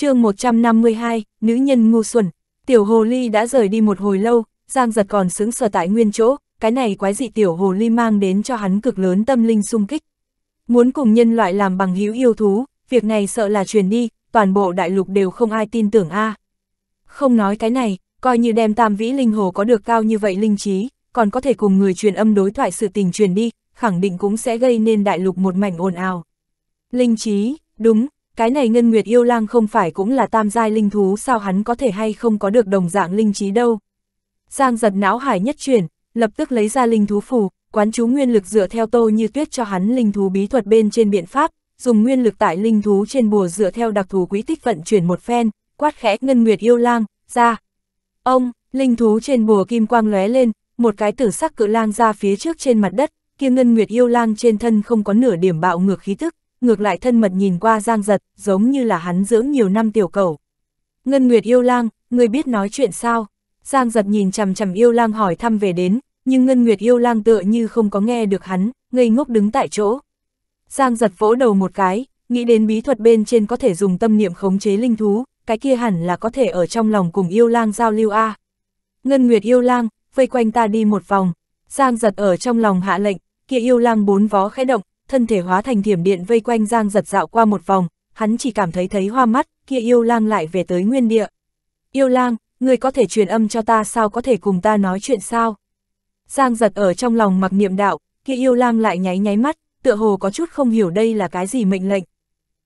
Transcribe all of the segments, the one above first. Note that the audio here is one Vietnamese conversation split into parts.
chương 152, nữ nhân ngu xuẩn, tiểu hồ ly đã rời đi một hồi lâu, Giang giật còn xứng sở tại nguyên chỗ, cái này quái dị tiểu hồ ly mang đến cho hắn cực lớn tâm linh sung kích. Muốn cùng nhân loại làm bằng hữu yêu thú, việc này sợ là truyền đi, toàn bộ đại lục đều không ai tin tưởng a. À. Không nói cái này, coi như đem tam vĩ linh hồ có được cao như vậy linh trí, còn có thể cùng người truyền âm đối thoại sự tình truyền đi, khẳng định cũng sẽ gây nên đại lục một mảnh ồn ào. Linh trí, đúng, cái này ngân nguyệt yêu lang không phải cũng là tam giai linh thú sao hắn có thể hay không có được đồng dạng linh trí đâu. Giang giật não hải nhất chuyển, lập tức lấy ra linh thú phù, quán chú nguyên lực dựa theo tô như tuyết cho hắn linh thú bí thuật bên trên biện pháp, dùng nguyên lực tại linh thú trên bùa dựa theo đặc thù quý tích vận chuyển một phen, quát khẽ ngân nguyệt yêu lang, ra. Ông, linh thú trên bùa kim quang lóe lên, một cái tử sắc cự lang ra phía trước trên mặt đất, kia ngân nguyệt yêu lang trên thân không có nửa điểm bạo ngược khí tức, ngược lại thân mật nhìn qua Giang Giật, giống như là hắn dưỡng nhiều năm tiểu cầu. Ngân Nguyệt yêu lang, người biết nói chuyện sao? Giang Giật nhìn chằm chằm yêu lang hỏi thăm về đến, nhưng Ngân Nguyệt yêu lang tựa như không có nghe được hắn, ngây ngốc đứng tại chỗ. Giang Giật vỗ đầu một cái, nghĩ đến bí thuật bên trên có thể dùng tâm niệm khống chế linh thú, cái kia hẳn là có thể ở trong lòng cùng yêu lang giao lưu a. Ngân Nguyệt yêu lang, vây quanh ta đi một vòng. Giang giật ở trong lòng hạ lệnh, kia yêu lang bốn vó khẽ động, thân thể hóa thành thiểm điện vây quanh Giang giật dạo qua một vòng, hắn chỉ cảm thấy thấy hoa mắt, kia yêu lang lại về tới nguyên địa. Yêu lang, người có thể truyền âm cho ta sao có thể cùng ta nói chuyện sao? Giang giật ở trong lòng mặc niệm đạo, kia yêu lang lại nháy nháy mắt, tựa hồ có chút không hiểu đây là cái gì mệnh lệnh.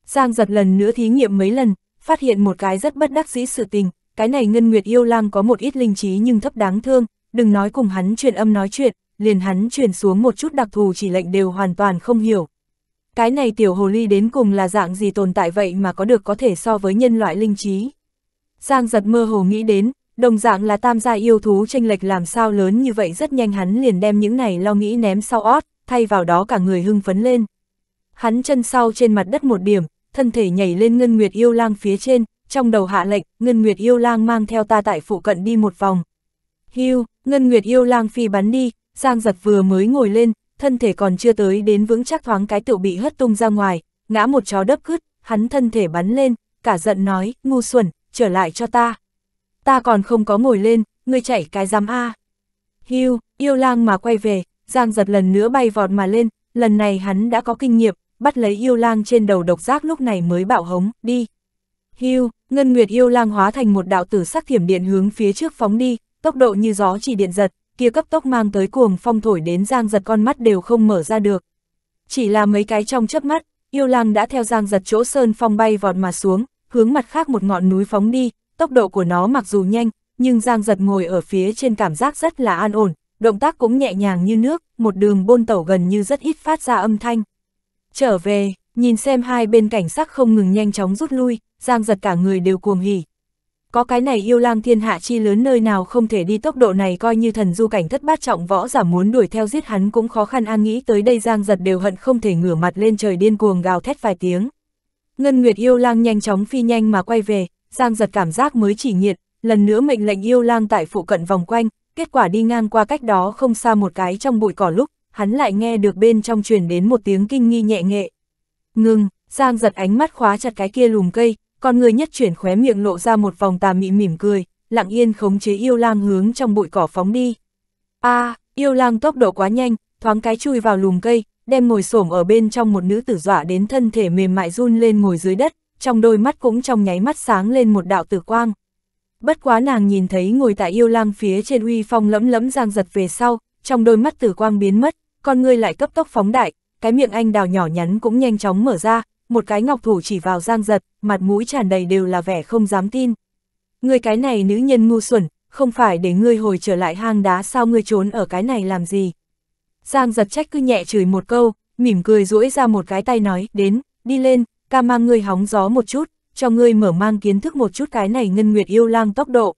Giang giật lần nữa thí nghiệm mấy lần, phát hiện một cái rất bất đắc dĩ sự tình, cái này ngân nguyệt yêu lang có một ít linh trí nhưng thấp đáng thương, đừng nói cùng hắn truyền âm nói chuyện, liền hắn truyền xuống một chút đặc thù chỉ lệnh đều hoàn toàn không hiểu. Cái này tiểu hồ ly đến cùng là dạng gì tồn tại vậy mà có được có thể so với nhân loại linh trí. Giang giật mơ hồ nghĩ đến, đồng dạng là tam gia yêu thú tranh lệch làm sao lớn như vậy rất nhanh hắn liền đem những này lo nghĩ ném sau ót, thay vào đó cả người hưng phấn lên. Hắn chân sau trên mặt đất một điểm, thân thể nhảy lên ngân nguyệt yêu lang phía trên, trong đầu hạ lệnh, ngân nguyệt yêu lang mang theo ta tại phụ cận đi một vòng. Hưu, ngân nguyệt yêu lang phi bắn đi, Giang giật vừa mới ngồi lên, thân thể còn chưa tới đến vững chắc thoáng cái tựu bị hất tung ra ngoài, ngã một chó đớp cứt, hắn thân thể bắn lên, cả giận nói, ngu xuẩn, trở lại cho ta. Ta còn không có ngồi lên, ngươi chạy cái giám A. Hiu, yêu lang mà quay về, Giang giật lần nữa bay vọt mà lên, lần này hắn đã có kinh nghiệm, bắt lấy yêu lang trên đầu độc giác lúc này mới bạo hống, đi. Hiu, ngân nguyệt yêu lang hóa thành một đạo tử sắc thiểm điện hướng phía trước phóng đi, tốc độ như gió chỉ điện giật, kia cấp tốc mang tới cuồng phong thổi đến giang giật con mắt đều không mở ra được. Chỉ là mấy cái trong chớp mắt, yêu lang đã theo giang giật chỗ sơn phong bay vọt mà xuống, hướng mặt khác một ngọn núi phóng đi, tốc độ của nó mặc dù nhanh, nhưng giang giật ngồi ở phía trên cảm giác rất là an ổn, động tác cũng nhẹ nhàng như nước, một đường bôn tẩu gần như rất ít phát ra âm thanh. Trở về, nhìn xem hai bên cảnh sắc không ngừng nhanh chóng rút lui, giang giật cả người đều cuồng hỉ, có cái này yêu lang thiên hạ chi lớn nơi nào không thể đi tốc độ này coi như thần du cảnh thất bát trọng võ giả muốn đuổi theo giết hắn cũng khó khăn an nghĩ tới đây giang giật đều hận không thể ngửa mặt lên trời điên cuồng gào thét vài tiếng. Ngân Nguyệt yêu lang nhanh chóng phi nhanh mà quay về, giang giật cảm giác mới chỉ nghiệt, lần nữa mệnh lệnh yêu lang tại phụ cận vòng quanh, kết quả đi ngang qua cách đó không xa một cái trong bụi cỏ lúc, hắn lại nghe được bên trong truyền đến một tiếng kinh nghi nhẹ nghệ. Ngừng, giang giật ánh mắt khóa chặt cái kia lùm cây, con người nhất chuyển khóe miệng lộ ra một vòng tà mị mỉm cười, lặng yên khống chế yêu lang hướng trong bụi cỏ phóng đi. a à, yêu lang tốc độ quá nhanh, thoáng cái chui vào lùm cây, đem ngồi xổm ở bên trong một nữ tử dọa đến thân thể mềm mại run lên ngồi dưới đất, trong đôi mắt cũng trong nháy mắt sáng lên một đạo tử quang. Bất quá nàng nhìn thấy ngồi tại yêu lang phía trên uy phong lẫm lẫm giang giật về sau, trong đôi mắt tử quang biến mất, con người lại cấp tốc phóng đại, cái miệng anh đào nhỏ nhắn cũng nhanh chóng mở ra, một cái ngọc thủ chỉ vào Giang Giật, mặt mũi tràn đầy đều là vẻ không dám tin. Người cái này nữ nhân ngu xuẩn, không phải để ngươi hồi trở lại hang đá sao ngươi trốn ở cái này làm gì. Giang Giật trách cứ nhẹ chửi một câu, mỉm cười duỗi ra một cái tay nói, đến, đi lên, ca mang ngươi hóng gió một chút, cho ngươi mở mang kiến thức một chút cái này ngân nguyệt yêu lang tốc độ.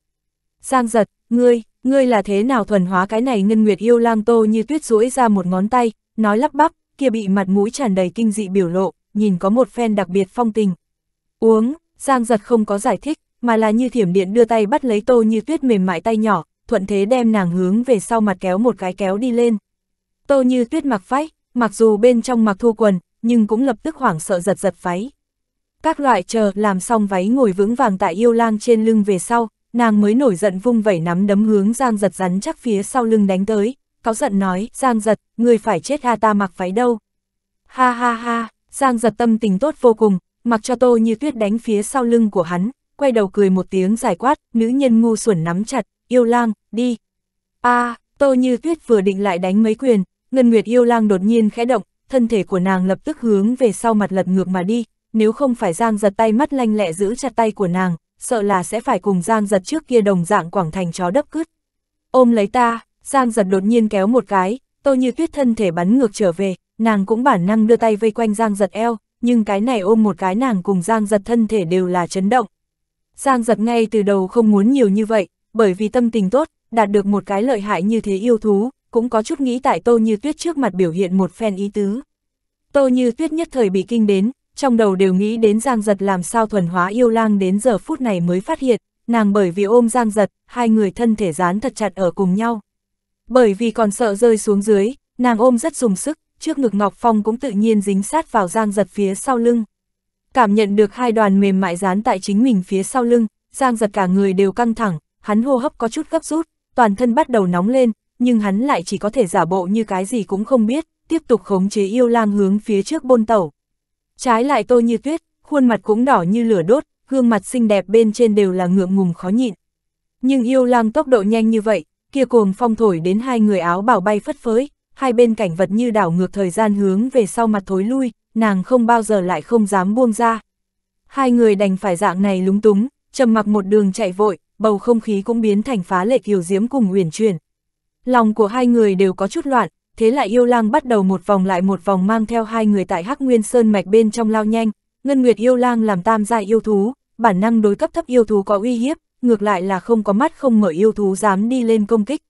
Giang giật, ngươi, ngươi là thế nào thuần hóa cái này ngân nguyệt yêu lang tô như tuyết duỗi ra một ngón tay, nói lắp bắp, kia bị mặt mũi tràn đầy kinh dị biểu lộ nhìn có một phen đặc biệt phong tình. Uống, Giang giật không có giải thích, mà là như thiểm điện đưa tay bắt lấy tô như tuyết mềm mại tay nhỏ, thuận thế đem nàng hướng về sau mặt kéo một cái kéo đi lên. Tô như tuyết mặc váy, mặc dù bên trong mặc thua quần, nhưng cũng lập tức hoảng sợ giật giật váy. Các loại chờ làm xong váy ngồi vững vàng tại yêu lang trên lưng về sau, nàng mới nổi giận vung vẩy nắm đấm hướng Giang giật rắn chắc phía sau lưng đánh tới, cáo giận nói, Giang giật, người phải chết ha ta mặc váy đâu. Ha ha ha, Giang giật tâm tình tốt vô cùng, mặc cho tô như tuyết đánh phía sau lưng của hắn, quay đầu cười một tiếng giải quát, nữ nhân ngu xuẩn nắm chặt, yêu lang, đi. a à, tô như tuyết vừa định lại đánh mấy quyền, ngân nguyệt yêu lang đột nhiên khẽ động, thân thể của nàng lập tức hướng về sau mặt lật ngược mà đi, nếu không phải Giang giật tay mắt lanh lẹ giữ chặt tay của nàng, sợ là sẽ phải cùng Giang giật trước kia đồng dạng quảng thành chó đấp cứt. Ôm lấy ta, Giang giật đột nhiên kéo một cái, Tô Như Tuyết thân thể bắn ngược trở về, nàng cũng bản năng đưa tay vây quanh Giang Giật eo, nhưng cái này ôm một cái nàng cùng Giang Giật thân thể đều là chấn động. Giang Giật ngay từ đầu không muốn nhiều như vậy, bởi vì tâm tình tốt, đạt được một cái lợi hại như thế yêu thú, cũng có chút nghĩ tại Tô Như Tuyết trước mặt biểu hiện một phen ý tứ. Tô Như Tuyết nhất thời bị kinh đến, trong đầu đều nghĩ đến Giang Giật làm sao thuần hóa yêu lang đến giờ phút này mới phát hiện, nàng bởi vì ôm Giang Giật, hai người thân thể dán thật chặt ở cùng nhau, bởi vì còn sợ rơi xuống dưới, nàng ôm rất dùng sức, trước ngực Ngọc Phong cũng tự nhiên dính sát vào Giang Giật phía sau lưng. Cảm nhận được hai đoàn mềm mại dán tại chính mình phía sau lưng, Giang Giật cả người đều căng thẳng, hắn hô hấp có chút gấp rút, toàn thân bắt đầu nóng lên, nhưng hắn lại chỉ có thể giả bộ như cái gì cũng không biết, tiếp tục khống chế yêu lang hướng phía trước bôn tẩu. Trái lại tôi như tuyết, khuôn mặt cũng đỏ như lửa đốt, gương mặt xinh đẹp bên trên đều là ngượng ngùng khó nhịn. Nhưng yêu lang tốc độ nhanh như vậy, kia cuồng phong thổi đến hai người áo bảo bay phất phới, hai bên cảnh vật như đảo ngược thời gian hướng về sau mặt thối lui, nàng không bao giờ lại không dám buông ra. Hai người đành phải dạng này lúng túng, trầm mặc một đường chạy vội, bầu không khí cũng biến thành phá lệ kiều diễm cùng uyển chuyển. Lòng của hai người đều có chút loạn, thế lại yêu lang bắt đầu một vòng lại một vòng mang theo hai người tại Hắc Nguyên Sơn mạch bên trong lao nhanh, Ngân Nguyệt yêu lang làm tam gia yêu thú, bản năng đối cấp thấp yêu thú có uy hiếp, ngược lại là không có mắt không mở yêu thú dám đi lên công kích.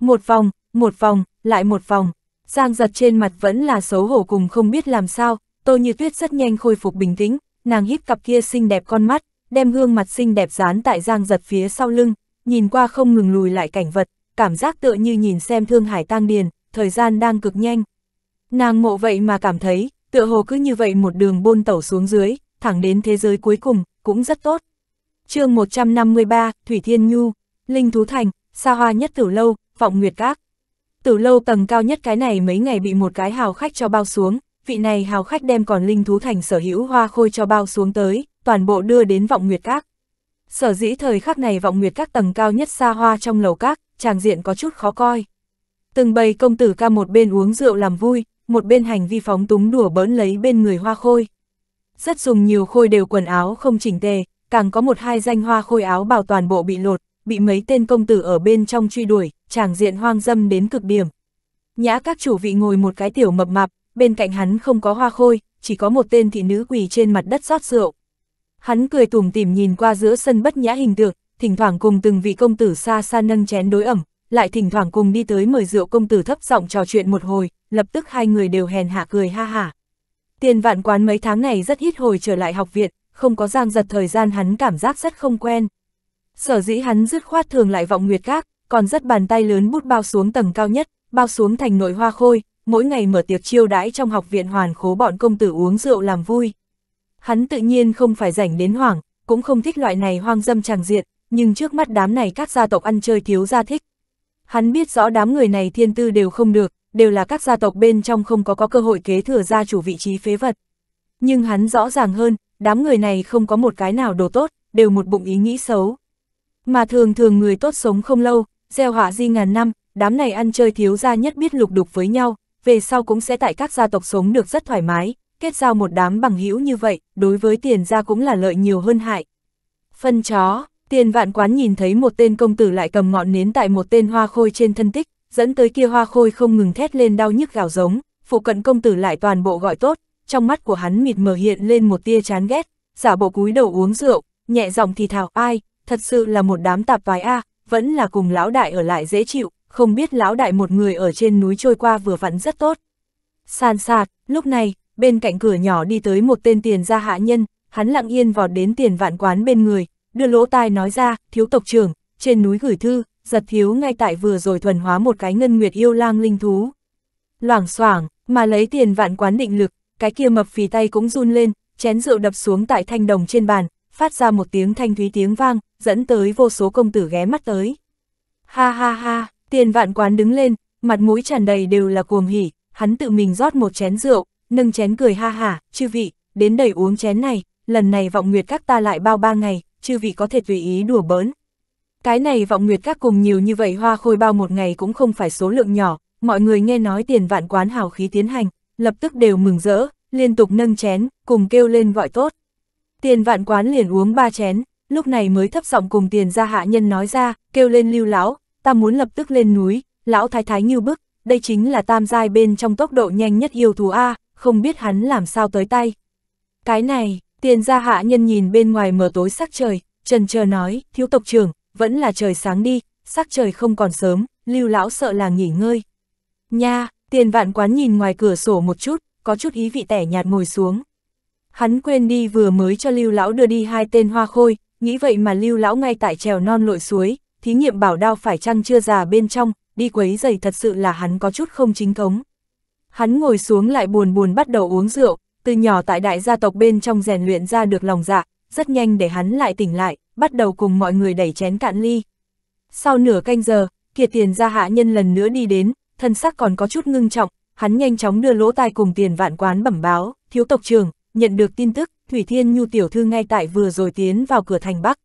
Một vòng, một vòng, lại một vòng, Giang giật trên mặt vẫn là xấu hổ cùng không biết làm sao, Tô Như Tuyết rất nhanh khôi phục bình tĩnh, nàng híp cặp kia xinh đẹp con mắt, đem gương mặt xinh đẹp dán tại Giang giật phía sau lưng, nhìn qua không ngừng lùi lại cảnh vật, cảm giác tựa như nhìn xem thương hải tang điền, thời gian đang cực nhanh. Nàng mộ vậy mà cảm thấy, tựa hồ cứ như vậy một đường bôn tẩu xuống dưới, thẳng đến thế giới cuối cùng, cũng rất tốt chương 153, Thủy Thiên Nhu, Linh Thú Thành, sa hoa nhất tử lâu, vọng nguyệt các. Tử lâu tầng cao nhất cái này mấy ngày bị một cái hào khách cho bao xuống, vị này hào khách đem còn Linh Thú Thành sở hữu hoa khôi cho bao xuống tới, toàn bộ đưa đến vọng nguyệt các. Sở dĩ thời khắc này vọng nguyệt các tầng cao nhất sa hoa trong lầu các, tràng diện có chút khó coi. Từng bầy công tử ca một bên uống rượu làm vui, một bên hành vi phóng túng đùa bỡn lấy bên người hoa khôi. Rất dùng nhiều khôi đều quần áo không chỉnh tề, càng có một hai danh hoa khôi áo bào toàn bộ bị lột, bị mấy tên công tử ở bên trong truy đuổi, chàng diện hoang dâm đến cực điểm. Nhã các chủ vị ngồi một cái tiểu mập mạp, bên cạnh hắn không có hoa khôi, chỉ có một tên thị nữ quỳ trên mặt đất rót rượu. Hắn cười tủm tỉm nhìn qua giữa sân bất nhã hình tượng, thỉnh thoảng cùng từng vị công tử xa xa nâng chén đối ẩm, lại thỉnh thoảng cùng đi tới mời rượu công tử thấp giọng trò chuyện một hồi, lập tức hai người đều hèn hạ cười ha hả. Tiền vạn quán mấy tháng này rất hít hồi trở lại học viện, không có giang giật thời gian hắn cảm giác rất không quen. Sở dĩ hắn dứt khoát thường lại vọng nguyệt các, còn rất bàn tay lớn bút bao xuống tầng cao nhất, bao xuống thành nội hoa khôi, mỗi ngày mở tiệc chiêu đãi trong học viện hoàn khố bọn công tử uống rượu làm vui. Hắn tự nhiên không phải rảnh đến hoảng, cũng không thích loại này hoang dâm tràng diện, nhưng trước mắt đám này các gia tộc ăn chơi thiếu gia thích. Hắn biết rõ đám người này thiên tư đều không được, đều là các gia tộc bên trong không có có cơ hội kế thừa gia chủ vị trí phế vật. Nhưng hắn rõ ràng hơn, đám người này không có một cái nào đồ tốt, đều một bụng ý nghĩ xấu. Mà thường thường người tốt sống không lâu, gieo họa di ngàn năm, đám này ăn chơi thiếu gia nhất biết lục đục với nhau, về sau cũng sẽ tại các gia tộc sống được rất thoải mái, kết giao một đám bằng hữu như vậy, đối với tiền gia cũng là lợi nhiều hơn hại. Phân chó, tiền vạn quán nhìn thấy một tên công tử lại cầm ngọn nến tại một tên hoa khôi trên thân tích, dẫn tới kia hoa khôi không ngừng thét lên đau nhức gào giống, phụ cận công tử lại toàn bộ gọi tốt, trong mắt của hắn mịt mờ hiện lên một tia chán ghét, giả bộ cúi đầu uống rượu, nhẹ giọng thì thào ai, thật sự là một đám tạp vái a, vẫn là cùng lão đại ở lại dễ chịu, không biết lão đại một người ở trên núi trôi qua vừa vặn rất tốt. San sạt, lúc này, bên cạnh cửa nhỏ đi tới một tên tiền gia hạ nhân, hắn lặng yên vọt đến tiền vạn quán bên người, đưa lỗ tai nói ra, thiếu tộc trưởng, trên núi gửi thư, giật thiếu ngay tại vừa rồi thuần hóa một cái ngân nguyệt yêu lang linh thú. Loảng xoảng, mà lấy tiền vạn quán định lực, cái kia mập phì tay cũng run lên, chén rượu đập xuống tại thanh đồng trên bàn, phát ra một tiếng thanh thúy tiếng vang, dẫn tới vô số công tử ghé mắt tới. Ha ha ha, tiền vạn quán đứng lên, mặt mũi tràn đầy đều là cuồng hỉ, hắn tự mình rót một chén rượu, nâng chén cười ha hả, chư vị, đến đầy uống chén này, lần này vọng nguyệt các ta lại bao ba ngày, chư vị có thể tùy ý đùa bỡn. Cái này vọng nguyệt các cùng nhiều như vậy hoa khôi bao một ngày cũng không phải số lượng nhỏ, mọi người nghe nói tiền vạn quán hào khí tiến hành, lập tức đều mừng rỡ, liên tục nâng chén, cùng kêu lên gọi tốt. Tiền vạn quán liền uống ba chén, lúc này mới thấp giọng cùng tiền ra hạ nhân nói ra, kêu lên lưu lão, ta muốn lập tức lên núi, lão thái thái như bức, đây chính là tam giai bên trong tốc độ nhanh nhất yêu thú A, không biết hắn làm sao tới tay. Cái này, tiền ra hạ nhân nhìn bên ngoài mờ tối sắc trời, trần chờ nói, thiếu tộc trưởng, vẫn là trời sáng đi, sắc trời không còn sớm, lưu lão sợ là nghỉ ngơi. Nha, Tiền vạn quán nhìn ngoài cửa sổ một chút, có chút ý vị tẻ nhạt ngồi xuống. Hắn quên đi vừa mới cho Lưu Lão đưa đi hai tên hoa khôi, nghĩ vậy mà Lưu Lão ngay tại trèo non lội suối, thí nghiệm bảo đao phải chăng chưa già bên trong, đi quấy giày thật sự là hắn có chút không chính thống. Hắn ngồi xuống lại buồn buồn bắt đầu uống rượu, từ nhỏ tại đại gia tộc bên trong rèn luyện ra được lòng dạ, rất nhanh để hắn lại tỉnh lại, bắt đầu cùng mọi người đẩy chén cạn ly. Sau nửa canh giờ, kiệt tiền gia hạ nhân lần nữa đi đến, thân sắc còn có chút ngưng trọng, hắn nhanh chóng đưa lỗ tai cùng tiền vạn quán bẩm báo, thiếu tộc trưởng nhận được tin tức, Thủy Thiên Nhu tiểu thư ngay tại vừa rồi tiến vào cửa thành Bắc.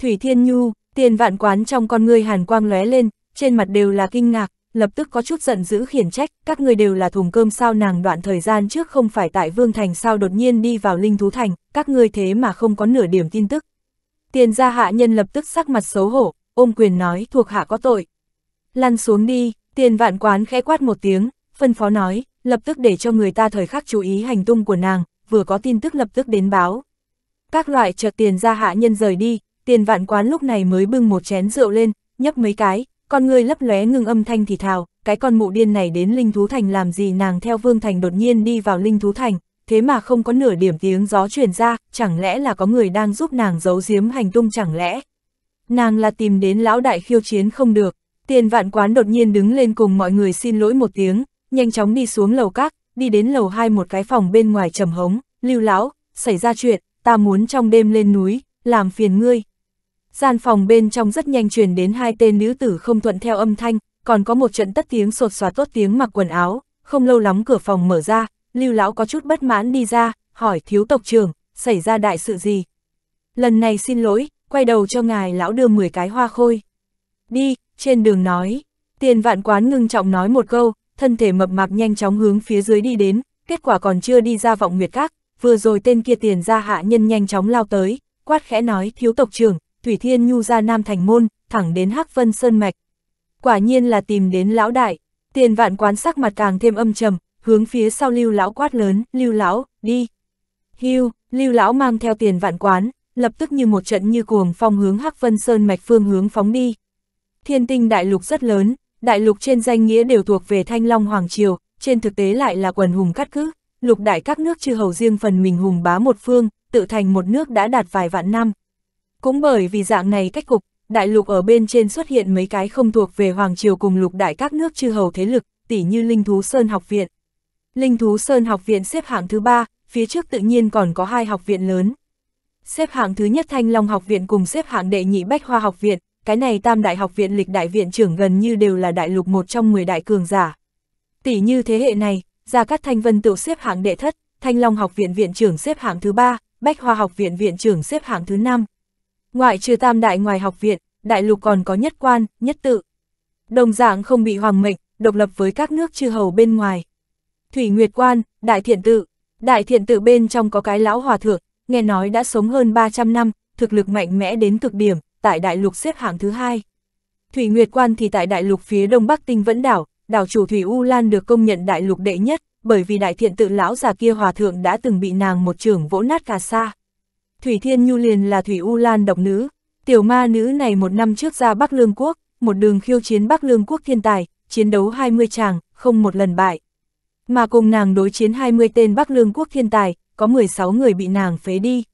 Thủy Thiên Nhu, tiền vạn quán trong con người hàn quang lóe lên, trên mặt đều là kinh ngạc, lập tức có chút giận dữ khiển trách, các người đều là thùng cơm sao nàng đoạn thời gian trước không phải tại Vương Thành sao đột nhiên đi vào Linh Thú Thành, các ngươi thế mà không có nửa điểm tin tức. Tiền gia hạ nhân lập tức sắc mặt xấu hổ, ôm quyền nói thuộc hạ có tội. Lăn xuống đi, Tiền vạn quán khẽ quát một tiếng, phân phó nói, lập tức để cho người ta thời khắc chú ý hành tung của nàng, vừa có tin tức lập tức đến báo. Các loại chợt tiền ra hạ nhân rời đi, tiền vạn quán lúc này mới bưng một chén rượu lên, nhấp mấy cái, con người lấp lóe ngưng âm thanh thì thào, cái con mụ điên này đến Linh Thú Thành làm gì nàng theo Vương Thành đột nhiên đi vào Linh Thú Thành, thế mà không có nửa điểm tiếng gió truyền ra, chẳng lẽ là có người đang giúp nàng giấu giếm hành tung chẳng lẽ. Nàng là tìm đến lão đại khiêu chiến không được, Tiền vạn quán đột nhiên đứng lên cùng mọi người xin lỗi một tiếng, nhanh chóng đi xuống lầu các, đi đến lầu hai một cái phòng bên ngoài trầm hống, lưu lão, xảy ra chuyện, ta muốn trong đêm lên núi, làm phiền ngươi. Gian phòng bên trong rất nhanh truyền đến hai tên nữ tử không thuận theo âm thanh, còn có một trận tất tiếng sột xóa tốt tiếng mặc quần áo, không lâu lắm cửa phòng mở ra, lưu lão có chút bất mãn đi ra, hỏi thiếu tộc trưởng xảy ra đại sự gì. Lần này xin lỗi, quay đầu cho ngài lão đưa 10 cái hoa khôi. Đi, trên đường nói, tiền vạn quán ngưng trọng nói một câu, thân thể mập mạp nhanh chóng hướng phía dưới đi đến, kết quả còn chưa đi ra vọng nguyệt các, vừa rồi tên kia tiền ra hạ nhân nhanh chóng lao tới, quát khẽ nói thiếu tộc trưởng, Thủy Thiên Nhu ra Nam Thành Môn, thẳng đến Hắc Vân Sơn Mạch. Quả nhiên là tìm đến lão đại, tiền vạn quán sắc mặt càng thêm âm trầm, hướng phía sau lưu lão quát lớn, lưu lão, đi. Hưu, lưu lão mang theo tiền vạn quán, lập tức như một trận như cuồng phong hướng Hắc Vân Sơn Mạch phương hướng phóng đi. Thiên tinh đại lục rất lớn, đại lục trên danh nghĩa đều thuộc về Thanh Long Hoàng Triều, trên thực tế lại là quần hùng cắt cứ, lục đại các nước chư hầu riêng phần mình hùng bá một phương, tự thành một nước đã đạt vài vạn năm. Cũng bởi vì dạng này cách cục, đại lục ở bên trên xuất hiện mấy cái không thuộc về Hoàng Triều cùng lục đại các nước chư hầu thế lực, tỉ như Linh Thú Sơn Học Viện. Linh Thú Sơn Học Viện xếp hạng thứ ba, phía trước tự nhiên còn có hai học viện lớn. Xếp hạng thứ nhất Thanh Long Học Viện cùng xếp hạng đệ nhị Bách Hoa Học Viện, cái này tam đại học viện lịch đại viện trưởng gần như đều là đại lục một trong 10 đại cường giả. Tỷ như thế hệ này, Gia Cát Thanh Vân tự xếp hạng đệ thất, Thanh Long học viện viện trưởng xếp hạng thứ ba, Bách Hoa học viện viện trưởng xếp hạng thứ năm. Ngoại trừ tam đại ngoài học viện, đại lục còn có nhất quan, nhất tự. Đồng dạng không bị hoàng mệnh, độc lập với các nước chư hầu bên ngoài. Thủy Nguyệt Quan, Đại Thiện Tự. Đại Thiện Tự bên trong có cái lão hòa thượng, nghe nói đã sống hơn 300 năm, thực lực mạnh mẽ đến cực điểm, tại đại lục xếp hạng thứ hai. Thủy Nguyệt Quan thì tại đại lục phía đông bắc tinh vẫn đảo, đảo chủ Thủy U Lan được công nhận đại lục đệ nhất, bởi vì đại thiện tự lão già kia hòa thượng đã từng bị nàng một trưởng vỗ nát cả xa. Thủy Thiên Nhu liền là Thủy U Lan độc nữ, tiểu ma nữ này một năm trước ra Bắc Lương Quốc, một đường khiêu chiến Bắc Lương Quốc thiên tài, chiến đấu 20 chàng, không một lần bại. Mà cùng nàng đối chiến 20 tên Bắc Lương Quốc thiên tài, có 16 người bị nàng phế đi.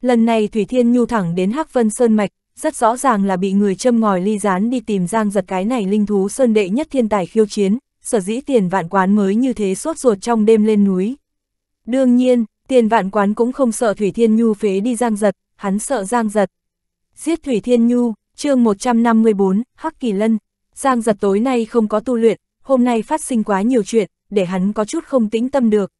Lần này Thủy Thiên Nhu thẳng đến Hắc Vân Sơn Mạch, rất rõ ràng là bị người châm ngòi ly rán đi tìm giang giật cái này linh thú sơn đệ nhất thiên tài khiêu chiến, sở dĩ tiền vạn quán mới như thế sốt ruột trong đêm lên núi. Đương nhiên, tiền vạn quán cũng không sợ Thủy Thiên Nhu phế đi giang giật, hắn sợ giang giật. Giết Thủy Thiên Nhu, chương 154, Hắc Kỳ Lân, giang giật tối nay không có tu luyện, hôm nay phát sinh quá nhiều chuyện, để hắn có chút không tĩnh tâm được.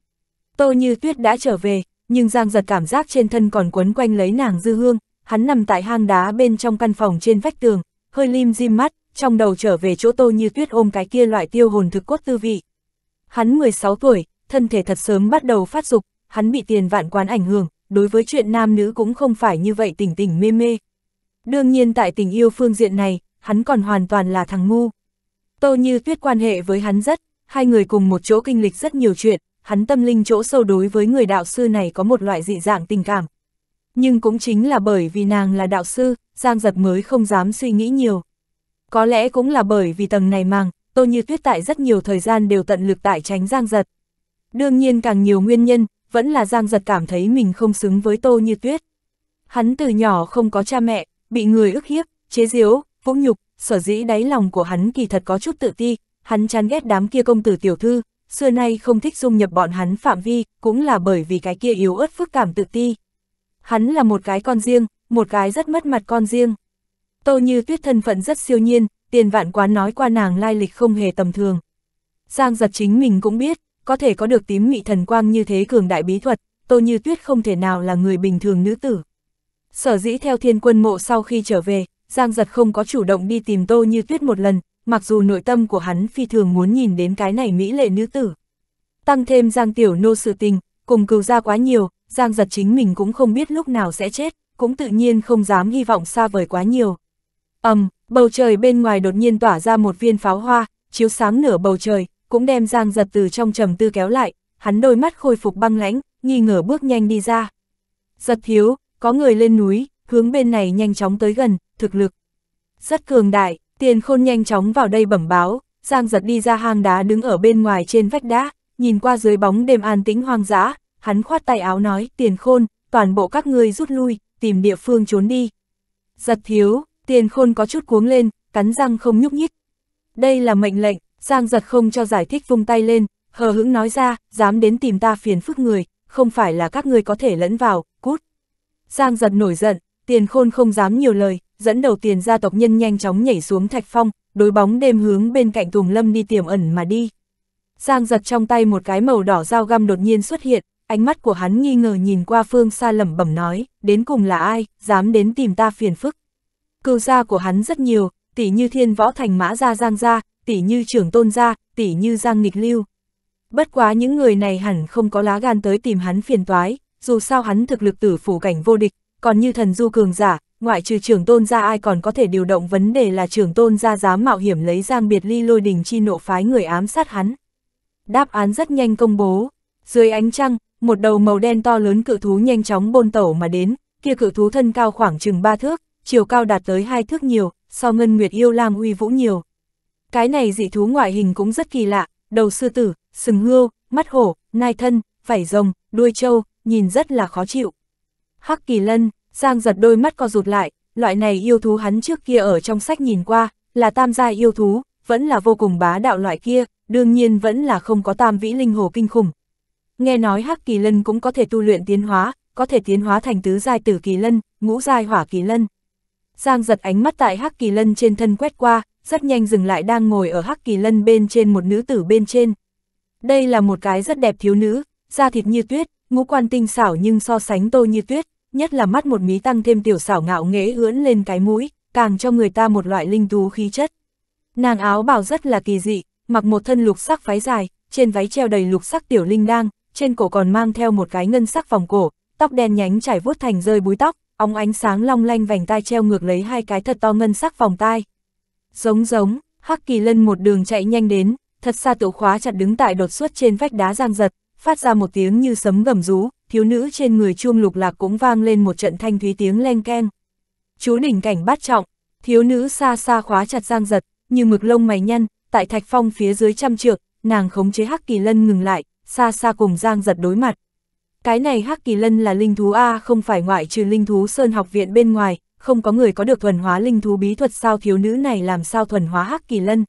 Tô Như Tuyết đã trở về, nhưng Giang Giật cảm giác trên thân còn quấn quanh lấy nàng dư hương, hắn nằm tại hang đá bên trong căn phòng trên vách tường, hơi lim dim mắt, trong đầu trở về chỗ tô như tuyết ôm cái kia loại tiêu hồn thực cốt tư vị. Hắn 16 tuổi, thân thể thật sớm bắt đầu phát dục, hắn bị tiền vạn quán ảnh hưởng, đối với chuyện nam nữ cũng không phải như vậy tỉnh tỉnh mê mê. Đương nhiên tại tình yêu phương diện này, hắn còn hoàn toàn là thằng ngu. Tô như tuyết quan hệ với hắn rất, hai người cùng một chỗ kinh lịch rất nhiều chuyện, hắn tâm linh chỗ sâu đối với người đạo sư này có một loại dị dạng tình cảm, nhưng cũng chính là bởi vì nàng là đạo sư, Giang Giật mới không dám suy nghĩ nhiều. Có lẽ cũng là bởi vì tầng này màng, Tô Như Tuyết tại rất nhiều thời gian đều tận lực tại tránh Giang Giật. Đương nhiên càng nhiều nguyên nhân, vẫn là Giang Giật cảm thấy mình không xứng với Tô Như Tuyết. Hắn từ nhỏ không có cha mẹ, bị người ức hiếp, chế giễu, vũ nhục, sở dĩ đáy lòng của hắn kỳ thật có chút tự ti, hắn chán ghét đám kia công tử tiểu thư, xưa nay không thích dung nhập bọn hắn phạm vi, cũng là bởi vì cái kia yếu ớt phức cảm tự ti hắn là một cái con riêng, một cái rất mất mặt con riêng. Tô Như Tuyết thân phận rất siêu nhiên, tiền vạn quán nói qua nàng lai lịch không hề tầm thường. Giang giật chính mình cũng biết, có thể có được tím mị thần quang như thế cường đại bí thuật, Tô Như Tuyết không thể nào là người bình thường nữ tử. Sở dĩ theo thiên quân mộ sau khi trở về, Giang giật không có chủ động đi tìm Tô Như Tuyết một lần, mặc dù nội tâm của hắn phi thường muốn nhìn đến cái này mỹ lệ nữ tử. Tăng thêm Giang Tiểu Nô sự tình, cùng cừu ra quá nhiều, Giang giật chính mình cũng không biết lúc nào sẽ chết, cũng tự nhiên không dám hy vọng xa vời quá nhiều. ầm, um, bầu trời bên ngoài đột nhiên tỏa ra một viên pháo hoa, chiếu sáng nửa bầu trời, cũng đem Giang giật từ trong trầm tư kéo lại, hắn đôi mắt khôi phục băng lãnh, nghi ngờ bước nhanh đi ra. Giật thiếu, có người lên núi, hướng bên này nhanh chóng tới gần, thực lực. Rất cường đại, tiền khôn nhanh chóng vào đây bẩm báo, Giang giật đi ra hang đá đứng ở bên ngoài trên vách đá, nhìn qua dưới bóng đêm an tĩnh hoang dã, hắn khoát tay áo nói, tiền khôn, toàn bộ các ngươi rút lui, tìm địa phương trốn đi. Giật thiếu, tiền khôn có chút cuống lên, cắn răng không nhúc nhích. Đây là mệnh lệnh, Giang giật không cho giải thích vung tay lên, hờ hững nói ra, dám đến tìm ta phiền phức người, không phải là các ngươi có thể lẫn vào, cút. Giang giật nổi giận, tiền khôn không dám nhiều lời, dẫn đầu tiền gia tộc nhân nhanh chóng nhảy xuống thạch phong, đối bóng đêm hướng bên cạnh Tùng Lâm đi tiềm ẩn mà đi. Giang giật trong tay một cái màu đỏ dao găm đột nhiên xuất hiện, ánh mắt của hắn nghi ngờ nhìn qua phương xa lẩm bẩm nói, đến cùng là ai, dám đến tìm ta phiền phức. Cừu gia của hắn rất nhiều, tỷ như thiên võ thành mã gia giang gia, tỷ như trưởng tôn gia, tỷ như giang nghịch lưu. Bất quá những người này hẳn không có lá gan tới tìm hắn phiền toái, dù sao hắn thực lực tử phủ cảnh vô địch, còn như thần du cường giả, ngoại trừ trưởng tôn gia ai còn có thể điều động vấn đề là trưởng tôn gia dám mạo hiểm lấy giang biệt ly lôi đình chi nộ phái người ám sát hắn. Đáp án rất nhanh công bố, dưới ánh trăng, một đầu màu đen to lớn cự thú nhanh chóng bôn tẩu mà đến, kia cự thú thân cao khoảng chừng ba thước, chiều cao đạt tới hai thước nhiều, so ngân nguyệt yêu lam uy vũ nhiều. Cái này dị thú ngoại hình cũng rất kỳ lạ, đầu sư tử, sừng hươu, mắt hổ, nai thân, vảy rồng, đuôi trâu, nhìn rất là khó chịu. Hắc kỳ lân, Giang giật đôi mắt co rụt lại, loại này yêu thú hắn trước kia ở trong sách nhìn qua, là tam gia yêu thú, vẫn là vô cùng bá đạo loại kia, đương nhiên vẫn là không có tam vĩ linh hồ kinh khủng, Nghe nói Hắc Kỳ Lân cũng có thể tu luyện tiến hóa, có thể tiến hóa thành tứ giai tử kỳ lân, ngũ giai hỏa kỳ lân. Giang giật ánh mắt tại Hắc Kỳ Lân trên thân quét qua, rất nhanh dừng lại đang ngồi ở Hắc Kỳ Lân bên trên một nữ tử bên trên. Đây là một cái rất đẹp thiếu nữ, da thịt như tuyết, ngũ quan tinh xảo nhưng so sánh tô như tuyết, nhất là mắt một mí tăng thêm tiểu xảo ngạo nghễ ưỡn lên cái mũi, càng cho người ta một loại linh tú khí chất. Nàng áo bào rất là kỳ dị, mặc một thân lục sắc váy dài, trên váy treo đầy lục sắc tiểu linh đang, trên cổ còn mang theo một cái ngân sắc vòng cổ, tóc đen nhánh trải vuốt thành rơi búi tóc, óng ánh sáng long lanh vành tai treo ngược lấy hai cái thật to ngân sắc vòng tai. Giống giống, Hắc Kỳ Lân một đường chạy nhanh đến, thật xa tiểu khóa chặt đứng tại đột xuất trên vách đá giang giật, phát ra một tiếng như sấm gầm rú, thiếu nữ trên người chuông lục lạc cũng vang lên một trận thanh thúy tiếng leng keng. Chú đỉnh cảnh bắt trọng, thiếu nữ xa xa khóa chặt giang giật, như mực lông mày nhăn, tại thạch phong phía dưới trăm trượng, nàng khống chế Hắc Kỳ Lân ngừng lại, xa xa cùng Giang giật đối mặt. Cái này Hắc Kỳ Lân là linh thú A không phải ngoại trừ linh thú Sơn học viện bên ngoài, không có người có được thuần hóa linh thú bí thuật sao thiếu nữ này làm sao thuần hóa Hắc Kỳ Lân.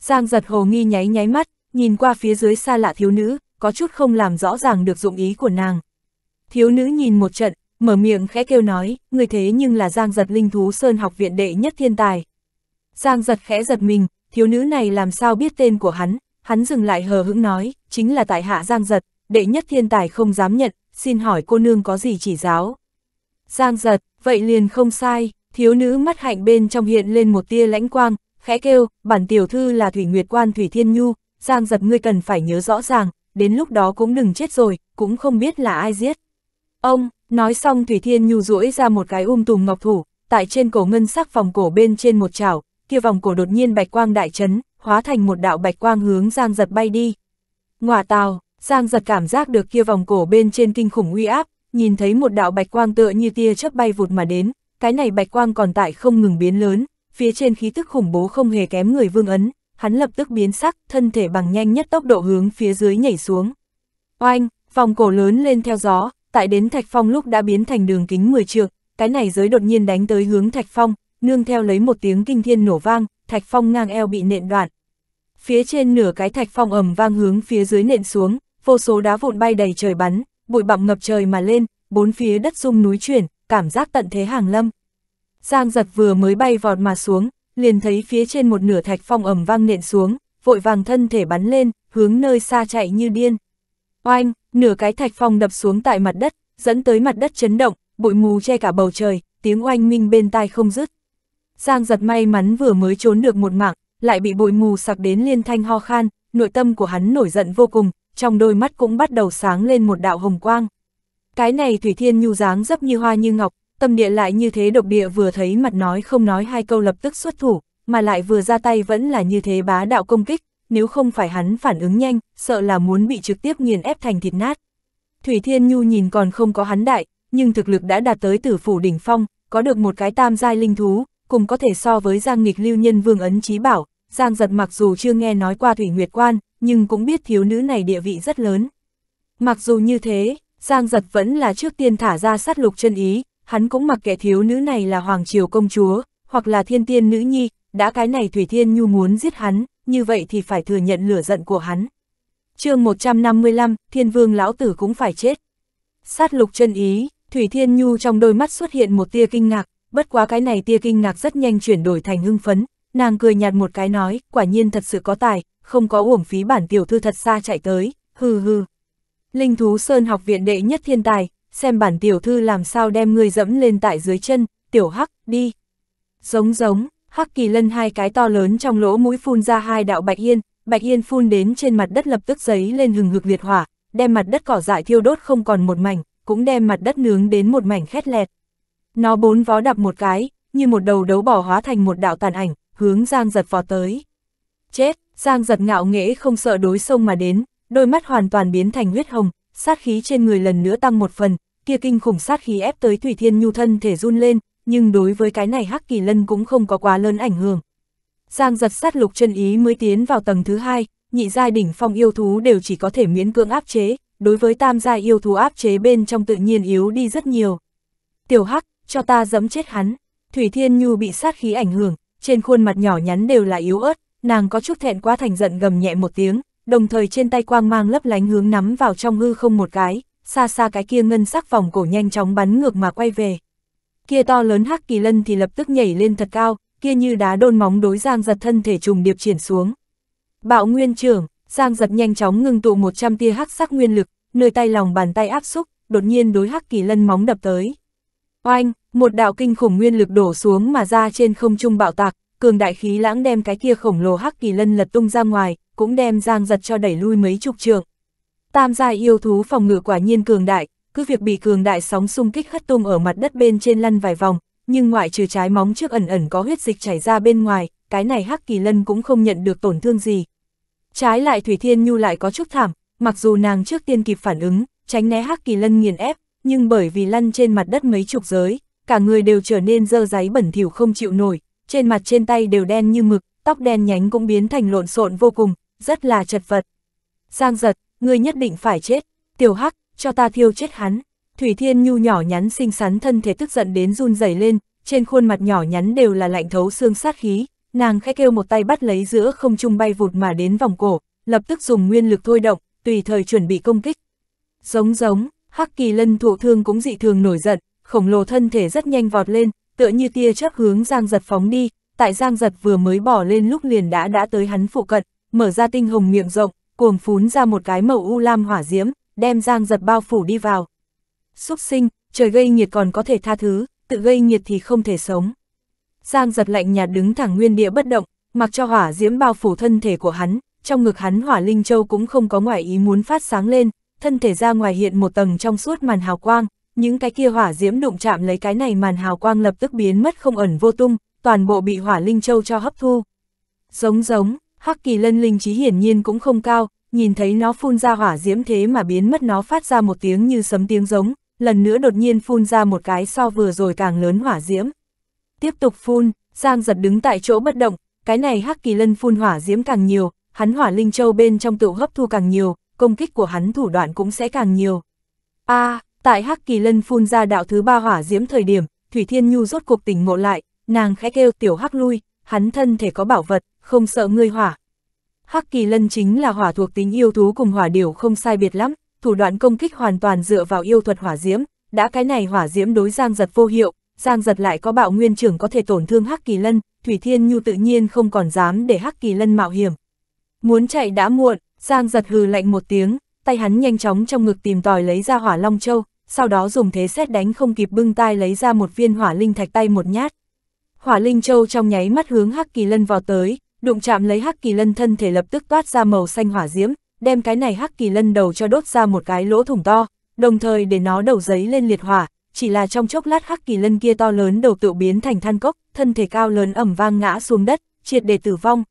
Giang giật hồ nghi nháy nháy mắt, nhìn qua phía dưới xa lạ thiếu nữ, có chút không làm rõ ràng được dụng ý của nàng. Thiếu nữ nhìn một trận, mở miệng khẽ kêu nói, người thế nhưng là Giang giật linh thú Sơn học viện đệ nhất thiên tài. Giang giật khẽ giật mình, thiếu nữ này làm sao biết tên của hắn, Hắn dừng lại hờ hững nói, chính là tại hạ Giang Giật, đệ nhất thiên tài không dám nhận, xin hỏi cô nương có gì chỉ giáo. Giang Giật, vậy liền không sai, thiếu nữ mắt hạnh bên trong hiện lên một tia lãnh quang, khẽ kêu, bản tiểu thư là Thủy Nguyệt Quan Thủy Thiên Nhu, Giang Giật ngươi cần phải nhớ rõ ràng, đến lúc đó cũng đừng chết rồi, cũng không biết là ai giết. Ông, nói xong Thủy Thiên Nhu duỗi ra một cái um tùm ngọc thủ, tại trên cổ ngân sắc phòng cổ bên trên một chảo, kia vòng cổ đột nhiên bạch quang đại chấn, hóa thành một đạo bạch quang hướng Giang Giật bay đi. Ngọa tào, Giang Giật cảm giác được kia vòng cổ bên trên kinh khủng uy áp, nhìn thấy một đạo bạch quang tựa như tia chớp bay vụt mà đến, cái này bạch quang còn tại không ngừng biến lớn, phía trên khí tức khủng bố không hề kém người Vương Ấn, hắn lập tức biến sắc, thân thể bằng nhanh nhất tốc độ hướng phía dưới nhảy xuống. Oanh, vòng cổ lớn lên theo gió, tại đến Thạch Phong lúc đã biến thành đường kính 10 trượng, cái này giới đột nhiên đánh tới hướng Thạch Phong, nương theo lấy một tiếng kinh thiên nổ vang, thạch phong ngang eo bị nện đoạn. Phía trên nửa cái thạch phong ầm vang hướng phía dưới nện xuống, vô số đá vụn bay đầy trời bắn, bụi bặm ngập trời mà lên, bốn phía đất rung núi chuyển, cảm giác tận thế hàng lâm. Giang giật vừa mới bay vọt mà xuống, liền thấy phía trên một nửa thạch phong ầm vang nện xuống, vội vàng thân thể bắn lên, hướng nơi xa chạy như điên. Oanh, nửa cái thạch phong đập xuống tại mặt đất, dẫn tới mặt đất chấn động, bụi mù che cả bầu trời, tiếng oanh minh bên tai không dứt. Giang giật may mắn vừa mới trốn được một mạng, lại bị bụi mù sặc đến liên thanh ho khan, nội tâm của hắn nổi giận vô cùng, trong đôi mắt cũng bắt đầu sáng lên một đạo hồng quang. Cái này Thủy Thiên Nhu dáng dấp như hoa như ngọc, tâm địa lại như thế độc địa vừa thấy mặt nói không nói hai câu lập tức xuất thủ, mà lại vừa ra tay vẫn là như thế bá đạo công kích, nếu không phải hắn phản ứng nhanh, sợ là muốn bị trực tiếp nghiền ép thành thịt nát. Thủy Thiên Nhu nhìn còn không có hắn đại, nhưng thực lực đã đạt tới tử phủ đỉnh phong, có được một cái tam giai linh thú, cùng có thể so với Giang nghịch lưu nhân vương ấn chí bảo, Giang giật mặc dù chưa nghe nói qua Thủy Nguyệt Quan, nhưng cũng biết thiếu nữ này địa vị rất lớn. Mặc dù như thế, Giang giật vẫn là trước tiên thả ra sát lục chân ý, hắn cũng mặc kệ thiếu nữ này là Hoàng Triều Công Chúa, hoặc là Thiên Tiên Nữ Nhi, đã cái này Thủy Thiên Nhu muốn giết hắn, như vậy thì phải thừa nhận lửa giận của hắn. chương 155, Thiên Vương Lão Tử cũng phải chết. Sát lục chân ý, Thủy Thiên Nhu trong đôi mắt xuất hiện một tia kinh ngạc, bất quá cái này tia kinh ngạc rất nhanh chuyển đổi thành hưng phấn, nàng cười nhạt một cái nói, quả nhiên thật sự có tài, không có uổng phí bản tiểu thư thật xa chạy tới, hừ hừ. Linh thú Sơn học viện đệ nhất thiên tài, xem bản tiểu thư làm sao đem ngươi dẫm lên tại dưới chân, tiểu hắc, đi. Giống giống, hắc kỳ lân hai cái to lớn trong lỗ mũi phun ra hai đạo bạch yên, bạch yên phun đến trên mặt đất lập tức giấy lên hừng hực liệt hỏa, đem mặt đất cỏ dại thiêu đốt không còn một mảnh, cũng đem mặt đất nướng đến một mảnh khét lẹt. Nó bốn vó đạp một cái, như một đầu đấu bỏ hóa thành một đạo tàn ảnh, hướng Giang giật vò tới. Chết, Giang giật ngạo nghễ không sợ đối sông mà đến, đôi mắt hoàn toàn biến thành huyết hồng, sát khí trên người lần nữa tăng một phần, kia kinh khủng sát khí ép tới Thủy Thiên Nhu thân thể run lên, nhưng đối với cái này Hắc Kỳ Lân cũng không có quá lớn ảnh hưởng. Giang giật sát lục chân ý mới tiến vào tầng thứ hai, nhị giai đỉnh phong yêu thú đều chỉ có thể miễn cưỡng áp chế, đối với tam giai yêu thú áp chế bên trong tự nhiên yếu đi rất nhiều. Tiểu Hắc, cho ta dẫm chết hắn. Thủy Thiên Nhu bị sát khí ảnh hưởng, trên khuôn mặt nhỏ nhắn đều là yếu ớt, nàng có chút thẹn quá thành giận gầm nhẹ một tiếng, đồng thời trên tay quang mang lấp lánh hướng nắm vào trong hư không một cái, xa xa cái kia ngân sắc vòng cổ nhanh chóng bắn ngược mà quay về. Kia to lớn hắc kỳ lân thì lập tức nhảy lên thật cao, kia như đá đôn móng đối giang giật thân thể trùng điệp triển xuống. Bạo nguyên trưởng, giang giật nhanh chóng ngưng tụ 100 tia hắc sắc nguyên lực, nơi tay lòng bàn tay áp xúc, đột nhiên đối hắc kỳ lân móng đập tới. Oanh, một đạo kinh khủng nguyên lực đổ xuống mà ra trên không trung bạo tạc, cường đại khí lãng đem cái kia khổng lồ hắc kỳ lân lật tung ra ngoài, cũng đem giang giật cho đẩy lui mấy chục trường. Tam gia yêu thú phòng ngự quả nhiên cường đại, cứ việc bị cường đại sóng xung kích hất tung ở mặt đất bên trên lăn vài vòng, nhưng ngoại trừ trái móng trước ẩn ẩn có huyết dịch chảy ra bên ngoài, cái này hắc kỳ lân cũng không nhận được tổn thương gì. Trái lại Thủy Thiên Nhu lại có chút thảm, mặc dù nàng trước tiên kịp phản ứng, tránh né hắc kỳ lân nghiền ép, nhưng bởi vì lăn trên mặt đất mấy chục giới, cả người đều trở nên dơ giấy bẩn thỉu không chịu nổi, trên mặt trên tay đều đen như mực, tóc đen nhánh cũng biến thành lộn xộn vô cùng, rất là chật vật. Giang giật, ngươi nhất định phải chết, tiểu hắc, cho ta thiêu chết hắn. Thủy Thiên Nhu nhỏ nhắn xinh xắn thân thể tức giận đến run rẩy lên, trên khuôn mặt nhỏ nhắn đều là lạnh thấu xương sát khí, nàng khẽ kêu một tay bắt lấy giữa không trung bay vụt mà đến vòng cổ, lập tức dùng nguyên lực thôi động, tùy thời chuẩn bị công kích. Giống giống, Hắc Kỳ Lân thụ thương cũng dị thường nổi giận, khổng lồ thân thể rất nhanh vọt lên, tựa như tia chớp hướng Giang Giật phóng đi, tại Giang Giật vừa mới bỏ lên lúc liền đã đã tới hắn phụ cận, mở ra tinh hồng miệng rộng, cuồng phún ra một cái màu u lam hỏa diễm, đem Giang Giật bao phủ đi vào. Súc sinh, trời gây nhiệt còn có thể tha thứ, tự gây nhiệt thì không thể sống. Giang Giật lạnh nhạt đứng thẳng nguyên địa bất động, mặc cho hỏa diễm bao phủ thân thể của hắn, trong ngực hắn hỏa linh châu cũng không có ngoại ý muốn phát sáng lên, thân thể ra ngoài hiện một tầng trong suốt màn hào quang, những cái kia hỏa diễm đụng chạm lấy cái này màn hào quang lập tức biến mất không ẩn vô tung, toàn bộ bị hỏa linh châu cho hấp thu. Giống giống, hắc kỳ lân linh trí hiển nhiên cũng không cao, nhìn thấy nó phun ra hỏa diễm thế mà biến mất nó phát ra một tiếng như sấm tiếng giống, lần nữa đột nhiên phun ra một cái so vừa rồi càng lớn hỏa diễm. Tiếp tục phun, Giang giật đứng tại chỗ bất động, cái này hắc kỳ lân phun hỏa diễm càng nhiều, hắn hỏa linh châu bên trong tựu hấp thu càng nhiều, công kích của hắn thủ đoạn cũng sẽ càng nhiều. A, à, tại Hắc Kỳ Lân phun ra đạo thứ ba hỏa diễm thời điểm, Thủy Thiên Nhu rốt cuộc tỉnh ngộ lại, nàng khẽ kêu tiểu Hắc lui, hắn thân thể có bảo vật, không sợ ngươi hỏa. Hắc Kỳ Lân chính là hỏa thuộc tính yêu thú cùng hỏa điểu không sai biệt lắm, thủ đoạn công kích hoàn toàn dựa vào yêu thuật hỏa diễm, đã cái này hỏa diễm đối Giang Giật vô hiệu, Giang Giật lại có bạo nguyên trưởng có thể tổn thương Hắc Kỳ Lân, Thủy Thiên Nhu tự nhiên không còn dám để Hắc Kỳ Lân mạo hiểm. Muốn chạy đã muộn, Giang giật hừ lạnh một tiếng, tay hắn nhanh chóng trong ngực tìm tòi lấy ra hỏa long châu, sau đó dùng thế xét đánh không kịp bưng tai lấy ra một viên hỏa linh thạch tay một nhát. Hỏa linh châu trong nháy mắt hướng Hắc Kỳ Lân vào tới, đụng chạm lấy Hắc Kỳ Lân thân thể lập tức toát ra màu xanh hỏa diễm, đem cái này Hắc Kỳ Lân đầu cho đốt ra một cái lỗ thủng to, đồng thời để nó đầu giấy lên liệt hỏa, chỉ là trong chốc lát Hắc Kỳ Lân kia to lớn đầu tự biến thành than cốc, thân thể cao lớn ẩm vang ngã xuống đất, triệt để tử vong,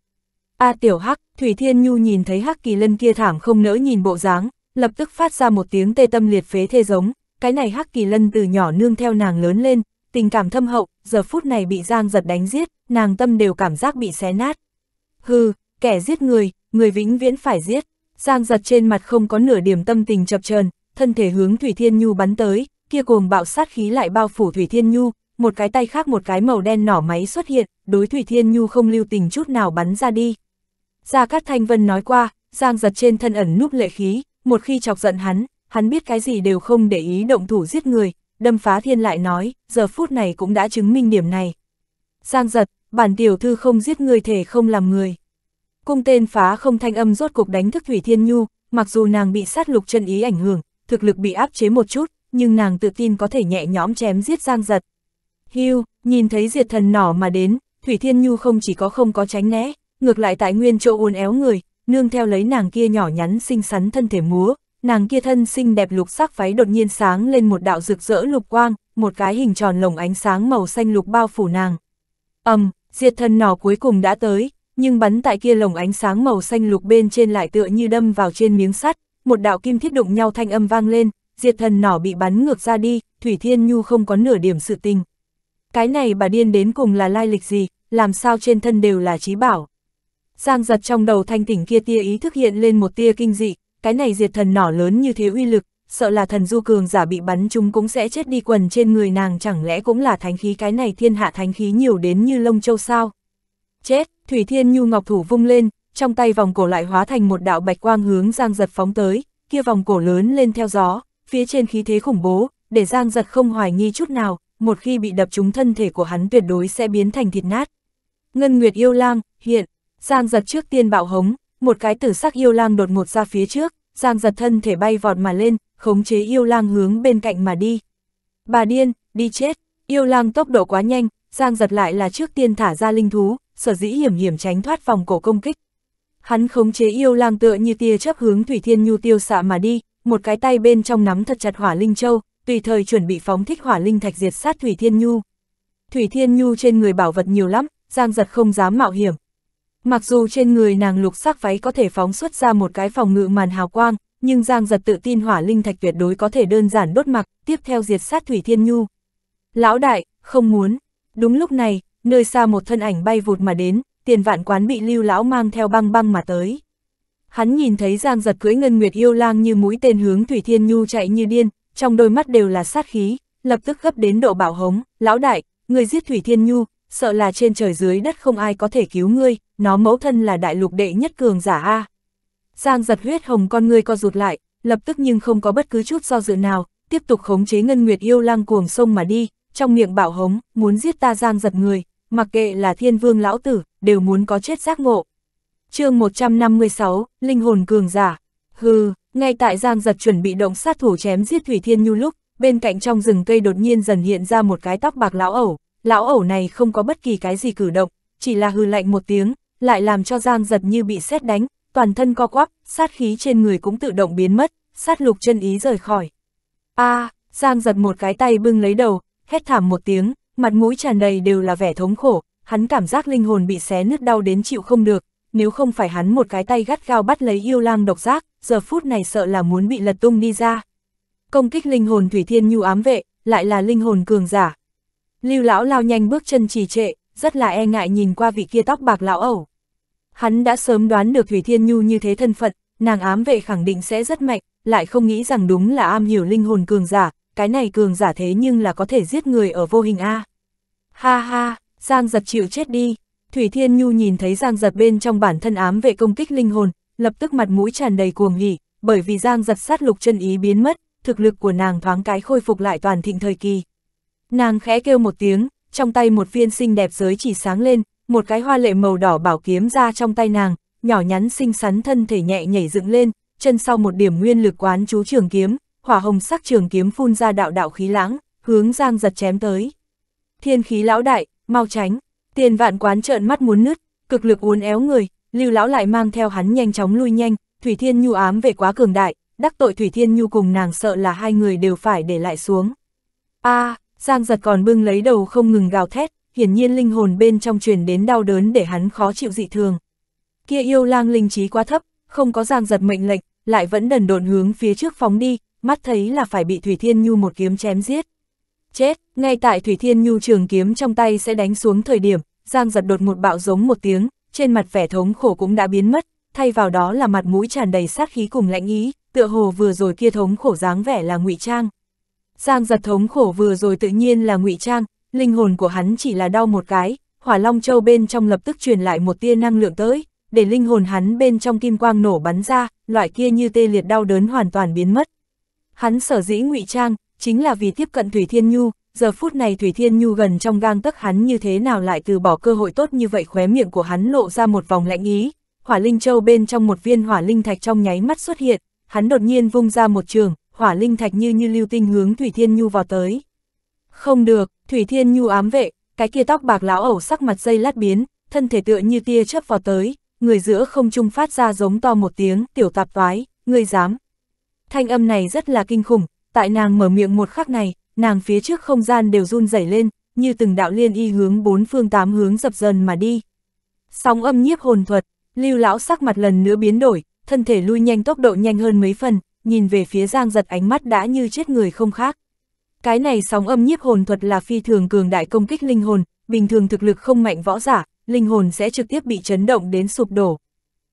A à, tiểu hắc, Thủy Thiên Nhu nhìn thấy hắc kỳ lân kia thảm không nỡ nhìn bộ dáng, lập tức phát ra một tiếng tê tâm liệt phế thê giống, cái này hắc kỳ lân từ nhỏ nương theo nàng lớn lên, tình cảm thâm hậu, giờ phút này bị Giang giật đánh giết, nàng tâm đều cảm giác bị xé nát. Hừ, kẻ giết người, người vĩnh viễn phải giết. Giang giật trên mặt không có nửa điểm tâm tình chập trờn, thân thể hướng Thủy Thiên Nhu bắn tới, kia cuồng bạo sát khí lại bao phủ Thủy Thiên Nhu, một cái tay khác một cái màu đen nỏ máy xuất hiện, đối Thủy Thiên Nhu không lưu tình chút nào bắn ra đi. Gia Cát Thanh Vân nói qua, Giang giật trên thân ẩn núp lệ khí, một khi chọc giận hắn, hắn biết cái gì đều không để ý động thủ giết người, đâm phá thiên lại nói, giờ phút này cũng đã chứng minh điểm này. Giang giật, bản tiểu thư không giết người thể không làm người. Cung tên phá không thanh âm rốt cục đánh thức Thủy Thiên Nhu, mặc dù nàng bị sát lục chân ý ảnh hưởng, thực lực bị áp chế một chút, nhưng nàng tự tin có thể nhẹ nhõm chém giết Giang giật. Hưu, nhìn thấy diệt thần nỏ mà đến, Thủy Thiên Nhu không chỉ có không có tránh né, ngược lại tại nguyên chỗ uốn éo người, nương theo lấy nàng kia nhỏ nhắn xinh xắn thân thể múa, nàng kia thân xinh đẹp lục sắc váy đột nhiên sáng lên một đạo rực rỡ lục quang, một cái hình tròn lồng ánh sáng màu xanh lục bao phủ nàng. Ầm, diệt thần nỏ cuối cùng đã tới, nhưng bắn tại kia lồng ánh sáng màu xanh lục bên trên lại tựa như đâm vào trên miếng sắt, một đạo kim thiết đụng nhau thanh âm vang lên, diệt thần nỏ bị bắn ngược ra đi, Thủy Thiên Nhu không có nửa điểm sự tình. Cái này bà điên đến cùng là lai lịch gì, làm sao trên thân đều là trí bảo. Giang giật trong đầu thanh tỉnh kia tia ý thức hiện lên một tia kinh dị, cái này diệt thần nỏ lớn như thế uy lực, sợ là thần du cường giả bị bắn chúng cũng sẽ chết đi quần trên người nàng chẳng lẽ cũng là thánh khí cái này thiên hạ thánh khí nhiều đến như lông châu sao. Chết, Thủy Thiên Nhu Ngọc Thủ vung lên, trong tay vòng cổ lại hóa thành một đạo bạch quang hướng Giang giật phóng tới, kia vòng cổ lớn lên theo gió, phía trên khí thế khủng bố, để Giang giật không hoài nghi chút nào, một khi bị đập trúng thân thể của hắn tuyệt đối sẽ biến thành thịt nát. Ngân Nguyệt Yêu Lang, hiện. Giang giật trước tiên bạo hống, một cái tử sắc yêu lang đột ngột ra phía trước, Giang giật thân thể bay vọt mà lên, khống chế yêu lang hướng bên cạnh mà đi. Bà điên, đi chết, yêu lang tốc độ quá nhanh, Giang giật lại là trước tiên thả ra linh thú, sở dĩ hiểm hiểm tránh thoát vòng cổ công kích. Hắn khống chế yêu lang tựa như tia chấp hướng Thủy Thiên Nhu tiêu xạ mà đi, một cái tay bên trong nắm thật chặt hỏa linh châu, tùy thời chuẩn bị phóng thích hỏa linh thạch diệt sát Thủy Thiên Nhu. Thủy Thiên Nhu trên người bảo vật nhiều lắm, Giang giật không dám mạo hiểm, Mặc dù trên người nàng lục sắc váy có thể phóng xuất ra một cái phòng ngự màn hào quang, nhưng Giang giật tự tin hỏa linh thạch tuyệt đối có thể đơn giản đốt mặc, tiếp theo diệt sát Thủy Thiên Nhu. Lão đại, không muốn. Đúng lúc này, nơi xa một thân ảnh bay vụt mà đến, tiền vạn quán bị lưu lão mang theo băng băng mà tới. Hắn nhìn thấy Giang giật cưỡi ngân nguyệt yêu lang như mũi tên hướng Thủy Thiên Nhu chạy như điên, trong đôi mắt đều là sát khí, lập tức gấp đến độ bảo hống, lão đại, người giết Thủy Thiên Nhu, sợ là trên trời dưới đất không ai có thể cứu ngươi, nó mẫu thân là đại lục đệ nhất cường giả A. Giang giật huyết hồng con ngươi co rụt lại, lập tức nhưng không có bất cứ chút do dự nào, tiếp tục khống chế ngân nguyệt yêu lang cuồng sông mà đi, trong miệng bạo hống, muốn giết ta giang giật người, mặc kệ là thiên vương lão tử, đều muốn có chết giác ngộ. chương 156, Linh hồn cường giả. Hừ, ngay tại giang giật chuẩn bị động sát thủ chém giết Thủy Thiên Nhu lúc, bên cạnh trong rừng cây đột nhiên dần hiện ra một cái tóc bạc lão ẩu, lão ẩu này không có bất kỳ cái gì cử động, chỉ là hư lạnh một tiếng, lại làm cho Giang giật như bị sét đánh, toàn thân co quắp, sát khí trên người cũng tự động biến mất, sát lục chân ý rời khỏi. a à, Giang giật một cái tay bưng lấy đầu, hét thảm một tiếng, mặt mũi tràn đầy đều là vẻ thống khổ, hắn cảm giác linh hồn bị xé nứt đau đến chịu không được, nếu không phải hắn một cái tay gắt gao bắt lấy yêu lang độc giác, giờ phút này sợ là muốn bị lật tung đi ra. Công kích linh hồn Thủy Thiên Nhu ám vệ, lại là linh hồn cường giả, Lưu lão lao nhanh bước chân trì trệ, rất là e ngại nhìn qua vị kia tóc bạc lão ẩu. Hắn đã sớm đoán được Thủy Thiên Nhu như thế thân phận, nàng ám vệ khẳng định sẽ rất mạnh, lại không nghĩ rằng đúng là am hiểu linh hồn cường giả, cái này cường giả thế nhưng là có thể giết người ở vô hình A. Ha ha, Giang giật chịu chết đi. Thủy Thiên Nhu nhìn thấy Giang giật bên trong bản thân ám vệ công kích linh hồn, lập tức mặt mũi tràn đầy cuồng hỉ, bởi vì Giang giật sát lục chân ý biến mất, thực lực của nàng thoáng cái khôi phục lại toàn thịnh thời kỳ, Nàng khẽ kêu một tiếng, trong tay một viên xinh đẹp giới chỉ sáng lên, một cái hoa lệ màu đỏ bảo kiếm ra trong tay nàng, nhỏ nhắn xinh xắn thân thể nhẹ nhảy dựng lên, chân sau một điểm nguyên lực quán chú trường kiếm, hỏa hồng sắc trường kiếm phun ra đạo đạo khí lãng, hướng Giang giật chém tới. Thiên khí lão đại, mau tránh, tiền vạn quán trợn mắt muốn nứt, cực lực uốn éo người, lưu lão lại mang theo hắn nhanh chóng lui nhanh, Thủy Thiên Nhu ám về quá cường đại, đắc tội Thủy Thiên Nhu cùng nàng sợ là hai người đều phải để lại xuống. a à, Giang giật còn bưng lấy đầu không ngừng gào thét, hiển nhiên linh hồn bên trong truyền đến đau đớn để hắn khó chịu dị thường. Kia yêu lang linh trí quá thấp, không có giang giật mệnh lệnh, lại vẫn đần độn hướng phía trước phóng đi, mắt thấy là phải bị Thủy Thiên Nhu một kiếm chém giết. Chết, ngay tại Thủy Thiên Nhu trường kiếm trong tay sẽ đánh xuống thời điểm, giang giật đột một bạo giống một tiếng, trên mặt vẻ thống khổ cũng đã biến mất, thay vào đó là mặt mũi tràn đầy sát khí cùng lãnh ý, tựa hồ vừa rồi kia thống khổ dáng vẻ là ngụy trang. Giang giật thống khổ vừa rồi tự nhiên là ngụy trang, linh hồn của hắn chỉ là đau một cái, hỏa long châu bên trong lập tức truyền lại một tia năng lượng tới, để linh hồn hắn bên trong kim quang nổ bắn ra, loại kia như tê liệt đau đớn hoàn toàn biến mất. Hắn sở dĩ ngụy trang, chính là vì tiếp cận Thủy Thiên Nhu, giờ phút này Thủy Thiên Nhu gần trong gang tức hắn như thế nào lại từ bỏ cơ hội tốt như vậy khóe miệng của hắn lộ ra một vòng lạnh ý, hỏa linh châu bên trong một viên hỏa linh thạch trong nháy mắt xuất hiện, hắn đột nhiên vung ra một trường, hỏa linh thạch như như lưu tinh hướng Thủy Thiên Nhu vào tới. Không được, Thủy Thiên Nhu ám vệ, cái kia tóc bạc lão ẩu sắc mặt dây lát biến, thân thể tựa như tia chớp vào tới, người giữa không trung phát ra giống to một tiếng, tiểu tạp toái, ngươi dám. Thanh âm này rất là kinh khủng, tại nàng mở miệng một khắc này, nàng phía trước không gian đều run rẩy lên, như từng đạo liên y hướng bốn phương tám hướng dập dần mà đi. Sóng âm nhiếp hồn thuật, lưu lão sắc mặt lần nữa biến đổi, thân thể lui nhanh tốc độ nhanh hơn mấy phần, nhìn về phía giang giật ánh mắt đã như chết người không khác. Cái này sóng âm nhiếp hồn thuật là phi thường cường đại công kích linh hồn, bình thường thực lực không mạnh võ giả, linh hồn sẽ trực tiếp bị chấn động đến sụp đổ.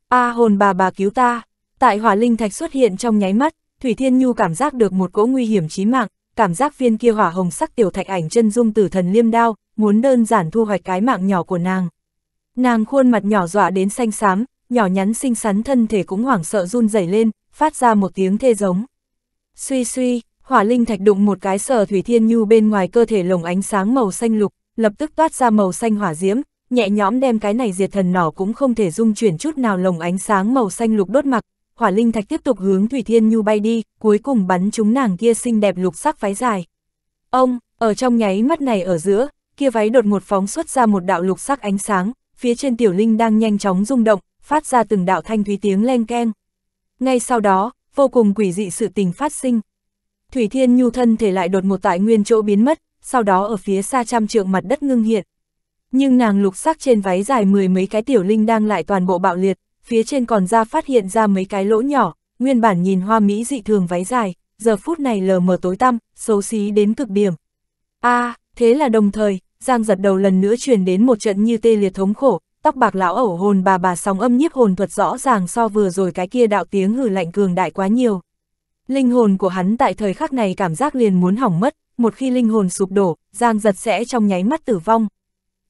A hồn bà bà cứu ta, tại hỏa linh thạch xuất hiện trong nháy mắt, Thủy Thiên Nhu cảm giác được một cỗ nguy hiểm chí mạng, cảm giác viên kia hỏa hồng sắc tiểu thạch ảnh chân dung tử thần liêm đao, muốn đơn giản thu hoạch cái mạng nhỏ của nàng. Nàng khuôn mặt nhỏ dọa đến xanh xám, nhỏ nhắn xinh xắn thân thể cũng hoảng sợ run rẩy lên, phát ra một tiếng thê giống. Suy suy, hỏa linh thạch đụng một cái sở thủy thiên nhu bên ngoài cơ thể lồng ánh sáng màu xanh lục, lập tức toát ra màu xanh hỏa diễm, nhẹ nhõm đem cái này diệt thần nỏ cũng không thể dung chuyển chút nào lồng ánh sáng màu xanh lục đốt mặc. Hỏa linh thạch tiếp tục hướng Thủy Thiên Nhu bay đi, cuối cùng bắn chúng nàng kia xinh đẹp lục sắc váy dài. Ông, ở trong nháy mắt này ở giữa, kia váy đột một phóng xuất ra một đạo lục sắc ánh sáng, phía trên tiểu linh đang nhanh chóng rung động, phát ra từng đạo thanh thúy tiếng len keng. Ngay sau đó, vô cùng quỷ dị sự tình phát sinh. Thủy Thiên Nhu thân thể lại đột một tại nguyên chỗ biến mất, sau đó ở phía xa trăm trượng mặt đất ngưng hiện. Nhưng nàng lục sắc trên váy dài mười mấy cái tiểu linh đang lại toàn bộ bạo liệt, phía trên còn ra phát hiện ra mấy cái lỗ nhỏ, nguyên bản nhìn hoa mỹ dị thường váy dài, giờ phút này lờ mờ tối tăm, xấu xí đến cực điểm. a à, thế là đồng thời, Giang giật đầu lần nữa truyền đến một trận như tê liệt thống khổ, tóc bạc lão ẩu hồn bà bà sóng âm nhiếp hồn thuật rõ ràng so vừa rồi cái kia đạo tiếng hử lạnh cường đại quá nhiều. Linh hồn của hắn tại thời khắc này cảm giác liền muốn hỏng mất, một khi linh hồn sụp đổ, Giang giật sẽ trong nháy mắt tử vong.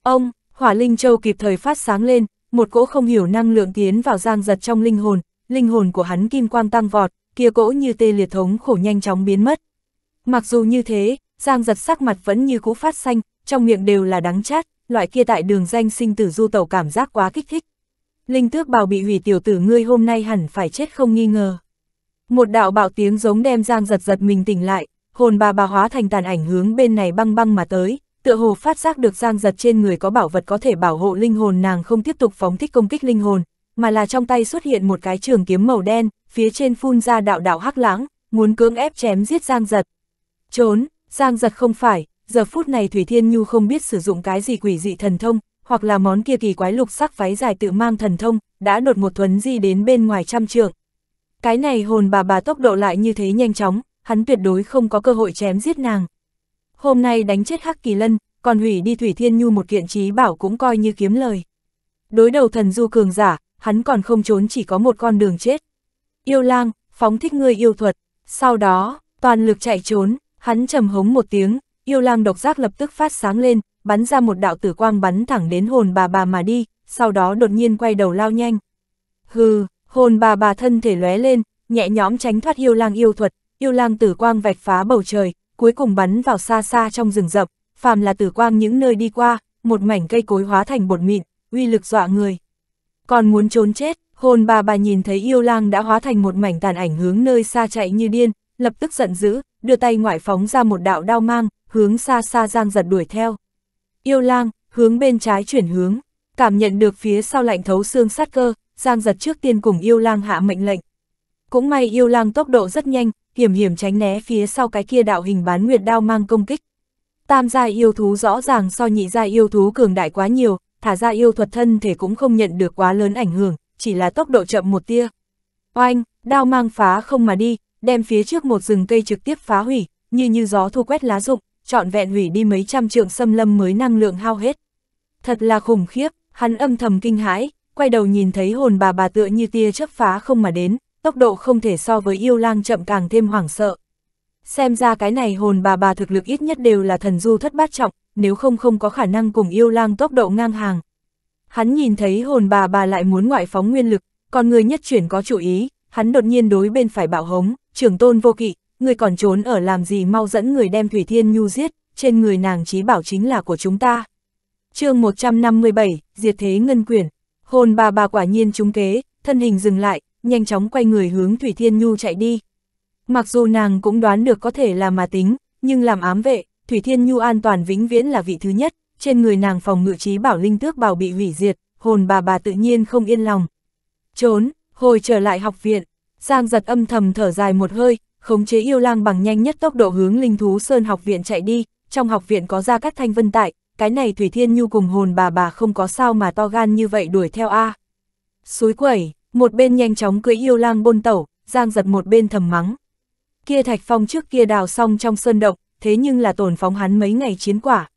Ông, hỏa linh châu kịp thời phát sáng lên, một cỗ không hiểu năng lượng tiến vào Giang giật trong linh hồn, linh hồn của hắn kim quang tăng vọt, kia cỗ như tê liệt thống khổ nhanh chóng biến mất. Mặc dù như thế, Giang giật sắc mặt vẫn như cũ phát xanh, trong miệng đều là đắng chát, loại kia tại đường danh sinh tử du tàu cảm giác quá kích thích. Linh tước bào bị hủy tiểu tử ngươi hôm nay hẳn phải chết không nghi ngờ. Một đạo bạo tiếng giống đem Giang giật giật mình tỉnh lại, hồn bà bà hóa thành tàn ảnh hướng bên này băng băng mà tới, tựa hồ phát giác được Giang giật trên người có bảo vật có thể bảo hộ linh hồn nàng không tiếp tục phóng thích công kích linh hồn, mà là trong tay xuất hiện một cái trường kiếm màu đen, phía trên phun ra đạo đạo hắc lãng, muốn cưỡng ép chém giết Giang giật. Trốn, Giang giật không phải, giờ phút này Thủy Thiên Nhu không biết sử dụng cái gì quỷ dị thần thông, hoặc là món kia kỳ quái lục sắc váy dài tự mang thần thông, đã đột một thuấn di đến bên ngoài trăm trượng. Cái này hồn bà bà tốc độ lại như thế nhanh chóng, hắn tuyệt đối không có cơ hội chém giết nàng. Hôm nay đánh chết Hắc Kỳ Lân, còn hủy đi Thủy Thiên Nhu một kiện trí bảo cũng coi như kiếm lời. Đối đầu thần du cường giả, hắn còn không trốn chỉ có một con đường chết. Yêu lang, phóng thích ngươi yêu thuật, sau đó, toàn lực chạy trốn, hắn trầm hống một tiếng, yêu lang độc giác lập tức phát sáng lên, bắn ra một đạo tử quang bắn thẳng đến hồn bà bà mà đi, sau đó đột nhiên quay đầu lao nhanh. Hừ, hồn bà bà thân thể lóe lên, nhẹ nhõm tránh thoát yêu lang yêu thuật, yêu lang tử quang vạch phá bầu trời, cuối cùng bắn vào xa xa trong rừng rậm, phàm là tử quang những nơi đi qua, một mảnh cây cối hóa thành bột mịn, uy lực dọa người. Còn muốn trốn chết, hồn bà bà nhìn thấy yêu lang đã hóa thành một mảnh tàn ảnh hướng nơi xa chạy như điên, lập tức giận dữ, đưa tay ngoại phóng ra một đạo đao mang, hướng xa xa Giang giật đuổi theo. Yêu lang, hướng bên trái chuyển hướng, cảm nhận được phía sau lạnh thấu xương sát cơ, Giang giật trước tiên cùng yêu lang hạ mệnh lệnh. Cũng may yêu lang tốc độ rất nhanh, hiểm hiểm tránh né phía sau cái kia đạo hình bán nguyệt đao mang công kích. Tam gia yêu thú rõ ràng so nhị gia yêu thú cường đại quá nhiều, thả ra yêu thuật thân thể cũng không nhận được quá lớn ảnh hưởng, chỉ là tốc độ chậm một tia. Oanh, đao mang phá không mà đi, đem phía trước một rừng cây trực tiếp phá hủy, như như gió thu quét lá rụng, trọn vẹn hủy đi mấy trăm trượng xâm lâm mới năng lượng hao hết. Thật là khủng khiếp, hắn âm thầm kinh hãi, quay đầu nhìn thấy hồn bà bà tựa như tia chớp phá không mà đến, tốc độ không thể so với yêu lang chậm càng thêm hoảng sợ. Xem ra cái này hồn bà bà thực lực ít nhất đều là thần du thất bát trọng, nếu không không có khả năng cùng yêu lang tốc độ ngang hàng. Hắn nhìn thấy hồn bà bà lại muốn ngoại phóng nguyên lực, còn người nhất chuyển có chủ ý, hắn đột nhiên đối bên phải bảo hống, trưởng tôn vô kỵ, người còn trốn ở làm gì mau dẫn người đem Thủy Thiên Nhu giết, trên người nàng trí bảo chính là của chúng ta. chương 157, Diệt Thế Ngân Quyển, hồn bà bà quả nhiên trúng kế, thân hình dừng lại, nhanh chóng quay người hướng Thủy Thiên Nhu chạy đi. Mặc dù nàng cũng đoán được có thể là mà tính, nhưng làm ám vệ, Thủy Thiên Nhu an toàn vĩnh viễn là vị thứ nhất, trên người nàng phòng ngự trí bảo linh tước bảo bị hủy diệt, hồn bà bà tự nhiên không yên lòng. Trốn, hồi trở lại học viện, Giang giật âm thầm thở dài một hơi, khống chế yêu lang bằng nhanh nhất tốc độ hướng linh thú sơn học viện chạy đi, trong học viện có ra các thanh vân tại, cái này Thủy Thiên Nhu cùng hồn bà bà không có sao mà to gan như vậy đuổi theo A. Suối quẩy, một bên nhanh chóng cưỡi yêu lang bôn tẩu, giang giật một bên thầm mắng. Kia thạch phong trước kia đào xong trong sơn động, thế nhưng là tổn phóng hắn mấy ngày chiến quả.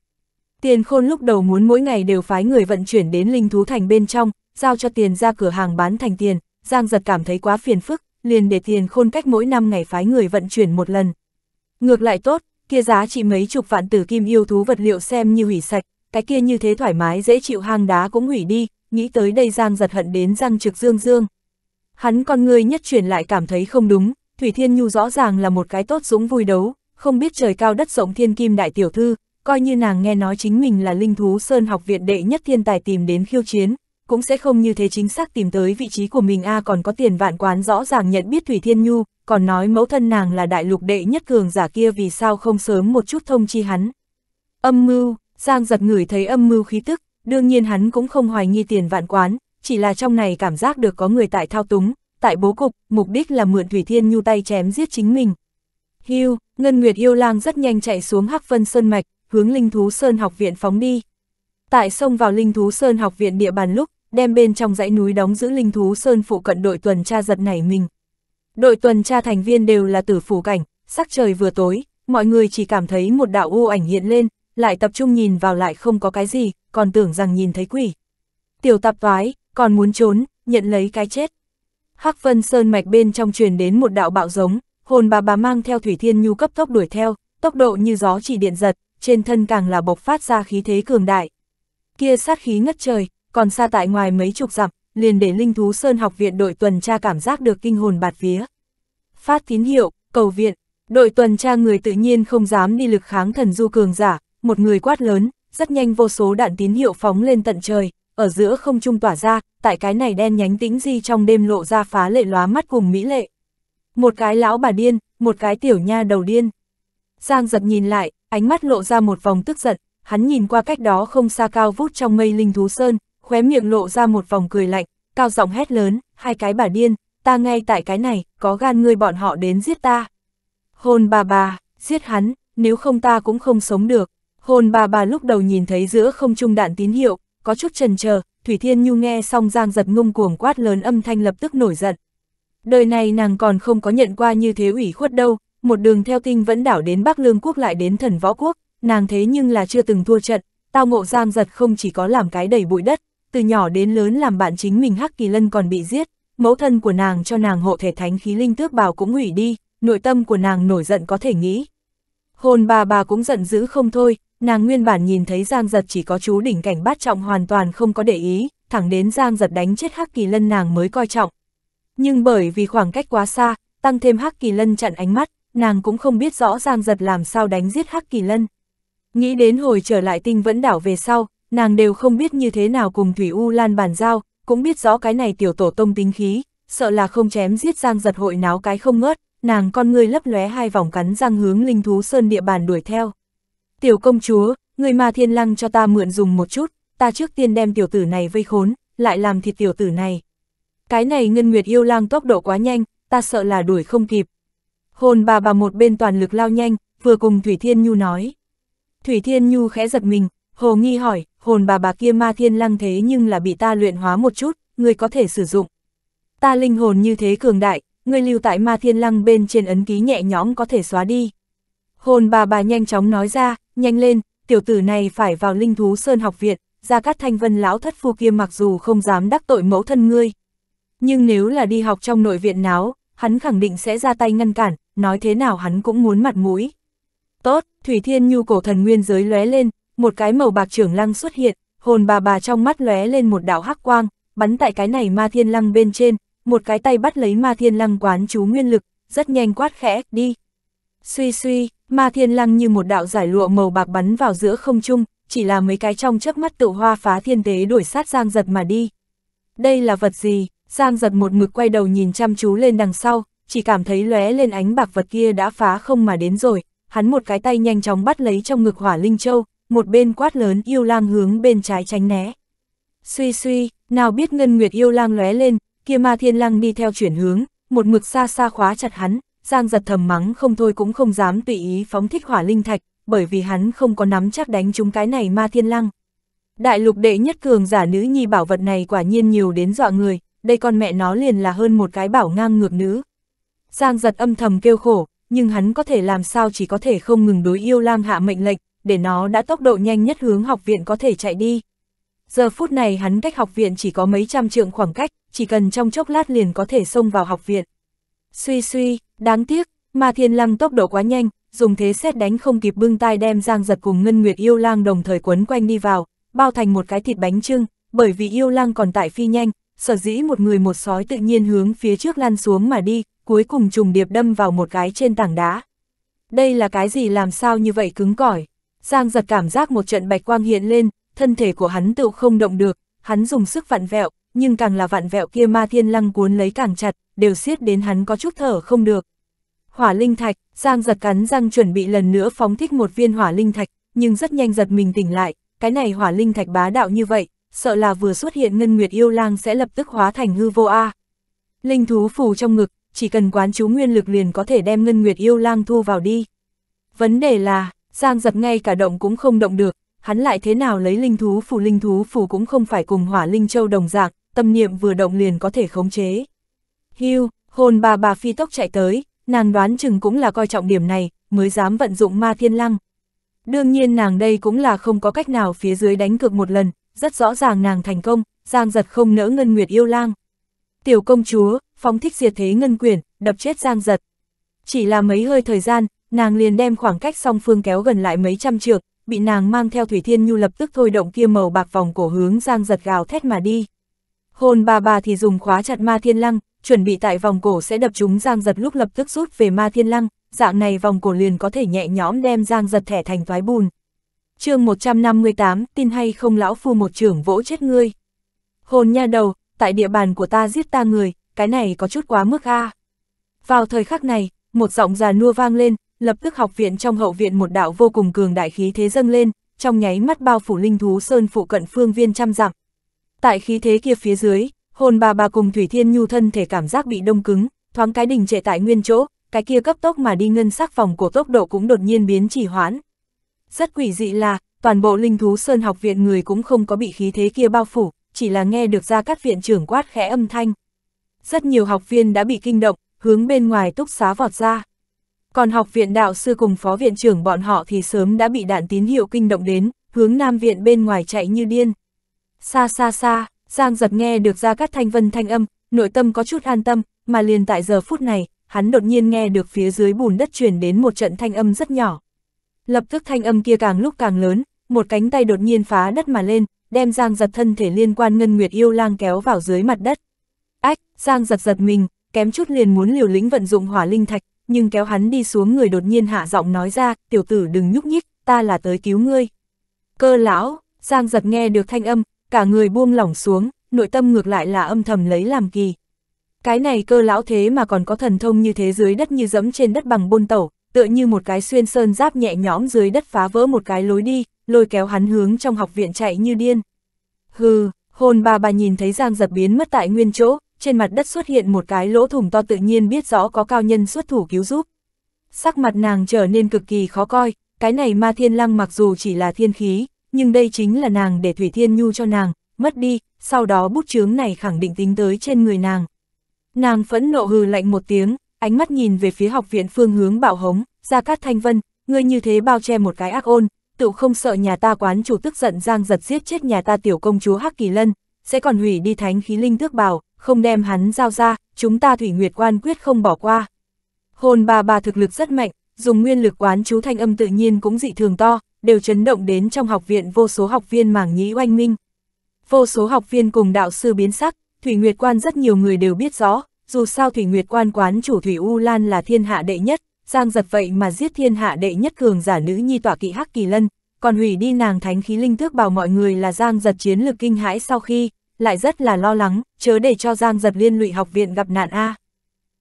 Tiền khôn lúc đầu muốn mỗi ngày đều phái người vận chuyển đến linh thú thành bên trong, giao cho tiền ra cửa hàng bán thành tiền, giang giật cảm thấy quá phiền phức, liền để tiền khôn cách mỗi năm ngày phái người vận chuyển một lần. Ngược lại tốt, kia giá trị mấy chục vạn tử kim yêu thú vật liệu xem như hủy sạch, cái kia như thế thoải mái dễ chịu hang đá cũng hủy đi, nghĩ tới đây Giang giật hận đến răng trực dương dương. Hắn con người nhất chuyển lại cảm thấy không đúng, Thủy Thiên Nhu rõ ràng là một cái tốt dũng vui đấu, không biết trời cao đất rộng thiên kim đại tiểu thư, coi như nàng nghe nói chính mình là linh thú sơn học viện đệ nhất thiên tài tìm đến khiêu chiến, cũng sẽ không như thế chính xác tìm tới vị trí của mình a à còn có tiền vạn quán rõ ràng nhận biết Thủy Thiên Nhu, còn nói mẫu thân nàng là đại lục đệ nhất cường giả kia vì sao không sớm một chút thông chi hắn. Âm mưu, Giang giật ngửi thấy âm mưu khí tức, đương nhiên hắn cũng không hoài nghi tiền vạn quán, chỉ là trong này cảm giác được có người tại thao túng, tại bố cục, mục đích là mượn Thủy Thiên Nhu tay chém giết chính mình. Hưu, Ngân Nguyệt yêu lang rất nhanh chạy xuống Hắc Vân Sơn Mạch, hướng Linh Thú Sơn học viện phóng đi. Tại sông vào Linh Thú Sơn học viện địa bàn lúc, đem bên trong dãy núi đóng giữ linh thú sơn phụ cận đội tuần tra giật nảy mình. Đội tuần tra thành viên đều là tử phủ cảnh, sắc trời vừa tối, mọi người chỉ cảm thấy một đạo u ảnh hiện lên, lại tập trung nhìn vào lại không có cái gì, còn tưởng rằng nhìn thấy quỷ. Tiểu tạp toái, còn muốn trốn, nhận lấy cái chết. Hắc Vân Sơn mạch bên trong truyền đến một đạo bạo giống, hồn bà bà mang theo Thủy Thiên Nhu cấp tốc đuổi theo, tốc độ như gió chỉ điện giật, trên thân càng là bộc phát ra khí thế cường đại. Kia sát khí ngất trời, còn xa tại ngoài mấy chục dặm, liền để Linh Thú Sơn học viện đội tuần tra cảm giác được kinh hồn bạt vía. Phát tín hiệu, cầu viện, đội tuần tra người tự nhiên không dám đi lực kháng thần du cường giả, một người quát lớn, rất nhanh vô số đạn tín hiệu phóng lên tận trời, ở giữa không trung tỏa ra, tại cái này đen nhánh tĩnh di trong đêm lộ ra phá lệ lóa mắt cùng mỹ lệ. Một cái lão bà điên, một cái tiểu nha đầu điên. Giang giật nhìn lại, ánh mắt lộ ra một vòng tức giận, hắn nhìn qua cách đó không xa cao vút trong mây linh thú sơn, khóe miệng lộ ra một vòng cười lạnh, cao giọng hét lớn, hai cái bà điên, ta ngay tại cái này, có gan ngươi bọn họ đến giết ta. hồn bà bà, giết hắn, nếu không ta cũng không sống được. Hồn bà bà lúc đầu nhìn thấy giữa không trung đạn tín hiệu, có chút trần chờ Thủy Thiên Nhu nghe xong giang giật ngung cuồng quát lớn âm thanh lập tức nổi giận. Đời này nàng còn không có nhận qua như thế ủy khuất đâu, một đường theo tinh vẫn đảo đến Bắc Lương Quốc lại đến thần võ quốc, nàng thế nhưng là chưa từng thua trận, tao ngộ giang giật không chỉ có làm cái đầy bụi đất, từ nhỏ đến lớn làm bạn chính mình Hắc Kỳ Lân còn bị giết, mẫu thân của nàng cho nàng hộ thể thánh khí linh tước bào cũng hủy đi, nội tâm của nàng nổi giận có thể nghĩ. Hồn bà bà cũng giận dữ không thôi, nàng nguyên bản nhìn thấy Giang Giật chỉ có chú đỉnh cảnh bát trọng hoàn toàn không có để ý, thẳng đến Giang Giật đánh chết Hắc Kỳ Lân nàng mới coi trọng. Nhưng bởi vì khoảng cách quá xa, tăng thêm Hắc Kỳ Lân chặn ánh mắt, nàng cũng không biết rõ Giang Giật làm sao đánh giết Hắc Kỳ Lân. Nghĩ đến hồi trở lại tinh vẫn đảo về sau, nàng đều không biết như thế nào cùng Thủy U Lan bàn giao, cũng biết rõ cái này tiểu tổ tông tính khí, sợ là không chém giết giang giật hội náo cái không ngớt, nàng con ngươi lấp lóe hai vòng cắn răng hướng linh thú sơn địa bàn đuổi theo. Tiểu công chúa, người ma thiên lăng cho ta mượn dùng một chút, ta trước tiên đem tiểu tử này vây khốn, lại làm thịt tiểu tử này. Cái này ngân nguyệt yêu lang tốc độ quá nhanh, ta sợ là đuổi không kịp. Hồn bà bà một bên toàn lực lao nhanh, vừa cùng Thủy Thiên Nhu nói. Thủy Thiên Nhu khẽ giật mình, Hồ Nghi hỏi, hồn bà bà kia ma thiên lăng thế nhưng là bị ta luyện hóa một chút, ngươi có thể sử dụng. Ta linh hồn như thế cường đại, ngươi lưu tại ma thiên lăng bên trên ấn ký nhẹ nhõm có thể xóa đi. Hồn bà bà nhanh chóng nói ra, nhanh lên, tiểu tử này phải vào linh thú sơn học viện, ra cát thanh vân lão thất phu kia mặc dù không dám đắc tội mẫu thân ngươi. Nhưng nếu là đi học trong nội viện náo, hắn khẳng định sẽ ra tay ngăn cản, nói thế nào hắn cũng muốn mặt mũi. Tốt, Thủy Thiên Nhu cổ thần nguyên giới lóe lên, một cái màu bạc trưởng lăng xuất hiện, hồn bà bà trong mắt lóe lên một đạo hắc quang, bắn tại cái này ma thiên lăng bên trên, một cái tay bắt lấy ma thiên lăng quán chú nguyên lực, rất nhanh quát khẽ, đi. Suy suy, ma thiên lăng như một đạo giải lụa màu bạc bắn vào giữa không trung, chỉ là mấy cái trong chớp mắt tự hoa phá thiên tế đuổi sát giang giật mà đi. Đây là vật gì? Giang giật một mực quay đầu nhìn chăm chú lên đằng sau, chỉ cảm thấy lóe lên ánh bạc vật kia đã phá không mà đến rồi, hắn một cái tay nhanh chóng bắt lấy trong ngực hỏa linh châu, một bên quát lớn yêu lang hướng bên trái tránh né. Suy suy, nào biết ngân nguyệt yêu lang lóe lên, kia ma thiên lang đi theo chuyển hướng, một mực xa xa khóa chặt hắn, giang giật thầm mắng không thôi cũng không dám tùy ý phóng thích hỏa linh thạch, bởi vì hắn không có nắm chắc đánh chúng cái này ma thiên lang. Đại lục đệ nhất cường giả nữ nhi bảo vật này quả nhiên nhiều đến dọa người, đây con mẹ nó liền là hơn một cái bảo ngang ngược nữ. Giang giật âm thầm kêu khổ, nhưng hắn có thể làm sao chỉ có thể không ngừng đối yêu lang hạ mệnh lệnh, để nó đã tốc độ nhanh nhất hướng học viện có thể chạy đi. Giờ phút này hắn cách học viện chỉ có mấy trăm trượng khoảng cách, chỉ cần trong chốc lát liền có thể xông vào học viện. Suy suy, đáng tiếc, mà thiên lăng tốc độ quá nhanh, dùng thế xét đánh không kịp bưng tai đem giang giật cùng ngân nguyệt yêu lang đồng thời quấn quanh đi vào, bao thành một cái thịt bánh trưng, bởi vì yêu lang còn tại phi nhanh, sở dĩ một người một sói tự nhiên hướng phía trước lăn xuống mà đi, cuối cùng trùng điệp đâm vào một cái trên tảng đá. Đây là cái gì làm sao như vậy cứng cỏi? Giang giật cảm giác một trận bạch quang hiện lên, thân thể của hắn tự không động được, hắn dùng sức vặn vẹo, nhưng càng là vặn vẹo kia ma thiên lăng cuốn lấy càng chặt, đều siết đến hắn có chút thở không được. Hỏa linh thạch, Giang giật cắn răng chuẩn bị lần nữa phóng thích một viên hỏa linh thạch, nhưng rất nhanh giật mình tỉnh lại, cái này hỏa linh thạch bá đạo như vậy, sợ là vừa xuất hiện ngân nguyệt yêu lang sẽ lập tức hóa thành hư vô a. Linh thú phù trong ngực, chỉ cần quán chú nguyên lực liền có thể đem ngân nguyệt yêu lang thu vào đi. Vấn đề là, Giang giật ngay cả động cũng không động được, hắn lại thế nào lấy linh thú phù linh thú phù cũng không phải cùng hỏa linh châu đồng dạng, tâm niệm vừa động liền có thể khống chế. Hưu, hồn bà bà phi tốc chạy tới, nàng đoán chừng cũng là coi trọng điểm này, mới dám vận dụng ma thiên lăng. Đương nhiên nàng đây cũng là không có cách nào phía dưới đánh cược một lần, rất rõ ràng nàng thành công, Giang giật không nỡ ngân nguyệt yêu lang. Tiểu công chúa, phóng thích diệt thế ngân quyển, đập chết Giang giật. Chỉ là mấy hơi thời gian, nàng liền đem khoảng cách song phương kéo gần lại mấy trăm trượng, bị nàng mang theo Thủy Thiên Nhu lập tức thôi động kia màu bạc vòng cổ hướng Giang giật gào thét mà đi. Hồn bà bà thì dùng khóa chặt ma thiên lăng, chuẩn bị tại vòng cổ sẽ đập chúng Giang giật lúc lập tức rút về ma thiên lăng, dạng này vòng cổ liền có thể nhẹ nhõm đem Giang giật thẻ thành toái bùn. chương 158, tin hay không lão phu một trưởng vỗ chết ngươi. Hồn nha đầu, tại địa bàn của ta giết ta người, cái này có chút quá mức a. À. Vào thời khắc này, một giọng già nua vang lên, lập tức học viện trong hậu viện một đạo vô cùng cường đại khí thế dâng lên, trong nháy mắt bao phủ linh thú sơn phụ cận phương viên trăm dặm. Tại khí thế kia phía dưới, hồn bà bà cùng Thủy Thiên Nhu thân thể cảm giác bị đông cứng, thoáng cái đình trệ tại nguyên chỗ, cái kia cấp tốc mà đi ngân sắc phòng của tốc độ cũng đột nhiên biến trì hoãn. Rất quỷ dị là, toàn bộ linh thú sơn học viện người cũng không có bị khí thế kia bao phủ, chỉ là nghe được ra các viện trưởng quát khẽ âm thanh. Rất nhiều học viên đã bị kinh động, hướng bên ngoài túc xá vọt ra. Còn học viện đạo sư cùng phó viện trưởng bọn họ thì sớm đã bị đạn tín hiệu kinh động đến, hướng nam viện bên ngoài chạy như điên. Xa xa xa, Giang giật nghe được ra các thanh vân thanh âm, nội tâm có chút an tâm, mà liền tại giờ phút này, hắn đột nhiên nghe được phía dưới bùn đất truyền đến một trận thanh âm rất nhỏ. Lập tức thanh âm kia càng lúc càng lớn, một cánh tay đột nhiên phá đất mà lên, đem Giang giật thân thể liên quan Ngân Nguyệt Yêu Lang kéo vào dưới mặt đất. Ách, Giang giật giật mình, kém chút liền muốn liều lĩnh vận dụng hỏa linh thạch, nhưng kéo hắn đi xuống người đột nhiên hạ giọng nói ra, tiểu tử đừng nhúc nhích, ta là tới cứu ngươi. Cơ lão, Giang giật nghe được thanh âm, cả người buông lỏng xuống, nội tâm ngược lại là âm thầm lấy làm kỳ. Cái này cơ lão thế mà còn có thần thông như thế dưới đất như dẫm trên đất bằng bôn tẩu, tựa như một cái xuyên sơn giáp nhẹ nhõm dưới đất phá vỡ một cái lối đi, lôi kéo hắn hướng trong học viện chạy như điên. Hừ, hồn bà bà nhìn thấy Giang giật biến mất tại nguyên chỗ, trên mặt đất xuất hiện một cái lỗ thủng to tự nhiên biết rõ có cao nhân xuất thủ cứu giúp. Sắc mặt nàng trở nên cực kỳ khó coi, cái này ma thiên lăng mặc dù chỉ là thiên khí, nhưng đây chính là nàng để Thủy Thiên Nhu cho nàng, mất đi, sau đó bút chướng này khẳng định tính tới trên người nàng. Nàng phẫn nộ hừ lạnh một tiếng, ánh mắt nhìn về phía học viện phương hướng bảo hống, ra cát thanh vân, ngươi như thế bao che một cái ác ôn, tự không sợ nhà ta quán chủ tức giận giang giật giết chết nhà ta tiểu công chúa Hắc Kỳ Lân, sẽ còn hủy đi thánh khí linh tước bào không đem hắn giao ra, chúng ta Thủy Nguyệt Quan quyết không bỏ qua. Hồn bà bà thực lực rất mạnh, dùng nguyên lực quán chú thanh âm tự nhiên cũng dị thường to, đều chấn động đến trong học viện vô số học viên mảng nhĩ oanh minh. Vô số học viên cùng đạo sư biến sắc, Thủy Nguyệt Quan rất nhiều người đều biết rõ, dù sao Thủy Nguyệt Quan quán chủ Thủy U Lan là thiên hạ đệ nhất, Giang giật vậy mà giết thiên hạ đệ nhất cường giả nữ nhi tỏa kỵ hắc kỳ lân, còn hủy đi nàng thánh khí linh tước bảo mọi người là Giang giật chiến lực kinh hãi sau khi, lại rất là lo lắng, chớ để cho Giang giật liên lụy học viện gặp nạn A.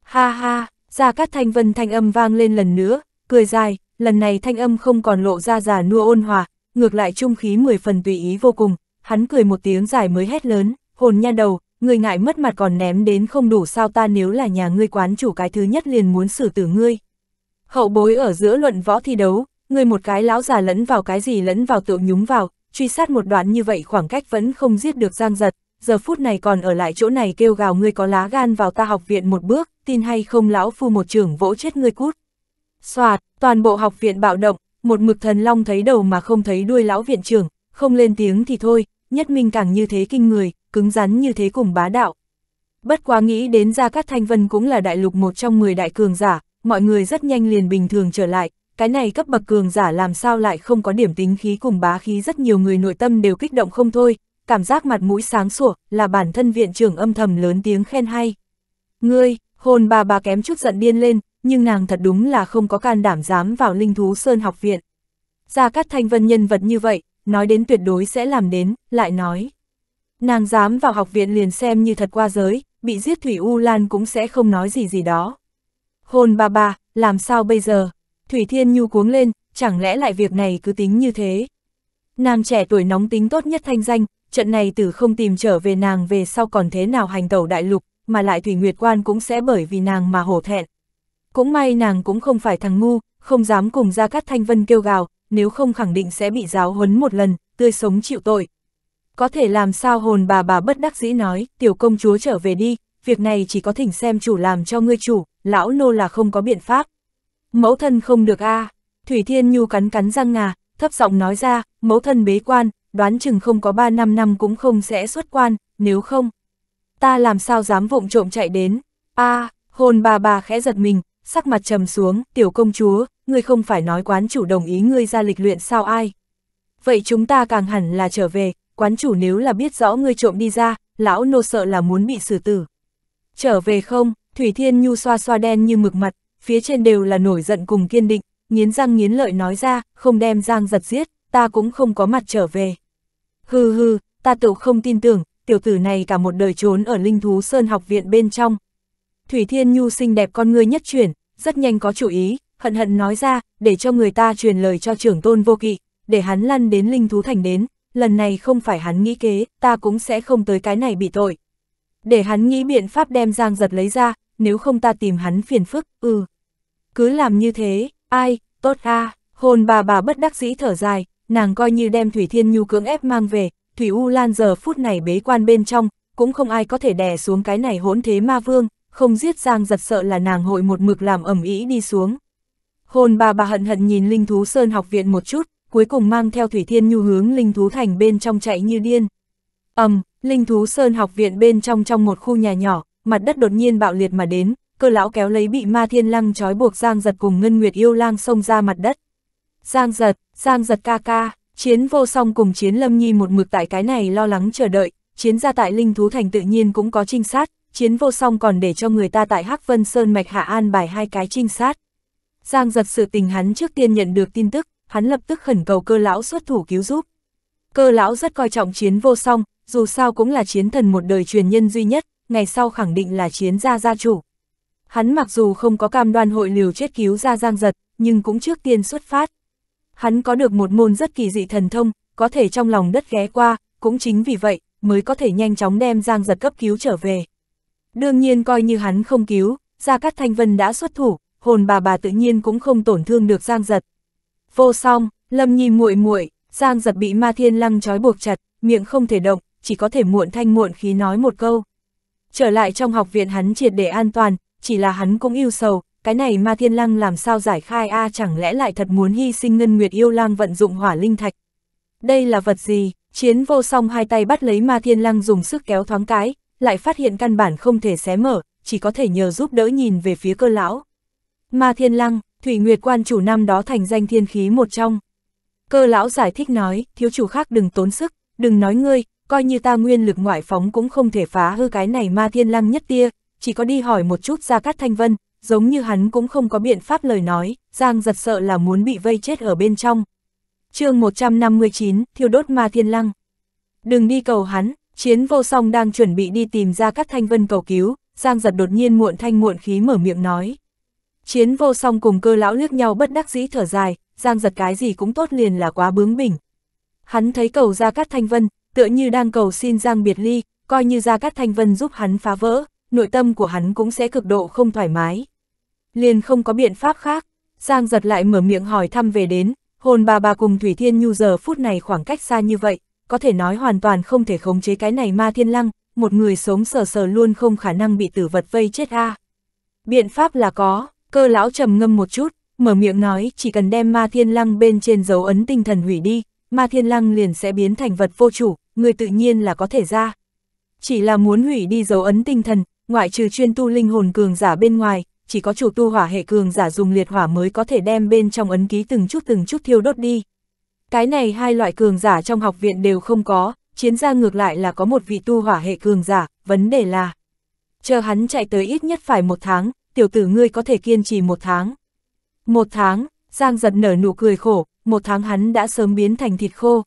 Ha ha, ra các thanh vân thanh âm vang lên lần nữa, cười dài, lần này thanh âm không còn lộ ra già nua ôn hòa, ngược lại trung khí mười phần tùy ý vô cùng, hắn cười một tiếng dài mới hét lớn, hồn nha đầu, người ngại mất mặt còn ném đến không đủ sao ta nếu là nhà ngươi quán chủ cái thứ nhất liền muốn xử tử ngươi. Hậu bối ở giữa luận võ thi đấu, ngươi một cái lão già lẫn vào cái gì lẫn vào tựu nhúng vào, truy sát một đoạn như vậy khoảng cách vẫn không giết được giang giật, giờ phút này còn ở lại chỗ này kêu gào ngươi có lá gan vào ta học viện một bước, tin hay không lão phu một trưởng vỗ chết ngươi cút. Xoạt, toàn bộ học viện bạo động, một mực thần long thấy đầu mà không thấy đuôi lão viện trưởng, không lên tiếng thì thôi, nhất minh càng như thế kinh người, cứng rắn như thế cùng bá đạo. Bất quá nghĩ đến ra các Thanh Vân cũng là đại lục một trong 10 đại cường giả, mọi người rất nhanh liền bình thường trở lại, cái này cấp bậc cường giả làm sao lại không có điểm tính khí cùng bá khí rất nhiều người nội tâm đều kích động không thôi, cảm giác mặt mũi sáng sủa, là bản thân viện trưởng âm thầm lớn tiếng khen hay. Ngươi, hồn bà bà kém chút giận điên lên, nhưng nàng thật đúng là không có can đảm dám vào linh thú sơn học viện. Gia Cát Thanh Vân nhân vật như vậy, nói đến tuyệt đối sẽ làm đến, lại nói. Nàng dám vào học viện liền xem như thật qua giới, bị giết Thủy U Lan cũng sẽ không nói gì gì đó. Hồn bà bà, làm sao bây giờ? Thủy Thiên Nhu cuống lên, chẳng lẽ lại việc này cứ tính như thế? Nàng trẻ tuổi nóng tính tốt nhất thanh danh, trận này tử không tìm trở về nàng về sau còn thế nào hành tẩu đại lục, mà lại Thủy Nguyệt Quan cũng sẽ bởi vì nàng mà hổ thẹn. Cũng may nàng cũng không phải thằng ngu, không dám cùng ra Cát Thanh Vân kêu gào, nếu không khẳng định sẽ bị giáo huấn một lần, tươi sống chịu tội. Có thể làm sao hồn bà bà bất đắc dĩ nói, tiểu công chúa trở về đi, việc này chỉ có thỉnh xem chủ làm cho ngươi chủ, lão nô là không có biện pháp. Mẫu thân không được a à. Thủy Thiên Nhu cắn cắn răng ngà, thấp giọng nói ra, mẫu thân bế quan, đoán chừng không có 3 năm năm cũng không sẽ xuất quan, nếu không. Ta làm sao dám vụng trộm chạy đến. a à, hồn bà bà khẽ giật mình, sắc mặt trầm xuống, tiểu công chúa, ngươi không phải nói quán chủ đồng ý ngươi ra lịch luyện sao ai. Vậy chúng ta càng hẳn là trở về, quán chủ nếu là biết rõ ngươi trộm đi ra, lão nô sợ là muốn bị xử tử. Trở về không, Thủy Thiên Nhu xoa xoa đen như mực mặt, phía trên đều là nổi giận cùng kiên định, nghiến răng nghiến lợi nói ra, không đem Giang giật giết, ta cũng không có mặt trở về hừ hừ, ta tự không tin tưởng, tiểu tử này cả một đời trốn ở linh thú sơn học viện bên trong. Thủy Thiên Nhu xinh đẹp con người nhất chuyển, rất nhanh có chủ ý, hận hận nói ra, để cho người ta truyền lời cho trưởng tôn vô kỵ, để hắn lăn đến linh thú thành đến, lần này không phải hắn nghĩ kế, ta cũng sẽ không tới cái này bị tội. Để hắn nghĩ biện pháp đem giang giật lấy ra, nếu không ta tìm hắn phiền phức, ừ. Cứ làm như thế, ai, tốt a hồn bà bà bất đắc dĩ thở dài, nàng coi như đem Thủy Thiên Nhu cưỡng ép mang về, Thủy U Lan giờ phút này bế quan bên trong, cũng không ai có thể đè xuống cái này hỗn thế ma vương, không giết Giang giật sợ là nàng hội một mực làm ẩm ý đi xuống. Hồn bà bà hận hận nhìn Linh Thú Sơn học viện một chút, cuối cùng mang theo Thủy Thiên Nhu hướng Linh Thú Thành bên trong chạy như điên. ầm, um, Linh Thú Sơn học viện bên trong trong một khu nhà nhỏ, mặt đất đột nhiên bạo liệt mà đến, cơ lão kéo lấy bị ma thiên lăng trói buộc Giang giật cùng Ngân Nguyệt yêu lang xông ra mặt đất. Giang giật, giang giật ca ca, chiến vô song cùng chiến lâm nhi một mực tại cái này lo lắng chờ đợi, chiến ra tại linh thú thành tự nhiên cũng có trinh sát, chiến vô song còn để cho người ta tại Hắc Vân Sơn Mạch Hạ An bài hai cái trinh sát. Giang giật sự tình hắn trước tiên nhận được tin tức, hắn lập tức khẩn cầu cơ lão xuất thủ cứu giúp. Cơ lão rất coi trọng chiến vô song, dù sao cũng là chiến thần một đời truyền nhân duy nhất, ngày sau khẳng định là chiến gia gia chủ. Hắn mặc dù không có cam đoan hội liều chết cứu ra Giang giật, nhưng cũng trước tiên xuất phát hắn có được một môn rất kỳ dị thần thông, có thể trong lòng đất ghé qua, cũng chính vì vậy, mới có thể nhanh chóng đem Giang Giật cấp cứu trở về. Đương nhiên coi như hắn không cứu, Gia Cát Thanh Vân đã xuất thủ, hồn bà bà tự nhiên cũng không tổn thương được Giang Giật. Vô song, Lâm Nhi muội muội, Giang Giật bị Ma Thiên Lăng trói buộc chặt, miệng không thể động, chỉ có thể muộn thanh muộn khí nói một câu. Trở lại trong học viện hắn triệt để an toàn, chỉ là hắn cũng yêu sầu, cái này ma thiên lăng làm sao giải khai a chẳng lẽ lại thật muốn hy sinh ngân nguyệt yêu lang vận dụng hỏa linh thạch. Đây là vật gì, chiến vô song hai tay bắt lấy ma thiên lăng dùng sức kéo thoáng cái, lại phát hiện căn bản không thể xé mở, chỉ có thể nhờ giúp đỡ nhìn về phía cơ lão. Ma thiên lăng, thủy nguyệt quan chủ năm đó thành danh thiên khí một trong. Cơ lão giải thích nói, thiếu chủ khác đừng tốn sức, đừng nói ngươi, coi như ta nguyên lực ngoại phóng cũng không thể phá hư cái này ma thiên lăng nhất tia, chỉ có đi hỏi một chút ra cát thanh vân, giống như hắn cũng không có biện pháp lời nói, Giang giật sợ là muốn bị vây chết ở bên trong. chương 159, thiêu đốt ma thiên lăng. Đừng đi cầu hắn, chiến vô song đang chuẩn bị đi tìm ra các thanh vân cầu cứu, Giang giật đột nhiên muộn thanh muộn khí mở miệng nói. Chiến vô song cùng cơ lão liếc nhau bất đắc dĩ thở dài, Giang giật cái gì cũng tốt liền là quá bướng bỉnh. Hắn thấy cầu ra các thanh vân, tựa như đang cầu xin Giang biệt ly, coi như ra các thanh vân giúp hắn phá vỡ, nội tâm của hắn cũng sẽ cực độ không thoải mái. Liền không có biện pháp khác, Giang giật lại mở miệng hỏi thăm về đến, hồn bà bà cùng Thủy Thiên Nhu giờ phút này khoảng cách xa như vậy, có thể nói hoàn toàn không thể khống chế cái này ma thiên lăng, một người sống sờ sờ luôn không khả năng bị tử vật vây chết a. Biện pháp là có, cơ lão trầm ngâm một chút, mở miệng nói chỉ cần đem ma thiên lăng bên trên dấu ấn tinh thần hủy đi, ma thiên lăng liền sẽ biến thành vật vô chủ, người tự nhiên là có thể ra. Chỉ là muốn hủy đi dấu ấn tinh thần, ngoại trừ chuyên tu linh hồn cường giả bên ngoài, chỉ có chủ tu hỏa hệ cường giả dùng liệt hỏa mới có thể đem bên trong ấn ký từng chút từng chút thiêu đốt đi. Cái này hai loại cường giả trong học viện đều không có, chiến gia ngược lại là có một vị tu hỏa hệ cường giả, vấn đề là chờ hắn chạy tới ít nhất phải một tháng, tiểu tử ngươi có thể kiên trì một tháng. Một tháng, Giang giật nở nụ cười khổ, một tháng hắn đã sớm biến thành thịt khô.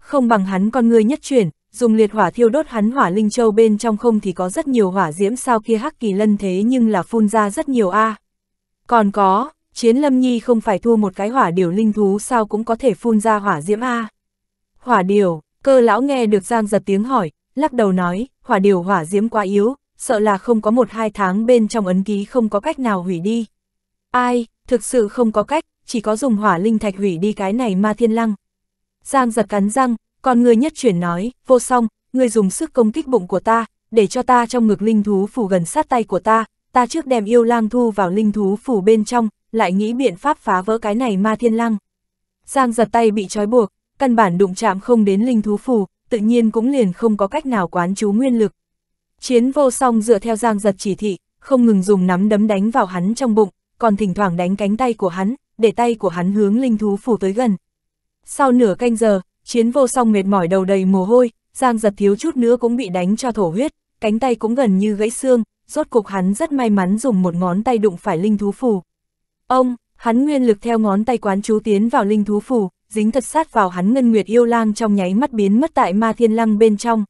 Không bằng hắn con ngươi nhất chuyển, dùng liệt hỏa thiêu đốt hắn hỏa linh châu bên trong không thì có rất nhiều hỏa diễm sao kia hắc kỳ lân thế nhưng là phun ra rất nhiều a. À. Còn có, chiến lâm nhi không phải thua một cái hỏa điều linh thú sao cũng có thể phun ra hỏa diễm a. À. Hỏa điều, cơ lão nghe được Giang giật tiếng hỏi, lắc đầu nói, hỏa điều hỏa diễm quá yếu, sợ là không có một hai tháng bên trong ấn ký không có cách nào hủy đi. Ai, thực sự không có cách, chỉ có dùng hỏa linh thạch hủy đi cái này ma thiên lăng. Giang giật cắn răng, còn người nhất chuyển nói, vô song, người dùng sức công kích bụng của ta, để cho ta trong ngực linh thú phủ gần sát tay của ta, ta trước đem yêu lang thu vào linh thú phủ bên trong, lại nghĩ biện pháp phá vỡ cái này ma thiên lang Giang giật tay bị trói buộc, căn bản đụng chạm không đến linh thú phủ, tự nhiên cũng liền không có cách nào quán chú nguyên lực. Chiến vô song dựa theo giang giật chỉ thị, không ngừng dùng nắm đấm đánh vào hắn trong bụng, còn thỉnh thoảng đánh cánh tay của hắn, để tay của hắn hướng linh thú phủ tới gần. Sau nửa canh giờ, Chiến vô song mệt mỏi đầu đầy mồ hôi, Giang giật thiếu chút nữa cũng bị đánh cho thổ huyết, cánh tay cũng gần như gãy xương, rốt cục hắn rất may mắn dùng một ngón tay đụng phải linh thú phù. Ông, hắn nguyên lực theo ngón tay quán chú tiến vào linh thú phù, dính thật sát vào hắn ngân nguyệt yêu lang trong nháy mắt biến mất tại ma thiên lăng bên trong.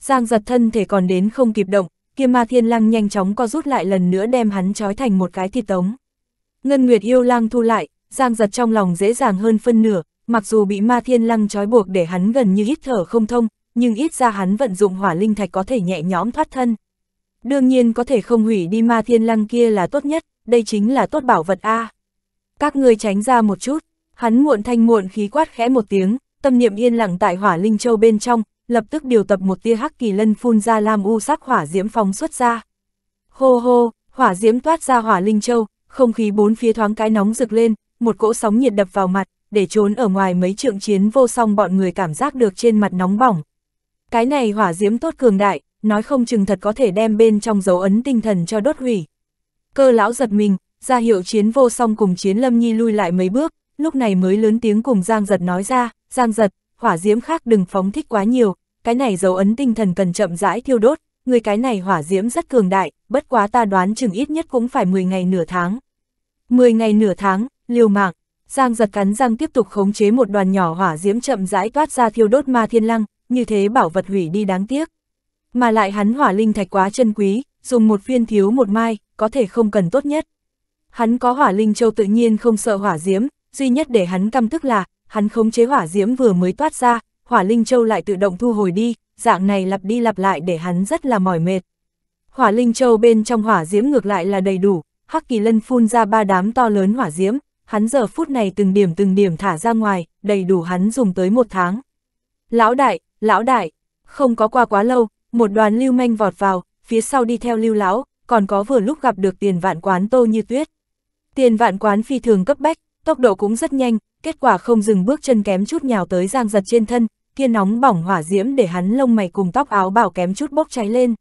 Giang giật thân thể còn đến không kịp động, kia ma thiên lăng nhanh chóng co rút lại lần nữa đem hắn trói thành một cái thịt tống. Ngân nguyệt yêu lang thu lại, Giang giật trong lòng dễ dàng hơn phân nửa, mặc dù bị ma thiên lăng trói buộc để hắn gần như hít thở không thông, nhưng ít ra hắn vận dụng hỏa linh thạch có thể nhẹ nhõm thoát thân. Đương nhiên có thể không hủy đi ma thiên lăng kia là tốt nhất, đây chính là tốt bảo vật A. Các người tránh ra một chút, hắn muộn thanh muộn khí quát khẽ một tiếng, tâm niệm yên lặng tại hỏa linh châu bên trong, lập tức điều tập một tia hắc kỳ lân phun ra lam u sắc hỏa diễm phóng xuất ra. Hô hô, hỏa diễm toát ra hỏa linh châu, không khí bốn phía thoáng cái nóng rực lên, một cỗ sóng nhiệt đập vào mặt, để trốn ở ngoài mấy trượng chiến vô song bọn người cảm giác được trên mặt nóng bỏng. Cái này hỏa diễm tốt cường đại, nói không chừng thật có thể đem bên trong dấu ấn tinh thần cho đốt hủy. Cơ lão giật mình, ra hiệu chiến vô song cùng chiến lâm nhi lui lại mấy bước, lúc này mới lớn tiếng cùng Giang giật nói ra, Giang giật, hỏa diễm khác đừng phóng thích quá nhiều, cái này dấu ấn tinh thần cần chậm rãi thiêu đốt, người cái này hỏa diễm rất cường đại, bất quá ta đoán chừng ít nhất cũng phải 10 ngày nửa tháng. 10 ngày nửa tháng, liều mạng, Giang giật cắn răng tiếp tục khống chế một đoàn nhỏ hỏa diễm chậm rãi toát ra thiêu đốt ma thiên lăng, như thế bảo vật hủy đi đáng tiếc. Mà lại hắn hỏa linh thạch quá chân quý, dùng một viên thiếu một mai, có thể không cần tốt nhất. Hắn có hỏa linh châu tự nhiên không sợ hỏa diễm, duy nhất để hắn căm tức là, hắn khống chế hỏa diễm vừa mới toát ra, hỏa linh châu lại tự động thu hồi đi, dạng này lặp đi lặp lại để hắn rất là mỏi mệt. Hỏa linh châu bên trong hỏa diễm ngược lại là đầy đủ, Hắc Kỳ Lân phun ra ba đám to lớn hỏa diễm, hắn giờ phút này từng điểm từng điểm thả ra ngoài, đầy đủ hắn dùng tới một tháng. Lão đại, lão đại, không có qua quá lâu, một đoàn lưu manh vọt vào, phía sau đi theo lưu lão, còn có vừa lúc gặp được tiền vạn quán tô như tuyết. Tiền vạn quán phi thường cấp bách, tốc độ cũng rất nhanh, kết quả không dừng bước chân kém chút nhào tới giang giật trên thân, kia nóng bỏng hỏa diễm để hắn lông mày cùng tóc áo bảo kém chút bốc cháy lên.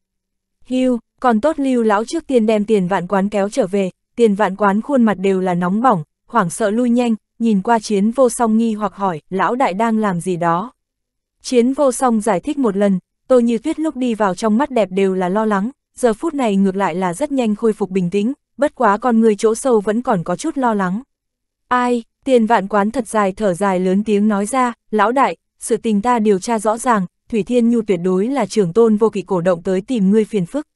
Hưu, còn tốt lưu lão trước tiên đem tiền vạn quán kéo trở về, tiền vạn quán khuôn mặt đều là nóng bỏng, hoảng sợ lui nhanh, nhìn qua chiến vô song nghi hoặc hỏi, lão đại đang làm gì đó. Chiến vô song giải thích một lần, tôi như tuyết lúc đi vào trong mắt đẹp đều là lo lắng, giờ phút này ngược lại là rất nhanh khôi phục bình tĩnh, bất quá con người chỗ sâu vẫn còn có chút lo lắng. Ai, tiền vạn quán thật dài thở dài lớn tiếng nói ra, lão đại, sự tình ta điều tra rõ ràng, Thủy Thiên Nhu tuyệt đối là trưởng tôn vô kỵ cổ động tới tìm ngươi phiền phức.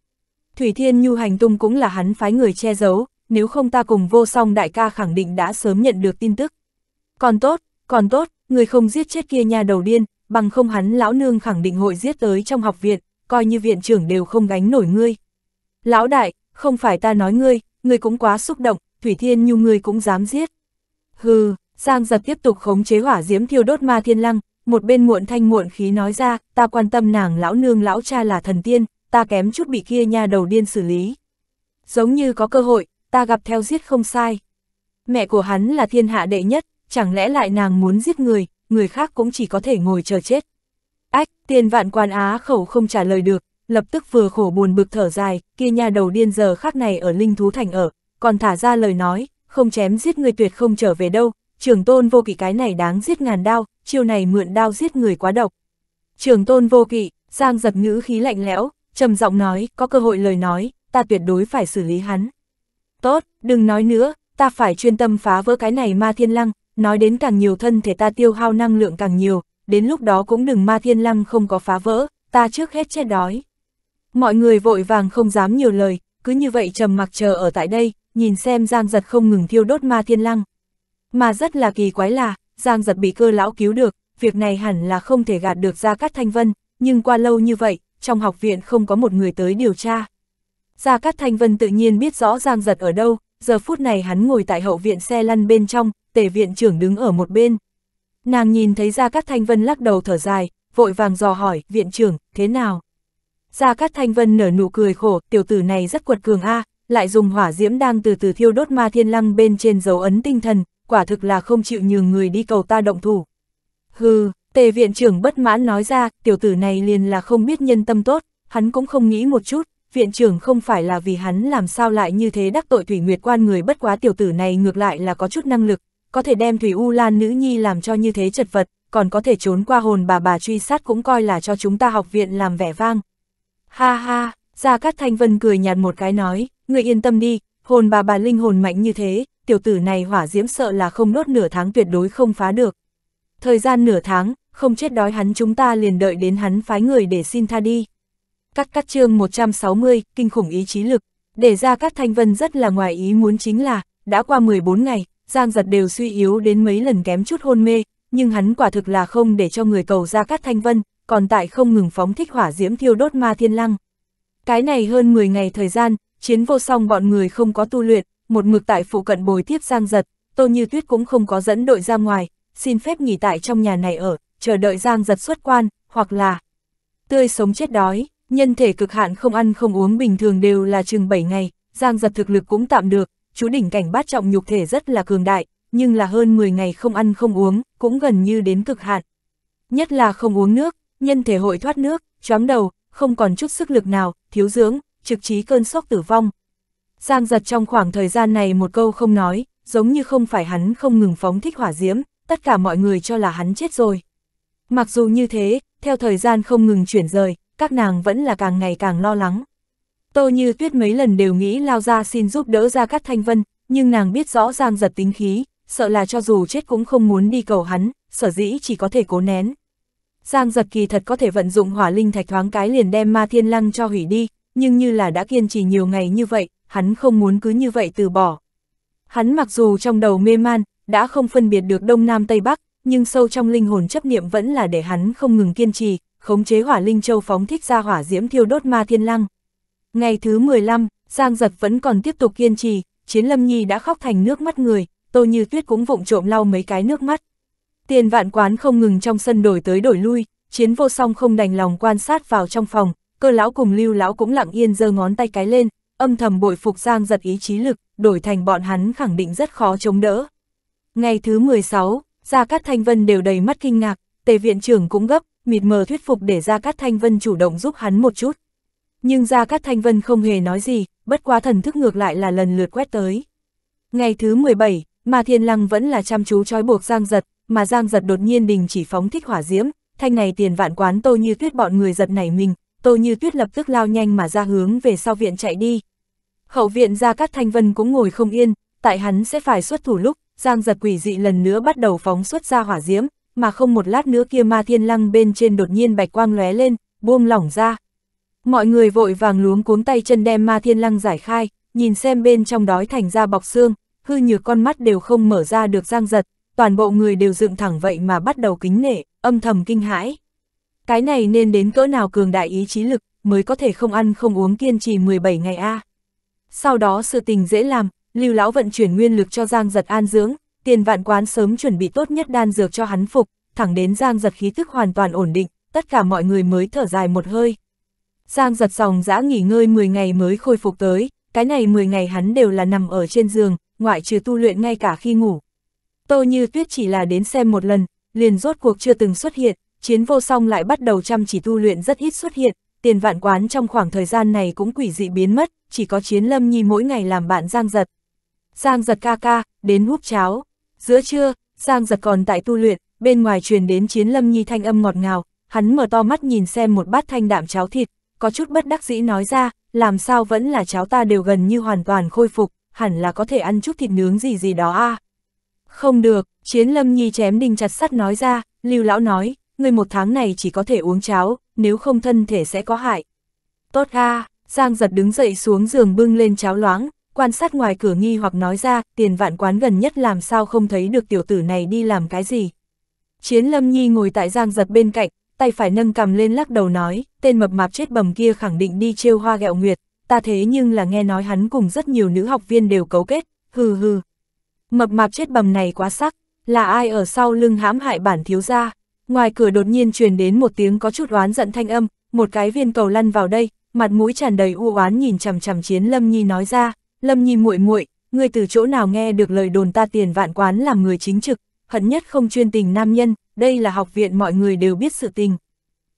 Thủy Thiên Nhu hành tung cũng là hắn phái người che giấu, nếu không ta cùng vô song đại ca khẳng định đã sớm nhận được tin tức. Còn tốt, còn tốt, người không giết chết kia nhà đầu điên, bằng không hắn lão nương khẳng định hội giết tới trong học viện, coi như viện trưởng đều không gánh nổi ngươi. Lão đại, không phải ta nói ngươi, ngươi cũng quá xúc động, Thủy Thiên Nhu ngươi cũng dám giết. Hừ, Giang Giật tiếp tục khống chế hỏa diễm thiêu đốt ma thiên lăng, một bên muộn thanh muộn khí nói ra, ta quan tâm nàng lão nương lão cha là thần tiên, ta kém chút bị kia nha đầu điên xử lý. Giống như có cơ hội, ta gặp theo giết không sai. Mẹ của hắn là thiên hạ đệ nhất, chẳng lẽ lại nàng muốn giết người, người khác cũng chỉ có thể ngồi chờ chết. Ách, tiền vạn quan á khẩu không trả lời được, lập tức vừa khổ buồn bực thở dài, kia nhà đầu điên giờ khác này ở Linh Thú Thành ở, còn thả ra lời nói, không chém giết người tuyệt không trở về đâu, trường tôn vô kỵ cái này đáng giết ngàn đao, chiêu này mượn đao giết người quá độc. Trường tôn vô kỵ, giang giật ngữ khí lạnh lẽo, trầm giọng nói, có cơ hội lời nói, ta tuyệt đối phải xử lý hắn. Tốt, đừng nói nữa, ta phải chuyên tâm phá vỡ cái này ma thiên lăng, nói đến càng nhiều thân thể ta tiêu hao năng lượng càng nhiều, đến lúc đó cũng đừng ma thiên lăng không có phá vỡ, ta trước hết chết đói. Mọi người vội vàng không dám nhiều lời, cứ như vậy trầm mặc chờ ở tại đây, nhìn xem Giang Giật không ngừng thiêu đốt ma thiên lăng. Mà rất là kỳ quái là, Giang Giật bị cơ lão cứu được, việc này hẳn là không thể gạt được ra các Thanh Vân, nhưng qua lâu như vậy, trong học viện không có một người tới điều tra. Gia Cát Thanh Vân tự nhiên biết rõ Giang Giật ở đâu, giờ phút này hắn ngồi tại hậu viện xe lăn bên trong, tể viện trưởng đứng ở một bên. Nàng nhìn thấy Gia Cát Thanh Vân lắc đầu thở dài, vội vàng dò hỏi, viện trưởng, thế nào? Gia Cát Thanh Vân nở nụ cười khổ, tiểu tử này rất quật cường a, lại dùng hỏa diễm đang từ từ thiêu đốt ma thiên lăng bên trên dấu ấn tinh thần, quả thực là không chịu nhường người đi cầu ta động thủ. Hừ, tề viện trưởng bất mãn nói ra, tiểu tử này liền là không biết nhân tâm tốt, hắn cũng không nghĩ một chút, viện trưởng không phải là vì hắn làm sao lại như thế đắc tội Thủy Nguyệt quan người bất quá tiểu tử này ngược lại là có chút năng lực, có thể đem Thủy U Lan nữ nhi làm cho như thế chật vật, còn có thể trốn qua hồn bà bà truy sát cũng coi là cho chúng ta học viện làm vẻ vang. Ha ha, Gia Cát Thanh Vân cười nhạt một cái nói, người yên tâm đi, hồn bà bà linh hồn mạnh như thế, tiểu tử này hỏa diễm sợ là không nốt nửa tháng tuyệt đối không phá được. Thời gian nửa tháng, không chết đói hắn chúng ta liền đợi đến hắn phái người để xin tha đi. Cắt cắt chương 160, kinh khủng ý chí lực. Để ra các thanh vân rất là ngoài ý muốn chính là, đã qua 14 ngày, Giang giật đều suy yếu đến mấy lần kém chút hôn mê, nhưng hắn quả thực là không để cho người cầu ra các thanh vân, còn tại không ngừng phóng thích hỏa diễm thiêu đốt ma thiên lăng. Cái này hơn 10 ngày thời gian, chiến vô song bọn người không có tu luyện, một mực tại phụ cận bồi tiếp Giang giật, Tô Như Tuyết cũng không có dẫn đội ra ngoài, xin phép nghỉ tại trong nhà này ở, chờ đợi Giang giật xuất quan, hoặc là tươi sống chết đói. Nhân thể cực hạn không ăn không uống bình thường đều là chừng 7 ngày, Giang giật thực lực cũng tạm được, chú đỉnh cảnh bát trọng nhục thể rất là cường đại, nhưng là hơn 10 ngày không ăn không uống, cũng gần như đến cực hạn. Nhất là không uống nước, nhân thể hội thoát nước, chóng đầu, không còn chút sức lực nào, thiếu dưỡng, trực trí cơn sốc tử vong. Giang giật trong khoảng thời gian này một câu không nói, giống như không phải hắn không ngừng phóng thích hỏa diễm, tất cả mọi người cho là hắn chết rồi. Mặc dù như thế, theo thời gian không ngừng chuyển rời, các nàng vẫn là càng ngày càng lo lắng. Tô Như Tuyết mấy lần đều nghĩ lao ra xin giúp đỡ ra Cát Thanh Vân, nhưng nàng biết rõ Giang giật tính khí, sợ là cho dù chết cũng không muốn đi cầu hắn, sở dĩ chỉ có thể cố nén. Giang giật kỳ thật có thể vận dụng hỏa linh thạch thoáng cái liền đem ma thiên lăng cho hủy đi, nhưng như là đã kiên trì nhiều ngày như vậy, hắn không muốn cứ như vậy từ bỏ. Hắn mặc dù trong đầu mê man, đã không phân biệt được Đông Nam Tây Bắc, nhưng sâu trong linh hồn chấp niệm vẫn là để hắn không ngừng kiên trì, khống chế hỏa linh châu phóng thích ra hỏa diễm thiêu đốt ma thiên lăng. Ngày thứ 15, Giang Giật vẫn còn tiếp tục kiên trì, Chiến Lâm Nhi đã khóc thành nước mắt người, Tô Như Tuyết cũng vụng trộm lau mấy cái nước mắt. Tiền vạn quán không ngừng trong sân đổi tới đổi lui, Chiến Vô Song không đành lòng quan sát vào trong phòng, cơ lão cùng Lưu lão cũng lặng yên giơ ngón tay cái lên, âm thầm bội phục Giang Giật ý chí lực, đổi thành bọn hắn khẳng định rất khó chống đỡ. Ngày thứ 16, Gia Cát Thanh Vân đều đầy mắt kinh ngạc, Tề viện trưởng cũng gấp, mịt mờ thuyết phục để Gia Cát Thanh Vân chủ động giúp hắn một chút. Nhưng Gia Cát Thanh Vân không hề nói gì, bất quá thần thức ngược lại là lần lượt quét tới. Ngày thứ 17, mà thiên lăng vẫn là chăm chú trói buộc Giang Giật, mà Giang Giật đột nhiên đình chỉ phóng thích hỏa diễm, thanh này tiền vạn quán tô như tuyết bọn người giật nảy mình, tô như tuyết lập tức lao nhanh mà ra hướng về sau viện chạy đi. Hậu viện Gia Cát Thanh Vân cũng ngồi không yên, tại hắn sẽ phải xuất thủ lúc, Giang Giật quỷ dị lần nữa bắt đầu phóng xuất ra hỏa diễm, mà không một lát nữa kia ma thiên lăng bên trên đột nhiên bạch quang lóe lên, buông lỏng ra. Mọi người vội vàng luống cuống tay chân đem ma thiên lăng giải khai, nhìn xem bên trong đói thành ra bọc xương, hư nhược con mắt đều không mở ra được giang giật, toàn bộ người đều dựng thẳng vậy mà bắt đầu kính nể, âm thầm kinh hãi. Cái này nên đến cỡ nào cường đại ý chí lực, mới có thể không ăn không uống kiên trì 17 ngày a. Sau đó sự tình dễ làm, Lưu lão vận chuyển nguyên lực cho Giang Giật an dưỡng, Tiền vạn quán sớm chuẩn bị tốt nhất đan dược cho hắn phục, thẳng đến Giang giật khí thức hoàn toàn ổn định, tất cả mọi người mới thở dài một hơi. Giang giật sòng dã nghỉ ngơi 10 ngày mới khôi phục tới, cái này 10 ngày hắn đều là nằm ở trên giường, ngoại trừ tu luyện ngay cả khi ngủ. Tô Như Tuyết chỉ là đến xem một lần, liền rốt cuộc chưa từng xuất hiện, chiến vô song lại bắt đầu chăm chỉ tu luyện rất ít xuất hiện, tiền vạn quán trong khoảng thời gian này cũng quỷ dị biến mất, chỉ có chiến lâm nhi mỗi ngày làm bạn Giang giật. Giang giật ca ca, đến hút cháo. Giữa trưa, Giang giật còn tại tu luyện, bên ngoài truyền đến chiến lâm nhi thanh âm ngọt ngào, hắn mở to mắt nhìn xem một bát thanh đạm cháo thịt, có chút bất đắc dĩ nói ra, làm sao vẫn là cháo ta đều gần như hoàn toàn khôi phục, hẳn là có thể ăn chút thịt nướng gì gì đó a Không được, chiến lâm nhi chém đinh chặt sắt nói ra, lưu lão nói, người một tháng này chỉ có thể uống cháo, nếu không thân thể sẽ có hại. Tốt a Giang giật đứng dậy xuống giường bưng lên cháo loãng, quan sát ngoài cửa nghi hoặc nói ra, tiền vạn quán gần nhất làm sao không thấy được tiểu tử này đi làm cái gì. Chiến lâm nhi ngồi tại giang giật bên cạnh, tay phải nâng cầm lên lắc đầu nói, tên mập mạp chết bầm kia khẳng định đi trêu hoa gẹo nguyệt, ta thế nhưng là nghe nói hắn cùng rất nhiều nữ học viên đều cấu kết, hừ hừ. Mập mạp chết bầm này quá sắc, là ai ở sau lưng hãm hại bản thiếu gia. Ngoài cửa đột nhiên truyền đến một tiếng có chút oán giận thanh âm, một cái viên cầu lăn vào đây, mặt mũi tràn đầy u oán nhìn chằm chằm Chiến Lâm Nhi nói ra, Lâm Nhi muội muội, ngươi từ chỗ nào nghe được lời đồn ta tiền vạn quán làm người chính trực, hận nhất không chuyên tình nam nhân, đây là học viện mọi người đều biết sự tình.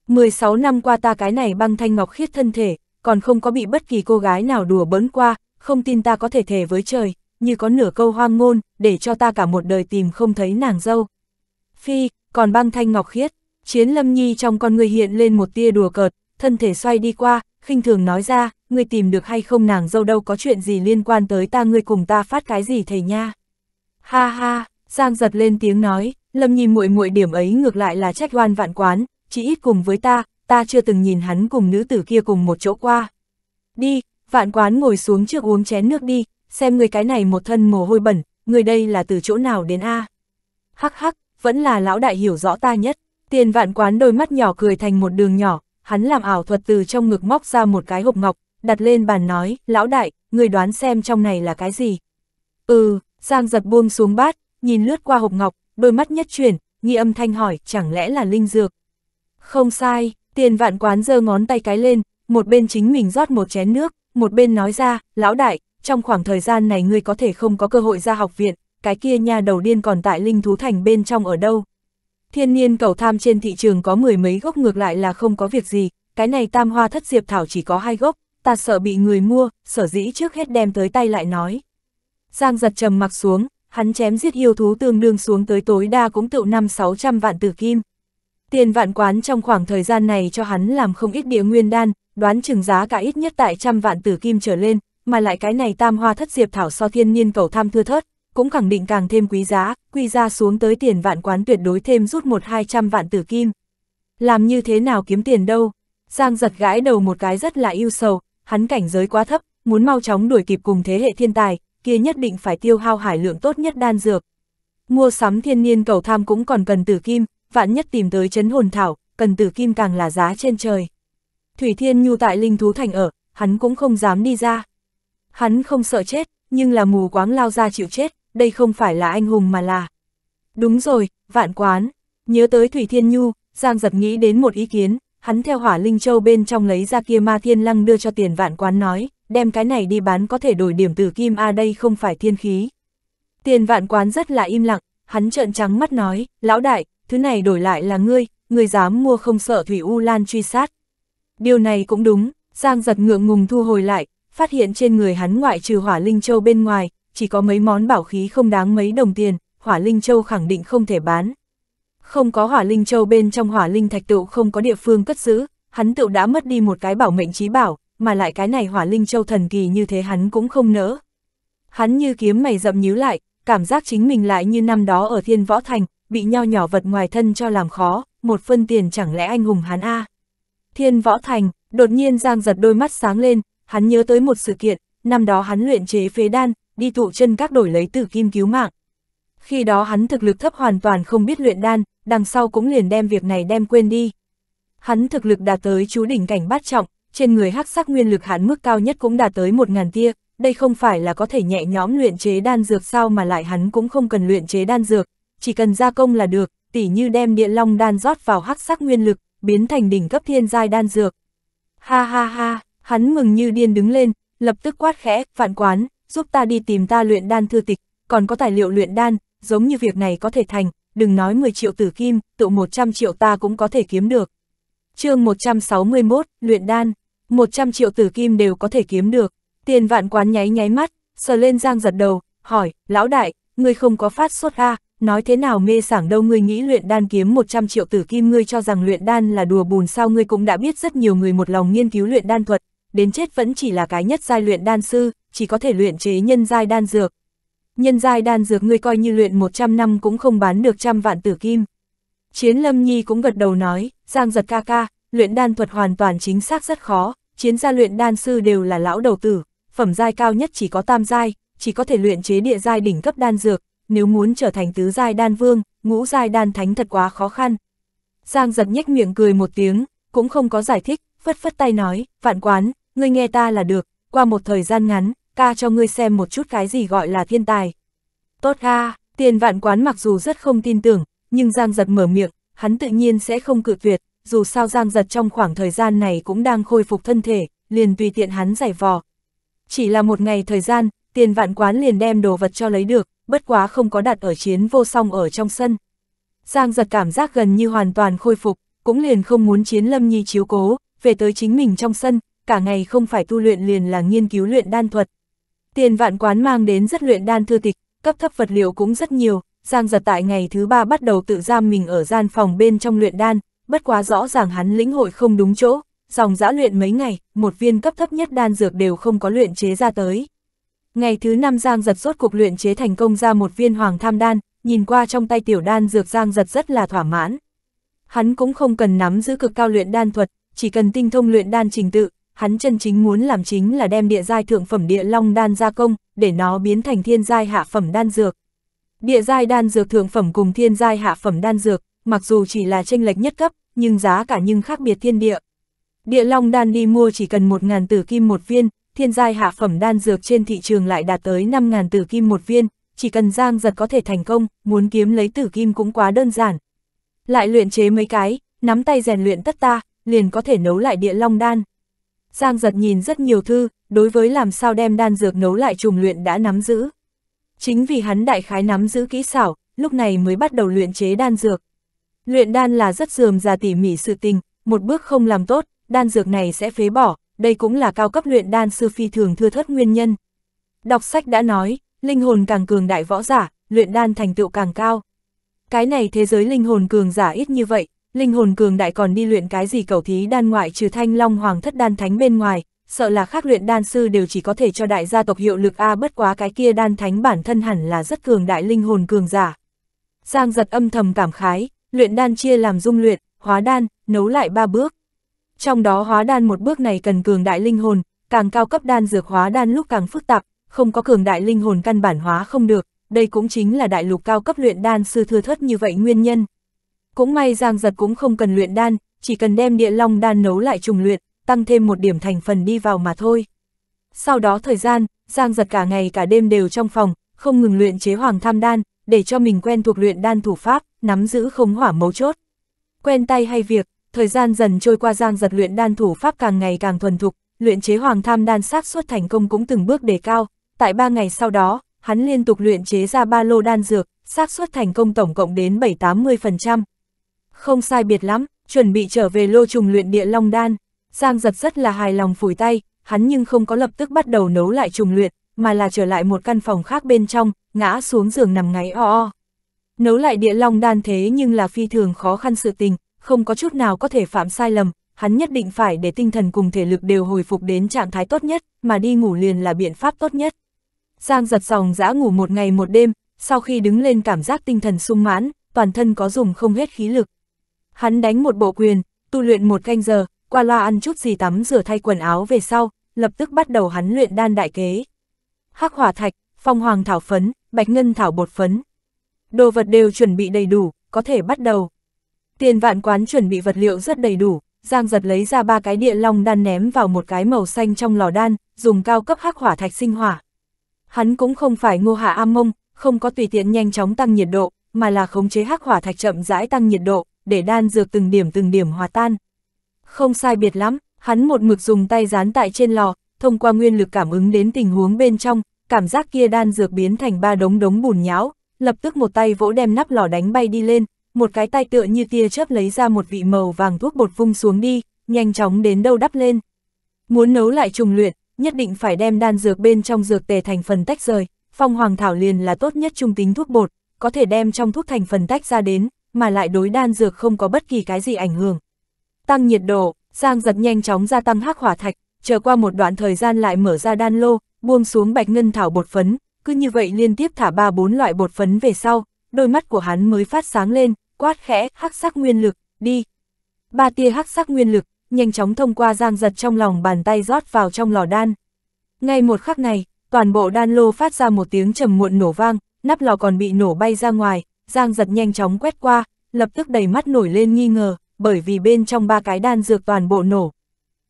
16 năm qua ta cái này băng thanh ngọc khiết thân thể, còn không có bị bất kỳ cô gái nào đùa bỡn qua, không tin ta có thể thề với trời, như có nửa câu hoang ngôn, để cho ta cả một đời tìm không thấy nàng dâu. Phi, còn băng thanh ngọc khiết, chiến lâm nhi trong con người hiện lên một tia đùa cợt, thân thể xoay đi qua, khinh thường nói ra, ngươi tìm được hay không nàng dâu đâu có chuyện gì liên quan tới ta ngươi cùng ta phát cái gì thầy nha. Ha ha, Giang giật lên tiếng nói, Lâm nhìn muội muội điểm ấy ngược lại là trách oan vạn quán, chỉ ít cùng với ta, ta chưa từng nhìn hắn cùng nữ tử kia cùng một chỗ qua. Đi, vạn quán ngồi xuống trước uống chén nước đi, xem người cái này một thân mồ hôi bẩn, người đây là từ chỗ nào đến a? Hắc hắc, vẫn là lão đại hiểu rõ ta nhất. Tiền vạn quán đôi mắt nhỏ cười thành một đường nhỏ, hắn làm ảo thuật từ trong ngực móc ra một cái hộp ngọc, đặt lên bàn nói, lão đại, người đoán xem trong này là cái gì. Ừ, Giang giật buông xuống bát, nhìn lướt qua hộp ngọc, đôi mắt nhất chuyển, nghi âm thanh hỏi, chẳng lẽ là linh dược. Không sai, tiền vạn quán giơ ngón tay cái lên, một bên chính mình rót một chén nước, một bên nói ra, lão đại, trong khoảng thời gian này ngươi có thể không có cơ hội ra học viện, cái kia nha đầu điên còn tại linh thú thành bên trong ở đâu. Thiên nhiên cầu tham trên thị trường có mười mấy gốc ngược lại là không có việc gì, cái này tam hoa thất diệp thảo chỉ có hai gốc, ta sợ bị người mua, sở dĩ trước hết đem tới tay lại nói. Giang giật trầm mặc xuống, hắn chém giết yêu thú tương đương xuống tới tối đa cũng tựu năm 600 vạn tử kim. Tiền vạn quán trong khoảng thời gian này cho hắn làm không ít địa nguyên đan, đoán chừng giá cả ít nhất tại trăm vạn tử kim trở lên, mà lại cái này tam hoa thất diệp thảo so thiên nhiên cầu tham thưa thớt, cũng khẳng định càng thêm quý giá, quy ra xuống tới tiền vạn quán tuyệt đối thêm rút một hai trăm vạn tử kim. Làm như thế nào kiếm tiền đâu? Giang giật gãi đầu một cái rất là yêu sầu, hắn cảnh giới quá thấp, muốn mau chóng đuổi kịp cùng thế hệ thiên tài, kia nhất định phải tiêu hao hải lượng tốt nhất đan dược. Mua sắm thiên niên cầu tham cũng còn cần tử kim, vạn nhất tìm tới chấn hồn thảo, cần tử kim càng là giá trên trời. Thủy Thiên Nhu tại Linh Thú Thành ở, hắn cũng không dám đi ra. Hắn không sợ chết, nhưng là mù quáng lao ra chịu chết, đây không phải là anh hùng mà là... Đúng rồi, vạn quán, nhớ tới Thủy Thiên Nhu, Giang giật nghĩ đến một ý kiến, hắn theo hỏa Linh Châu bên trong lấy ra kia ma thiên lăng đưa cho tiền vạn quán nói, đem cái này đi bán có thể đổi điểm từ kim A đây không phải thiên khí. Tiền vạn quán rất là im lặng, hắn trợn trắng mắt nói, lão đại, thứ này đổi lại là ngươi, ngươi dám mua không sợ Thủy U Lan truy sát. Điều này cũng đúng, Giang giật ngượng ngùng thu hồi lại, phát hiện trên người hắn ngoại trừ hỏa Linh Châu bên ngoài, chỉ có mấy món bảo khí không đáng mấy đồng tiền, hỏa linh châu khẳng định không thể bán. Không có hỏa linh châu bên trong hỏa linh thạch tựu không có địa phương cất giữ, hắn tựu đã mất đi một cái bảo mệnh trí bảo, mà lại cái này hỏa linh châu thần kỳ như thế hắn cũng không nỡ. Hắn như kiếm mày rậm nhíu lại, cảm giác chính mình lại như năm đó ở thiên võ thành, bị nho nhỏ vật ngoài thân cho làm khó, một phân tiền chẳng lẽ anh hùng hắn a Thiên võ thành, đột nhiên giang giật đôi mắt sáng lên, hắn nhớ tới một sự kiện, năm đó hắn luyện chế phế đan, đi thụ chân các đổi lấy tử kim cứu mạng. Khi đó hắn thực lực thấp hoàn toàn không biết luyện đan, đằng sau cũng liền đem việc này đem quên đi. Hắn thực lực đạt tới chú đỉnh cảnh bát trọng, trên người hắc sắc nguyên lực hắn mức cao nhất cũng đạt tới một ngàn tia, đây không phải là có thể nhẹ nhõm luyện chế đan dược sao mà lại hắn cũng không cần luyện chế đan dược, chỉ cần gia công là được, tỉ như đem địa long đan rót vào hắc sắc nguyên lực, biến thành đỉnh cấp thiên giai đan dược. Ha ha ha, hắn mừng như điên đứng lên, lập tức quát khẽ, phản quán, giúp ta đi tìm ta luyện đan thư tịch, còn có tài liệu luyện đan, giống như việc này có thể thành, đừng nói 10 triệu tử kim, tụ 100 triệu ta cũng có thể kiếm được. chương 161, luyện đan, 100 triệu tử kim đều có thể kiếm được, tiền vạn quán nháy nháy mắt, sờ lên giang giật đầu, hỏi, lão đại, ngươi không có phát sốt a à? nói thế nào mê sảng đâu ngươi nghĩ luyện đan kiếm 100 triệu tử kim ngươi cho rằng luyện đan là đùa bùn sao ngươi cũng đã biết rất nhiều người một lòng nghiên cứu luyện đan thuật, đến chết vẫn chỉ là cái nhất giai luyện đan sư, chỉ có thể luyện chế nhân giai đan dược. Nhân giai đan dược ngươi coi như luyện 100 năm cũng không bán được trăm vạn tử kim. Chiến Lâm Nhi cũng gật đầu nói, Giang giật ca ca, luyện đan thuật hoàn toàn chính xác rất khó, chiến gia luyện đan sư đều là lão đầu tử, phẩm giai cao nhất chỉ có tam giai, chỉ có thể luyện chế địa giai đỉnh cấp đan dược, nếu muốn trở thành tứ giai đan vương, ngũ giai đan thánh thật quá khó khăn. Giang giật nhếch miệng cười một tiếng, cũng không có giải thích, phất phất tay nói, vạn quán, ngươi nghe ta là được, qua một thời gian ngắn, ca cho ngươi xem một chút cái gì gọi là thiên tài. Tốt ca, tiền vạn quán mặc dù rất không tin tưởng, nhưng Giang giật mở miệng, hắn tự nhiên sẽ không cự tuyệt, dù sao Giang giật trong khoảng thời gian này cũng đang khôi phục thân thể, liền tùy tiện hắn giải vò. Chỉ là một ngày thời gian, tiền vạn quán liền đem đồ vật cho lấy được, bất quá không có đặt ở chiến vô song ở trong sân. Giang giật cảm giác gần như hoàn toàn khôi phục, cũng liền không muốn chiến lâm nhi chiếu cố, về tới chính mình trong sân, cả ngày không phải tu luyện liền là nghiên cứu luyện đan thuật, Tiền vạn quán mang đến rất luyện đan thư tịch, cấp thấp vật liệu cũng rất nhiều, Giang giật tại ngày thứ ba bắt đầu tự giam mình ở gian phòng bên trong luyện đan, bất quá rõ ràng hắn lĩnh hội không đúng chỗ, dòng dã luyện mấy ngày, một viên cấp thấp nhất đan dược đều không có luyện chế ra tới. Ngày thứ năm Giang giật rốt cuộc luyện chế thành công ra một viên hoàng tham đan, nhìn qua trong tay tiểu đan dược Giang giật rất là thỏa mãn. Hắn cũng không cần nắm giữ cực cao luyện đan thuật, chỉ cần tinh thông luyện đan trình tự, hắn chân chính muốn làm chính là đem địa giai thượng phẩm địa long đan gia công, để nó biến thành thiên giai hạ phẩm đan dược. Địa giai đan dược thượng phẩm cùng thiên giai hạ phẩm đan dược, mặc dù chỉ là tranh lệch nhất cấp, nhưng giá cả nhưng khác biệt thiên địa. Địa long đan đi mua chỉ cần 1.000 tử kim một viên, thiên giai hạ phẩm đan dược trên thị trường lại đạt tới 5.000 tử kim một viên, chỉ cần giang giật có thể thành công, muốn kiếm lấy tử kim cũng quá đơn giản. Lại luyện chế mấy cái, nắm tay rèn luyện tất ta, liền có thể nấu lại địa long đan. Giang giật nhìn rất nhiều thư, đối với làm sao đem đan dược nấu lại trùng luyện đã nắm giữ. Chính vì hắn đại khái nắm giữ kỹ xảo, lúc này mới bắt đầu luyện chế đan dược. Luyện đan là rất dườm già tỉ mỉ sự tình, một bước không làm tốt, đan dược này sẽ phế bỏ, đây cũng là cao cấp luyện đan sư phi thường thưa thất nguyên nhân. Đọc sách đã nói, linh hồn càng cường đại võ giả, luyện đan thành tựu càng cao. Cái này thế giới linh hồn cường giả ít như vậy, Linh hồn cường đại còn đi luyện cái gì cầu thí đan ngoại trừ thanh long hoàng thất đan thánh bên ngoài, sợ là khác luyện đan sư đều chỉ có thể cho đại gia tộc hiệu lực A à, bất quá cái kia đan thánh bản thân hẳn là rất cường đại linh hồn cường giả. Giang giật âm thầm cảm khái, luyện đan chia làm dung luyện, hóa đan, nấu lại ba bước. Trong đó hóa đan một bước này cần cường đại linh hồn, càng cao cấp đan dược hóa đan lúc càng phức tạp, không có cường đại linh hồn căn bản hóa không được, đây cũng chính là đại lục cao cấp luyện đan sư thưa thất như vậy nguyên nhân. Cũng may Giang Giật cũng không cần luyện đan, chỉ cần đem địa long đan nấu lại trùng luyện, tăng thêm một điểm thành phần đi vào mà thôi. Sau đó thời gian, Giang Giật cả ngày cả đêm đều trong phòng, không ngừng luyện chế hoàng tham đan, để cho mình quen thuộc luyện đan thủ pháp, nắm giữ không hỏa mấu chốt. Quen tay hay việc, thời gian dần trôi qua Giang Giật luyện đan thủ pháp càng ngày càng thuần thục, luyện chế hoàng tham đan xác suất thành công cũng từng bước đề cao. Tại 3 ngày sau đó, hắn liên tục luyện chế ra ba lô đan dược, xác suất thành công tổng cộng đến 7-80%. Không sai biệt lắm, chuẩn bị trở về lô trùng luyện địa long đan. Giang giật rất là hài lòng phủi tay, hắn nhưng không có lập tức bắt đầu nấu lại trùng luyện, mà là trở lại một căn phòng khác bên trong, ngã xuống giường nằm ngáy o o. Nấu lại địa long đan thế nhưng là phi thường khó khăn sự tình, không có chút nào có thể phạm sai lầm, hắn nhất định phải để tinh thần cùng thể lực đều hồi phục đến trạng thái tốt nhất, mà đi ngủ liền là biện pháp tốt nhất. Giang giật dòng dã ngủ một ngày một đêm, sau khi đứng lên cảm giác tinh thần sung mãn, toàn thân có dùng không hết khí lực. Hắn đánh một bộ quyền, tu luyện một canh giờ, qua loa ăn chút gì tắm rửa thay quần áo về sau, lập tức bắt đầu hắn luyện đan đại kế. Hắc hỏa thạch, phong hoàng thảo phấn, bạch ngân thảo bột phấn. Đồ vật đều chuẩn bị đầy đủ, có thể bắt đầu. Tiền vạn quán chuẩn bị vật liệu rất đầy đủ, Giang giật lấy ra ba cái địa long đan ném vào một cái màu xanh trong lò đan, dùng cao cấp hắc hỏa thạch sinh hỏa. Hắn cũng không phải ngô hạ am mông, không có tùy tiện nhanh chóng tăng nhiệt độ, mà là khống chế hắc hỏa thạch chậm rãi tăng nhiệt độ, để đan dược từng điểm từng điểm hòa tan. Không sai biệt lắm, hắn một mực dùng tay dán tại trên lò, thông qua nguyên lực cảm ứng đến tình huống bên trong, cảm giác kia đan dược biến thành ba đống đống bùn nhão, lập tức một tay vỗ đem nắp lò đánh bay đi lên, một cái tay tựa như tia chớp lấy ra một vị màu vàng thuốc bột vung xuống đi, nhanh chóng đến đâu đắp lên. Muốn nấu lại trùng luyện, nhất định phải đem đan dược bên trong dược tề thành phần tách rời, phong hoàng thảo liền là tốt nhất trung tính thuốc bột, có thể đem trong thuốc thành phần tách ra đến, mà lại đối đan dược không có bất kỳ cái gì ảnh hưởng. Tăng nhiệt độ, Giang giật nhanh chóng gia tăng hắc hỏa thạch, chờ qua một đoạn thời gian lại mở ra đan lô, buông xuống bạch ngân thảo bột phấn, cứ như vậy liên tiếp thả ba bốn loại bột phấn về sau, đôi mắt của hắn mới phát sáng lên, quát khẽ, hắc sắc nguyên lực, đi. Ba tia hắc sắc nguyên lực, nhanh chóng thông qua giang giật trong lòng bàn tay rót vào trong lò đan. Ngay một khắc này, toàn bộ đan lô phát ra một tiếng trầm muộn nổ vang, nắp lò còn bị nổ bay ra ngoài, Giang giật nhanh chóng quét qua, lập tức đầy mắt nổi lên nghi ngờ, bởi vì bên trong ba cái đan dược toàn bộ nổ.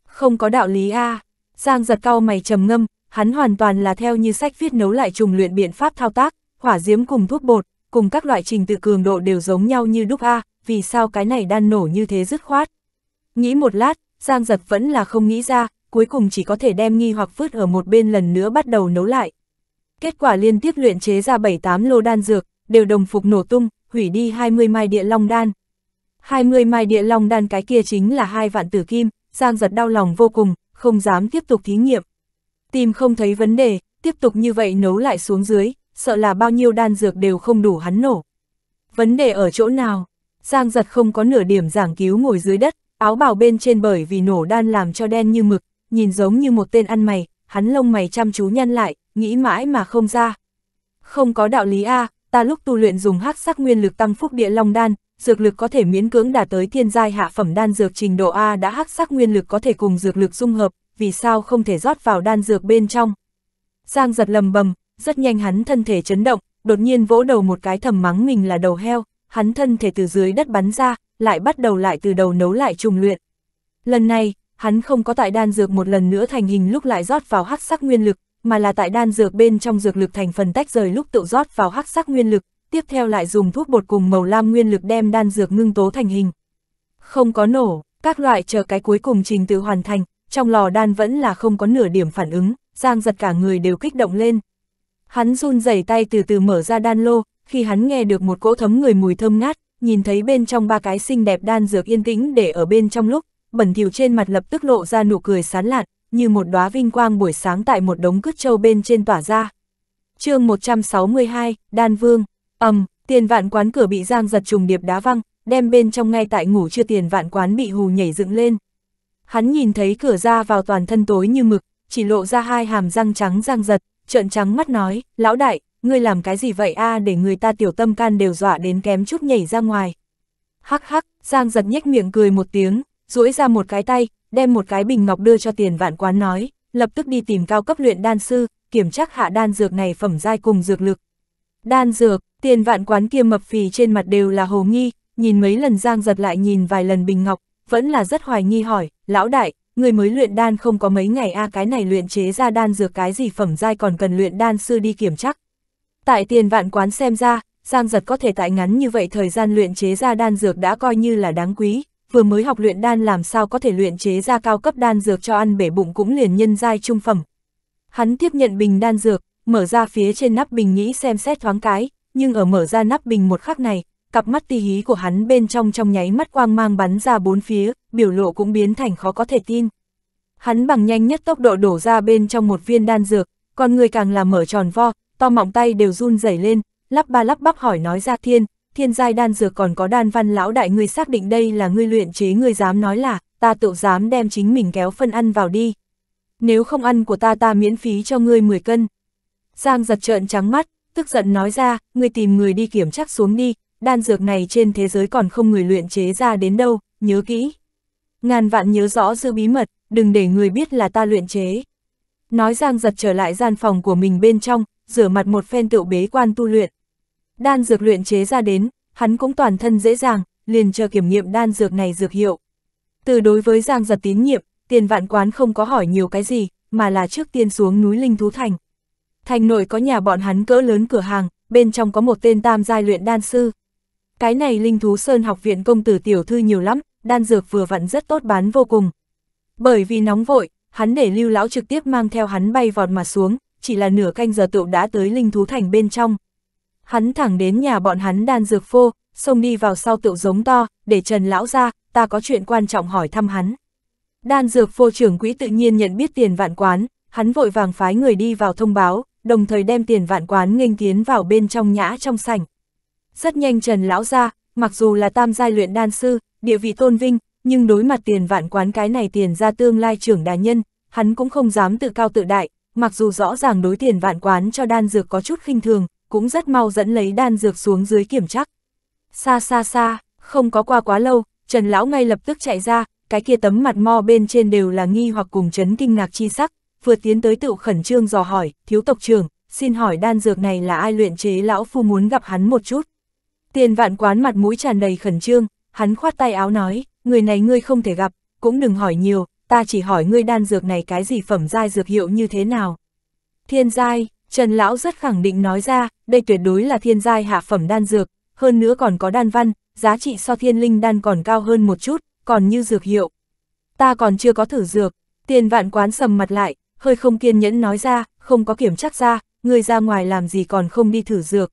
Không có đạo lý a Giang giật cao mày trầm ngâm, hắn hoàn toàn là theo như sách viết nấu lại trùng luyện biện pháp thao tác, hỏa diếm cùng thuốc bột, cùng các loại trình tự cường độ đều giống nhau như đúc A, vì sao cái này đan nổ như thế dứt khoát. Nghĩ một lát, Giang giật vẫn là không nghĩ ra, cuối cùng chỉ có thể đem nghi hoặc vứt ở một bên lần nữa bắt đầu nấu lại. Kết quả liên tiếp luyện chế ra 7-8 lô đan dược, đều đồng phục nổ tung, hủy đi 20 mai địa long đan. 20 mai địa long đan cái kia chính là hai vạn tử kim, Giang giật đau lòng vô cùng, không dám tiếp tục thí nghiệm. Tìm không thấy vấn đề, tiếp tục như vậy nấu lại xuống dưới, sợ là bao nhiêu đan dược đều không đủ hắn nổ. Vấn đề ở chỗ nào? Giang giật không có nửa điểm giảng cứu ngồi dưới đất, áo bào bên trên bởi vì nổ đan làm cho đen như mực, nhìn giống như một tên ăn mày, hắn lông mày chăm chú nhăn lại, nghĩ mãi mà không ra. Không có đạo lý A, à, ta lúc tu luyện dùng hắc sắc nguyên lực tăng phúc địa long đan, dược lực có thể miễn cưỡng đạt tới thiên giai hạ phẩm đan dược trình độ A đã hắc sắc nguyên lực có thể cùng dược lực dung hợp, vì sao không thể rót vào đan dược bên trong. Giang giật lầm bầm, rất nhanh hắn thân thể chấn động, đột nhiên vỗ đầu một cái thầm mắng mình là đầu heo, hắn thân thể từ dưới đất bắn ra, lại bắt đầu lại từ đầu nấu lại trùng luyện. Lần này, hắn không có tại đan dược một lần nữa thành hình lúc lại rót vào hắc sắc nguyên lực, mà là tại đan dược bên trong dược lực thành phần tách rời lúc tự rót vào hắc sắc nguyên lực, tiếp theo lại dùng thuốc bột cùng màu lam nguyên lực đem đan dược ngưng tố thành hình. Không có nổ, các loại chờ cái cuối cùng trình tự hoàn thành, trong lò đan vẫn là không có nửa điểm phản ứng, Giang giật cả người đều kích động lên. Hắn run rẩy tay từ từ mở ra đan lô, khi hắn nghe được một cỗ thấm người mùi thơm ngát, nhìn thấy bên trong ba cái xinh đẹp đan dược yên tĩnh để ở bên trong lúc, bẩn thỉu trên mặt lập tức lộ ra nụ cười sán lạn, như một đóa vinh quang buổi sáng tại một đống cứt trâu bên trên tỏa ra. chương 162, Đan Vương, ầm, tiền vạn quán cửa bị giang giật trùng điệp đá văng, đem bên trong ngay tại ngủ chưa tiền vạn quán bị hù nhảy dựng lên. Hắn nhìn thấy cửa ra vào toàn thân tối như mực, chỉ lộ ra hai hàm răng trắng giang giật, trợn trắng mắt nói, lão đại, ngươi làm cái gì vậy a à, để người ta tiểu tâm can đều dọa đến kém chút nhảy ra ngoài. Hắc hắc, Giang giật nhếch miệng cười một tiếng, duỗi ra một cái tay, đem một cái bình ngọc đưa cho tiền vạn quán nói, lập tức đi tìm cao cấp luyện đan sư, kiểm tra hạ đan dược này phẩm giai cùng dược lực. Đan dược, tiền vạn quán kia mập phì trên mặt đều là hồ nghi, nhìn mấy lần giang giật lại nhìn vài lần bình ngọc, vẫn là rất hoài nghi hỏi, lão đại, người mới luyện đan không có mấy ngày a cái này luyện chế ra đan dược cái gì phẩm giai còn cần luyện đan sư đi kiểm chắc. Tại tiền vạn quán xem ra, giang giật có thể tại ngắn như vậy thời gian luyện chế ra đan dược đã coi như là đáng quý, vừa mới học luyện đan làm sao có thể luyện chế ra cao cấp đan dược cho ăn bể bụng cũng liền nhân giai trung phẩm. Hắn tiếp nhận bình đan dược, mở ra phía trên nắp bình nghĩ xem xét thoáng cái, nhưng ở mở ra nắp bình một khắc này, cặp mắt ti hí của hắn bên trong trong nháy mắt quang mang bắn ra bốn phía, biểu lộ cũng biến thành khó có thể tin. Hắn bằng nhanh nhất tốc độ đổ ra bên trong một viên đan dược, con người càng là mở tròn vo, to mỏng tay đều run rẩy lên, lắp ba lắp bắp hỏi nói ra thiên, thiên giai đan dược còn có đan văn lão đại ngươi xác định đây là ngươi luyện chế ngươi dám nói là, ta tự dám đem chính mình kéo phân ăn vào đi. Nếu không ăn của ta ta miễn phí cho ngươi 10 cân. Giang giật trợn trắng mắt, tức giận nói ra, ngươi tìm người đi kiểm chắc xuống đi, đan dược này trên thế giới còn không người luyện chế ra đến đâu, nhớ kỹ. Ngàn vạn nhớ rõ giữ bí mật, đừng để người biết là ta luyện chế. Nói Giang giật trở lại gian phòng của mình bên trong, rửa mặt một phen tự bế quan tu luyện đan dược luyện chế ra đến, hắn cũng toàn thân dễ dàng, liền chờ kiểm nghiệm đan dược này dược hiệu. Từ đối với Giang giật tín nhiệm, tiền vạn quán không có hỏi nhiều cái gì, mà là trước tiên xuống núi Linh Thú Thành. Thành nội có nhà bọn hắn cỡ lớn cửa hàng, bên trong có một tên tam giai luyện đan sư. Cái này Linh Thú Sơn học viện công tử tiểu thư nhiều lắm, đan dược vừa vặn rất tốt bán vô cùng. Bởi vì nóng vội, hắn để lưu lão trực tiếp mang theo hắn bay vọt mà xuống, chỉ là nửa canh giờ tựu đã tới Linh Thú Thành bên trong hắn thẳng đến nhà bọn hắn đan dược phô, xông đi vào sau tựu giống to, để Trần Lão ra, ta có chuyện quan trọng hỏi thăm hắn. Đan dược phô trưởng quỹ tự nhiên nhận biết tiền vạn quán, hắn vội vàng phái người đi vào thông báo, đồng thời đem tiền vạn quán nghênh tiến vào bên trong nhã trong sảnh. Rất nhanh Trần Lão ra, mặc dù là tam giai luyện đan sư, địa vị tôn vinh, nhưng đối mặt tiền vạn quán cái này tiền ra tương lai trưởng đà nhân, hắn cũng không dám tự cao tự đại, mặc dù rõ ràng đối tiền vạn quán cho đan dược có chút khinh thường, cũng rất mau dẫn lấy đan dược xuống dưới kiểm chắc. Xa xa xa, không có qua quá lâu, Trần Lão ngay lập tức chạy ra, cái kia tấm mặt mo bên trên đều là nghi hoặc cùng chấn kinh ngạc chi sắc, vừa tiến tới tựu khẩn trương dò hỏi, thiếu tộc trưởng, xin hỏi đan dược này là ai luyện chế lão phu muốn gặp hắn một chút. Tiền vạn quán mặt mũi tràn đầy khẩn trương, hắn khoát tay áo nói, người này ngươi không thể gặp, cũng đừng hỏi nhiều, ta chỉ hỏi ngươi đan dược này cái gì phẩm giai dược hiệu như thế nào. Thiên giai, Trần Lão rất khẳng định nói ra, đây tuyệt đối là thiên giai hạ phẩm đan dược, hơn nữa còn có đan văn, giá trị so thiên linh đan còn cao hơn một chút, còn như dược hiệu. Ta còn chưa có thử dược, tiền vạn quán sầm mặt lại, hơi không kiên nhẫn nói ra, không có kiểm chắc ra, người ra ngoài làm gì còn không đi thử dược.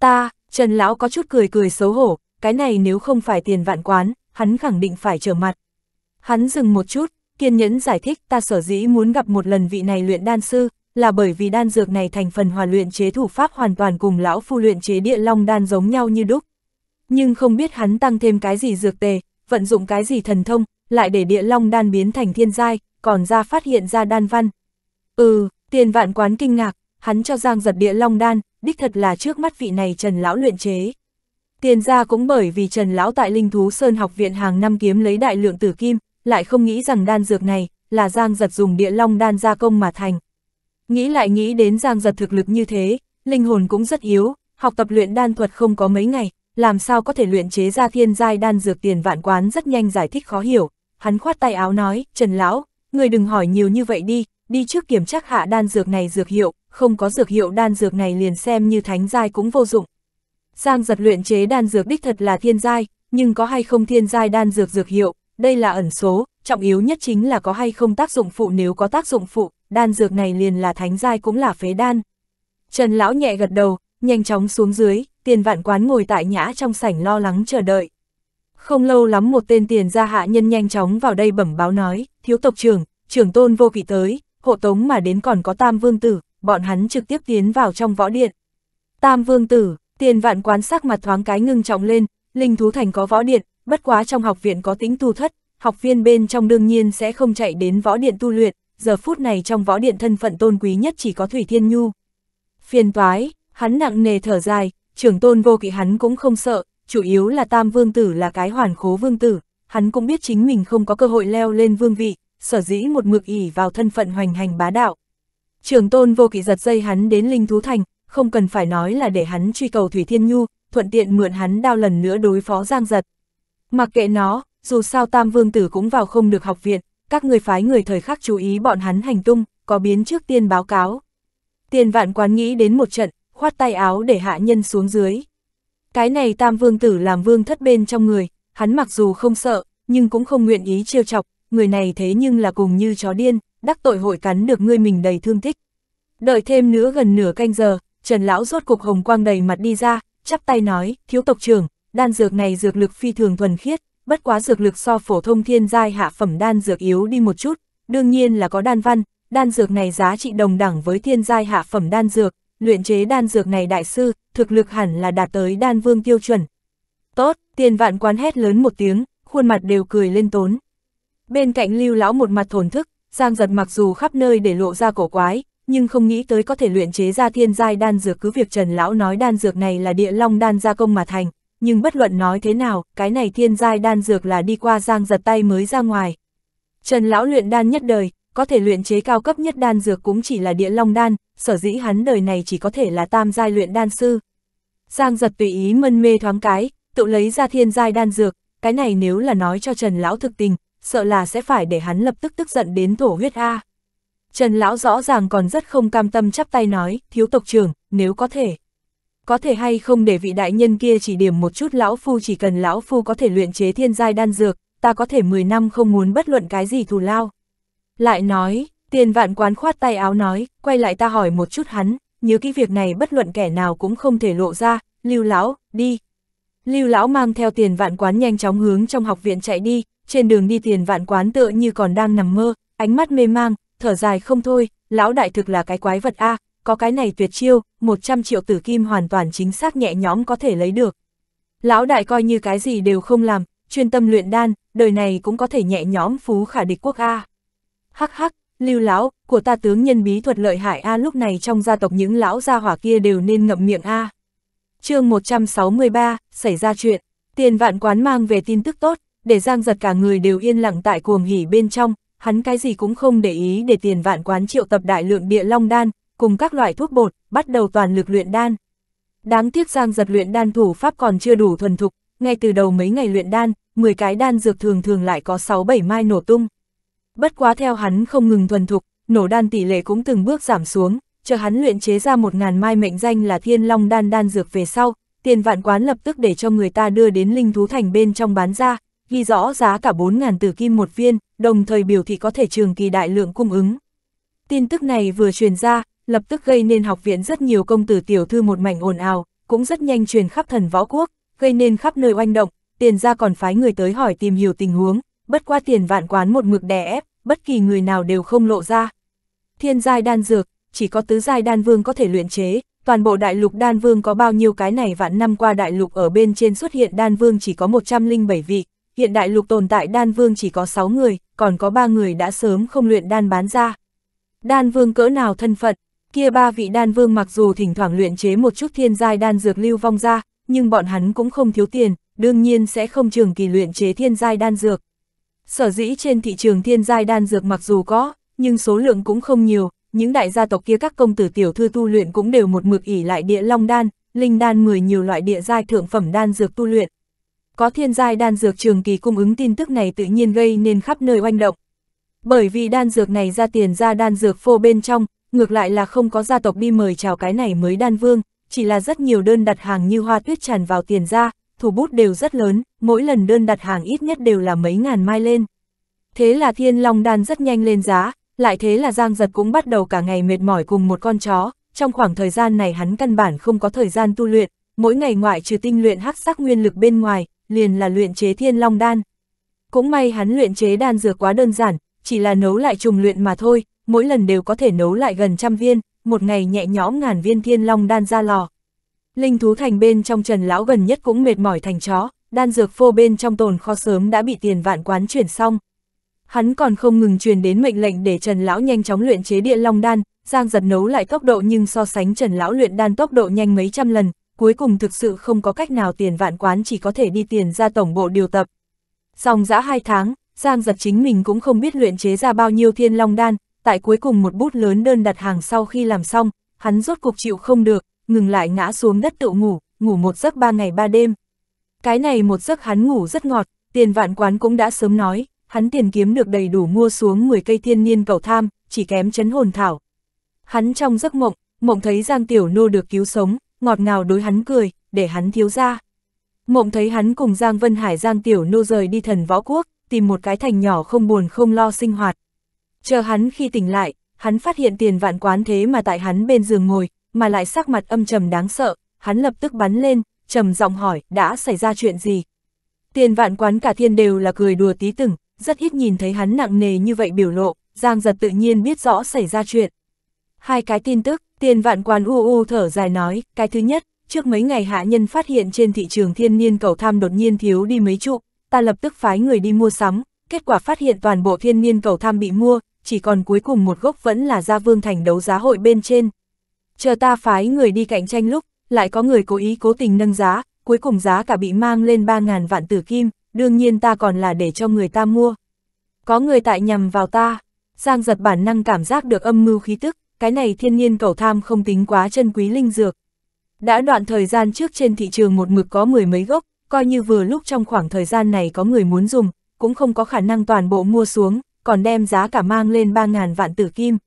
Ta, Trần Lão có chút cười cười xấu hổ, cái này nếu không phải tiền vạn quán, hắn khẳng định phải trở mặt. Hắn dừng một chút, kiên nhẫn giải thích ta sở dĩ muốn gặp một lần vị này luyện đan sư, là bởi vì đan dược này thành phần hòa luyện chế thủ pháp hoàn toàn cùng lão phu luyện chế địa long đan giống nhau như đúc. Nhưng không biết hắn tăng thêm cái gì dược tề, vận dụng cái gì thần thông, lại để địa long đan biến thành thiên giai, còn ra phát hiện ra đan văn. Ừ, tiền vạn quán kinh ngạc, hắn cho giang giật địa long đan, đích thật là trước mắt vị này Trần Lão luyện chế. Tiền ra cũng bởi vì Trần Lão tại Linh Thú Sơn học viện hàng năm kiếm lấy đại lượng tử kim, lại không nghĩ rằng đan dược này là giang giật dùng địa long đan gia công mà thành. Nghĩ lại nghĩ đến Giang Giật thực lực như thế, linh hồn cũng rất yếu, học tập luyện đan thuật không có mấy ngày, làm sao có thể luyện chế ra thiên giai đan dược tiền vạn quán rất nhanh giải thích khó hiểu. Hắn khoát tay áo nói, Trần Lão, người đừng hỏi nhiều như vậy đi, đi trước kiểm tra hạ đan dược này dược hiệu, không có dược hiệu đan dược này liền xem như thánh giai cũng vô dụng. Giang giật luyện chế đan dược đích thật là thiên giai, nhưng có hay không thiên giai đan dược dược hiệu, đây là ẩn số, trọng yếu nhất chính là có hay không tác dụng phụ nếu có tác dụng phụ, đan dược này liền là thánh giai cũng là phế đan. Trần Lão nhẹ gật đầu, nhanh chóng xuống dưới, tiền vạn quán ngồi tại nhã trong sảnh lo lắng chờ đợi. Không lâu lắm một tên tiền gia hạ nhân nhanh chóng vào đây bẩm báo nói, thiếu tộc trưởng, trưởng tôn vô kỵ tới, hộ tống mà đến còn có tam vương tử, bọn hắn trực tiếp tiến vào trong võ điện. Tam vương tử, tiền vạn quán sắc mặt thoáng cái ngưng trọng lên, linh thú thành có võ điện, bất quá trong học viện có tính tu thất, học viên bên trong đương nhiên sẽ không chạy đến võ điện tu luyện, giờ phút này trong võ điện thân phận tôn quý nhất chỉ có Thủy Thiên Nhu. Phiền toái, hắn nặng nề thở dài, trưởng tôn vô kỵ hắn cũng không sợ, chủ yếu là tam vương tử là cái hoàn khố vương tử, hắn cũng biết chính mình không có cơ hội leo lên vương vị, sở dĩ một mực ỉ vào thân phận hoành hành bá đạo. Trưởng tôn vô kỵ giật dây hắn đến Linh Thú Thành, không cần phải nói là để hắn truy cầu Thủy Thiên Nhu, thuận tiện mượn hắn đao lần nữa đối phó Giang Giật. Mặc kệ nó, dù sao Tam Vương Tử cũng vào không được học viện, các người phái người thời khắc chú ý bọn hắn hành tung, có biến trước tiên báo cáo. Tiền vạn quán nghĩ đến một trận, khoát tay áo để hạ nhân xuống dưới. Cái này tam vương tử làm vương thất bên trong người, hắn mặc dù không sợ, nhưng cũng không nguyện ý trêu chọc, người này thế nhưng là cùng như chó điên, đắc tội hội cắn được ngươi mình đầy thương thích Đợi thêm nữa gần nửa canh giờ, Trần Lão rốt cục hồng quang đầy mặt đi ra, chắp tay nói, thiếu tộc trưởng, đan dược này dược lực phi thường thuần khiết, bất quá dược lực so phổ thông thiên giai hạ phẩm đan dược yếu đi một chút, đương nhiên là có đan văn, đan dược này giá trị đồng đẳng với thiên giai hạ phẩm đan dược, luyện chế đan dược này đại sư, thực lực hẳn là đạt tới đan vương tiêu chuẩn. Tốt, tiền vạn quán hét lớn một tiếng, khuôn mặt đều cười lên tốn. Bên cạnh lưu lão một mặt thổn thức, giang giật mặc dù khắp nơi để lộ ra cổ quái, nhưng không nghĩ tới có thể luyện chế ra thiên giai đan dược cứ việc Trần Lão nói đan dược này là địa long đan gia công mà thành, nhưng bất luận nói thế nào, cái này thiên giai đan dược là đi qua giang giật tay mới ra ngoài. Trần lão luyện đan nhất đời, có thể luyện chế cao cấp nhất đan dược cũng chỉ là địa long đan, sở dĩ hắn đời này chỉ có thể là tam giai luyện đan sư. Giang giật tùy ý mân mê thoáng cái, tự lấy ra thiên giai đan dược, cái này nếu là nói cho Trần lão thực tình, sợ là sẽ phải để hắn lập tức tức giận đến thổ huyết a. Trần lão rõ ràng còn rất không cam tâm chắp tay nói, thiếu tộc trưởng, nếu có thể có thể hay không để vị đại nhân kia chỉ điểm một chút lão phu chỉ cần lão phu có thể luyện chế thiên giai đan dược, ta có thể 10 năm không muốn bất luận cái gì thù lao. Lại nói, tiền vạn quán khoát tay áo nói, quay lại ta hỏi một chút hắn, nhớ cái việc này bất luận kẻ nào cũng không thể lộ ra, lưu lão, đi. Lưu lão mang theo tiền vạn quán nhanh chóng hướng trong học viện chạy đi, trên đường đi tiền vạn quán tựa như còn đang nằm mơ, ánh mắt mê mang, thở dài không thôi, lão đại thực là cái quái vật a, à, có cái này tuyệt chiêu, 100 triệu tử kim hoàn toàn chính xác nhẹ nhõm có thể lấy được. Lão đại coi như cái gì đều không làm, chuyên tâm luyện đan, đời này cũng có thể nhẹ nhõm phú khả địch quốc A. Hắc hắc, lưu lão, của ta tướng nhân bí thuật lợi hại A lúc này trong gia tộc những lão gia hỏa kia đều nên ngậm miệng A. chương 163, xảy ra chuyện, tiền vạn quán mang về tin tức tốt, để giang giật cả người đều yên lặng tại cuồng hỉ bên trong, hắn cái gì cũng không để ý để tiền vạn quán triệu tập đại lượng địa long đan, cùng các loại thuốc bột, bắt đầu toàn lực luyện đan. Đáng tiếc Giang giật luyện đan thủ pháp còn chưa đủ thuần thục, ngay từ đầu mấy ngày luyện đan, 10 cái đan dược thường thường lại có 6-7 mai nổ tung. Bất quá theo hắn không ngừng thuần thục, nổ đan tỷ lệ cũng từng bước giảm xuống, chờ hắn luyện chế ra 1.000 mai mệnh danh là thiên long đan đan dược về sau, tiền vạn quán lập tức để cho người ta đưa đến linh thú thành bên trong bán ra, ghi rõ giá cả 4.000 tử kim một viên, đồng thời biểu thị có thể trường kỳ đại lượng cung ứng. Tin tức này vừa truyền ra, lập tức gây nên học viện rất nhiều công tử tiểu thư một mảnh ồn ào, cũng rất nhanh truyền khắp thần võ quốc, gây nên khắp nơi oanh động, tiền ra còn phái người tới hỏi tìm hiểu tình huống, bất qua tiền vạn quán một mực đè ép, bất kỳ người nào đều không lộ ra. Thiên giai đan dược, chỉ có tứ giai đan vương có thể luyện chế, toàn bộ đại lục đan vương có bao nhiêu cái này vạn năm qua đại lục ở bên trên xuất hiện đan vương chỉ có 107 vị, hiện đại lục tồn tại đan vương chỉ có 6 người, còn có 3 người đã sớm không luyện đan bán ra. Đan vương cỡ nào thân phận, Kia ba vị đan vương mặc dù thỉnh thoảng luyện chế một chút thiên giai đan dược lưu vong ra, nhưng bọn hắn cũng không thiếu tiền, đương nhiên sẽ không trường kỳ luyện chế thiên giai đan dược. Sở dĩ trên thị trường thiên giai đan dược mặc dù có, nhưng số lượng cũng không nhiều, những đại gia tộc kia các công tử tiểu thư tu luyện cũng đều một mực ỉ lại địa long đan, linh đan mười nhiều loại địa giai thượng phẩm đan dược tu luyện. Có thiên giai đan dược trường kỳ cung ứng tin tức này tự nhiên gây nên khắp nơi oanh động. Bởi vì đan dược này ra tiền ra đan dược phô bên trong, ngược lại là không có gia tộc đi mời chào cái này mới đan vương, chỉ là rất nhiều đơn đặt hàng như hoa tuyết tràn vào tiền ra, thủ bút đều rất lớn, mỗi lần đơn đặt hàng ít nhất đều là mấy ngàn mai lên. Thế là thiên long đan rất nhanh lên giá, lại thế là giang giật cũng bắt đầu cả ngày mệt mỏi cùng một con chó, trong khoảng thời gian này hắn căn bản không có thời gian tu luyện, mỗi ngày ngoại trừ tinh luyện hắc sắc nguyên lực bên ngoài, liền là luyện chế thiên long đan. Cũng may hắn luyện chế đan dược quá đơn giản, chỉ là nấu lại trùng luyện mà thôi, mỗi lần đều có thể nấu lại gần trăm viên, một ngày nhẹ nhõm ngàn viên thiên long đan ra lò. Linh thú thành bên trong Trần Lão gần nhất cũng mệt mỏi thành chó, đan dược phô bên trong tồn kho sớm đã bị tiền vạn quán chuyển xong. Hắn còn không ngừng truyền đến mệnh lệnh để Trần Lão nhanh chóng luyện chế địa long đan, Giang giật nấu lại tốc độ nhưng so sánh Trần Lão luyện đan tốc độ nhanh mấy trăm lần, cuối cùng thực sự không có cách nào tiền vạn quán chỉ có thể đi tiền ra tổng bộ điều tập. Xong dã hai tháng, Giang giật chính mình cũng không biết luyện chế ra bao nhiêu thiên long đan, tại cuối cùng một bút lớn đơn đặt hàng sau khi làm xong, hắn rốt cục chịu không được, ngừng lại ngã xuống đất tự ngủ, ngủ một giấc ba ngày ba đêm. Cái này một giấc hắn ngủ rất ngọt, tiền vạn quán cũng đã sớm nói, hắn tiền kiếm được đầy đủ mua xuống 10 cây thiên niên cầu tham, chỉ kém chấn hồn thảo. Hắn trong giấc mộng, mộng thấy Giang Tiểu Nô được cứu sống, ngọt ngào đối hắn cười, để hắn thiếu ra. Mộng thấy hắn cùng Giang Vân Hải Giang Tiểu Nô rời đi thần võ quốc, tìm một cái thành nhỏ không buồn không lo sinh hoạt, Chờ hắn khi tỉnh lại, hắn phát hiện tiền vạn quán thế mà tại hắn bên giường ngồi, mà lại sắc mặt âm trầm đáng sợ, hắn lập tức bắn lên, trầm giọng hỏi, đã xảy ra chuyện gì? Tiền vạn quán cả thiên đều là cười đùa tí từng, rất ít nhìn thấy hắn nặng nề như vậy biểu lộ, Giang giật tự nhiên biết rõ xảy ra chuyện. Hai cái tin tức, tiền vạn quán u u thở dài nói, cái thứ nhất, trước mấy ngày hạ nhân phát hiện trên thị trường thiên niên cầu tham đột nhiên thiếu đi mấy trụ, ta lập tức phái người đi mua sắm, kết quả phát hiện toàn bộ thiên niên cầu tham bị mua, chỉ còn cuối cùng một gốc vẫn là gia vương thành đấu giá hội bên trên. Chờ ta phái người đi cạnh tranh lúc, lại có người cố ý cố tình nâng giá, cuối cùng giá cả bị mang lên 3.000 vạn tử kim, đương nhiên ta còn là để cho người ta mua. Có người tại nhầm vào ta, Giang giật bản năng cảm giác được âm mưu khí tức, cái này thiên nhiên cầu tham không tính quá chân quý linh dược. Đã đoạn thời gian trước trên thị trường một mực có mười mấy gốc, coi như vừa lúc trong khoảng thời gian này có người muốn dùng, cũng không có khả năng toàn bộ mua xuống, còn đem giá cả mang lên 3.000 vạn tử kim.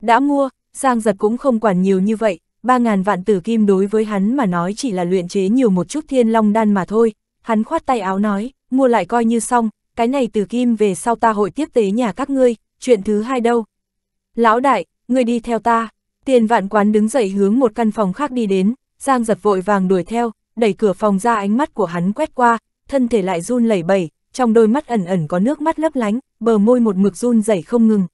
Đã mua, Giang Giật cũng không quản nhiều như vậy, 3.000 vạn tử kim đối với hắn mà nói chỉ là luyện chế nhiều một chút thiên long đan mà thôi. Hắn khoát tay áo nói, mua lại coi như xong, cái này tử kim về sau ta hội tiếp tế nhà các ngươi, chuyện thứ hai đâu. Lão đại, ngươi đi theo ta. Tiền vạn quán đứng dậy hướng một căn phòng khác đi đến, Giang giật vội vàng đuổi theo, đẩy cửa phòng ra ánh mắt của hắn quét qua, thân thể lại run lẩy bẩy, trong đôi mắt ẩn ẩn có nước mắt lấp lánh, bờ môi một mực run rẩy không ngừng.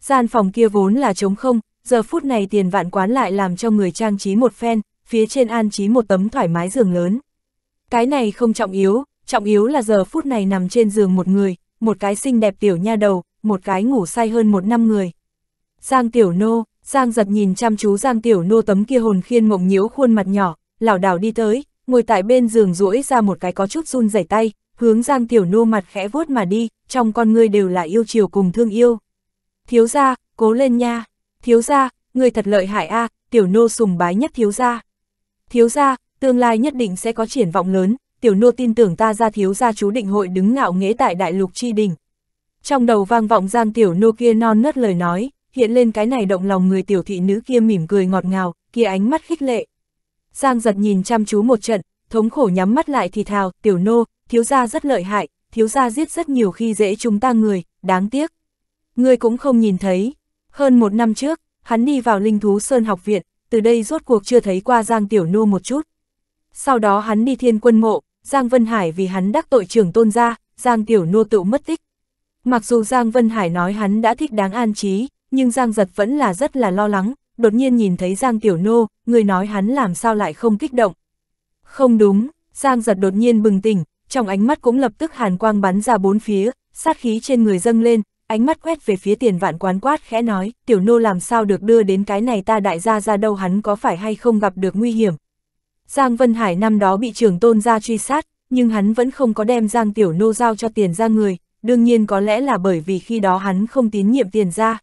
Gian phòng kia vốn là trống không, giờ phút này tiền vạn quán lại làm cho người trang trí một phen, phía trên an trí một tấm thoải mái giường lớn. Cái này không trọng yếu, trọng yếu là giờ phút này nằm trên giường một người, một cái xinh đẹp tiểu nha đầu, một cái ngủ say hơn một năm người. Giang tiểu nô, Giang giật nhìn chăm chú Giang tiểu nô tấm kia hồn khiên mộng nhiễu khuôn mặt nhỏ, lảo đảo đi tới, ngồi tại bên giường duỗi ra một cái có chút run rẩy tay, hướng Giang Tiểu Nô mặt khẽ vuốt mà đi, trong con ngươi đều là yêu chiều cùng thương yêu. Thiếu gia, cố lên nha. Thiếu gia, người thật lợi hại a, à, Tiểu Nô sùng bái nhất thiếu gia. Thiếu gia, tương lai nhất định sẽ có triển vọng lớn, Tiểu Nô tin tưởng ta ra thiếu gia chú định hội đứng ngạo nghễ tại Đại Lục chi đỉnh. Trong đầu vang vọng Giang Tiểu Nô kia non nớt lời nói, hiện lên cái này động lòng người tiểu thị nữ kia mỉm cười ngọt ngào, kia ánh mắt khích lệ. Giang giật nhìn chăm chú một trận, thống khổ nhắm mắt lại thì thào, tiểu nô, thiếu gia rất lợi hại, thiếu gia giết rất nhiều khi dễ chúng ta người, đáng tiếc. Người cũng không nhìn thấy. Hơn một năm trước, hắn đi vào linh thú Sơn học viện, từ đây rốt cuộc chưa thấy qua Giang Tiểu Nô một chút. Sau đó hắn đi thiên quân mộ, Giang Vân Hải vì hắn đắc tội trưởng tôn gia, Giang Tiểu Nô tự mất tích. Mặc dù Giang Vân Hải nói hắn đã thích đáng an trí, nhưng Giang Giật vẫn là rất là lo lắng, đột nhiên nhìn thấy Giang Tiểu Nô, người nói hắn làm sao lại không kích động, không đúng, Giang giật đột nhiên bừng tỉnh, trong ánh mắt cũng lập tức hàn quang bắn ra bốn phía, sát khí trên người dâng lên, ánh mắt quét về phía tiền vạn quán quát khẽ nói, tiểu nô làm sao được đưa đến cái này ta đại gia ra đâu hắn có phải hay không gặp được nguy hiểm. Giang Vân Hải năm đó bị trưởng tôn ra truy sát, nhưng hắn vẫn không có đem Giang tiểu nô giao cho tiền ra người, đương nhiên có lẽ là bởi vì khi đó hắn không tín nhiệm tiền ra.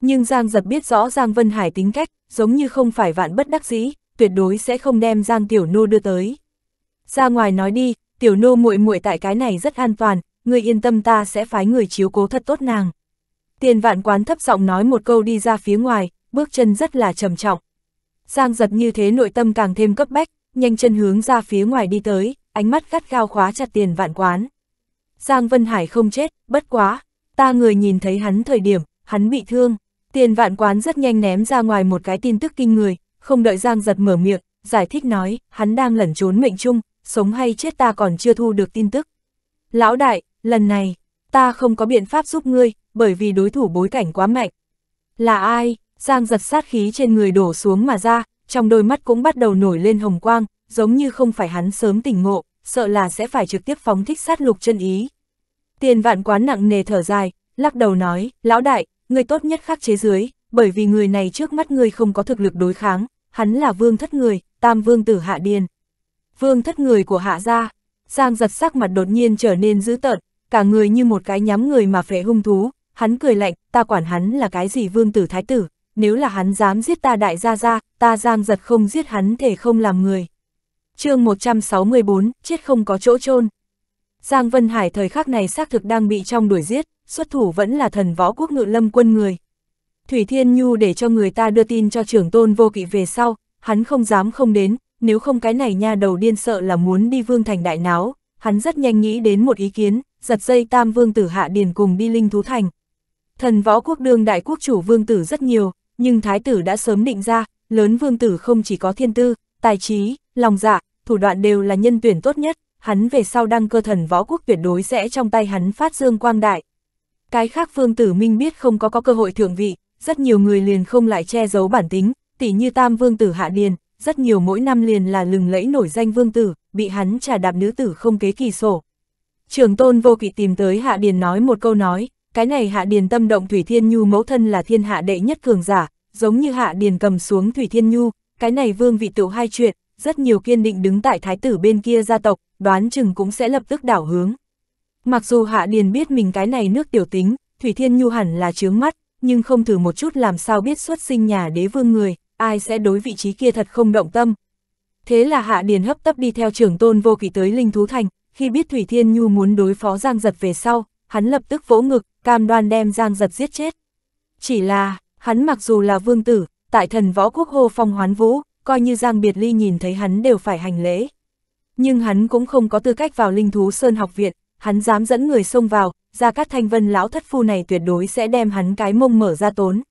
Nhưng Giang giật biết rõ Giang Vân Hải tính cách, giống như không phải vạn bất đắc dĩ, tuyệt đối sẽ không đem Giang Tiểu Nô đưa tới. Ra ngoài nói đi, Tiểu Nô muội muội tại cái này rất an toàn, người yên tâm ta sẽ phái người chiếu cố thật tốt nàng. Tiền vạn quán thấp giọng nói một câu đi ra phía ngoài, bước chân rất là trầm trọng. Giang giật như thế nội tâm càng thêm cấp bách, nhanh chân hướng ra phía ngoài đi tới, ánh mắt gắt gao khóa chặt tiền vạn quán. Giang Vân Hải không chết, bất quá, ta người nhìn thấy hắn thời điểm, hắn bị thương. Tiền vạn quán rất nhanh ném ra ngoài một cái tin tức kinh người, không đợi Giang giật mở miệng, giải thích nói, hắn đang lẩn trốn mệnh chung, sống hay chết ta còn chưa thu được tin tức. Lão đại, lần này, ta không có biện pháp giúp ngươi, bởi vì đối thủ bối cảnh quá mạnh. Là ai? Giang giật sát khí trên người đổ xuống mà ra, trong đôi mắt cũng bắt đầu nổi lên hồng quang, giống như không phải hắn sớm tỉnh ngộ, sợ là sẽ phải trực tiếp phóng thích sát lục chân ý. Tiền vạn quán nặng nề thở dài, lắc đầu nói, lão đại, ngươi tốt nhất khắc chế dưới, bởi vì người này trước mắt ngươi không có thực lực đối kháng, hắn là vương thất người, tam vương tử hạ điền. Vương thất người của hạ gia, Giang giật sắc mặt đột nhiên trở nên dữ tợn, cả người như một cái nhắm người mà phệ hung thú, hắn cười lạnh, ta quản hắn là cái gì vương tử thái tử, nếu là hắn dám giết ta đại gia gia, ta Giang giật không giết hắn thể không làm người. chương 164, chết không có chỗ chôn Giang Vân Hải thời khắc này xác thực đang bị trong đuổi giết, xuất thủ vẫn là thần võ quốc ngự lâm quân người, Thủy Thiên Nhu để cho người ta đưa tin cho trưởng tôn vô kỵ về sau, hắn không dám không đến, nếu không cái này nha đầu điên sợ là muốn đi vương thành đại náo, hắn rất nhanh nghĩ đến một ý kiến, giật dây tam vương tử hạ điền cùng đi linh thú thành. Thần võ quốc đương đại quốc chủ vương tử rất nhiều, nhưng thái tử đã sớm định ra, lớn vương tử không chỉ có thiên tư, tài trí, lòng dạ, thủ đoạn đều là nhân tuyển tốt nhất, hắn về sau đăng cơ thần võ quốc tuyệt đối sẽ trong tay hắn phát dương quang đại. Cái khác vương tử minh biết không có có cơ hội thượng vị, rất nhiều người liền không lại che giấu bản tính, tỉ như tam vương tử hạ điền, rất nhiều mỗi năm liền là lừng lẫy nổi danh vương tử, bị hắn trả đạp nữ tử không kế kỳ sổ. Trường tôn vô kỵ tìm tới hạ điền nói một câu nói, cái này hạ điền tâm động Thủy Thiên Nhu mẫu thân là thiên hạ đệ nhất cường giả, giống như hạ điền cầm xuống Thủy Thiên Nhu, cái này vương vị tựu hai chuyện, rất nhiều kiên định đứng tại thái tử bên kia gia tộc, đoán chừng cũng sẽ lập tức đảo hướng. Mặc dù hạ điền biết mình cái này nước tiểu tính, Thủy Thiên Nhu hẳn là chướng mắt, nhưng không thử một chút làm sao biết xuất sinh nhà đế vương người, ai sẽ đối vị trí kia thật không động tâm. Thế là Hạ Điền hấp tấp đi theo trưởng tôn vô kỵ tới Linh Thú Thành, khi biết Thủy Thiên Nhu muốn đối phó Giang Giật về sau, hắn lập tức vỗ ngực, cam đoan đem Giang Giật giết chết. Chỉ là, hắn mặc dù là vương tử, tại thần võ quốc hô phong hoán vũ, coi như Giang Biệt Ly nhìn thấy hắn đều phải hành lễ. Nhưng hắn cũng không có tư cách vào Linh Thú Sơn học viện, hắn dám dẫn người xông vào, ra các thanh vân lão thất phu này tuyệt đối sẽ đem hắn cái mông mở ra tốn.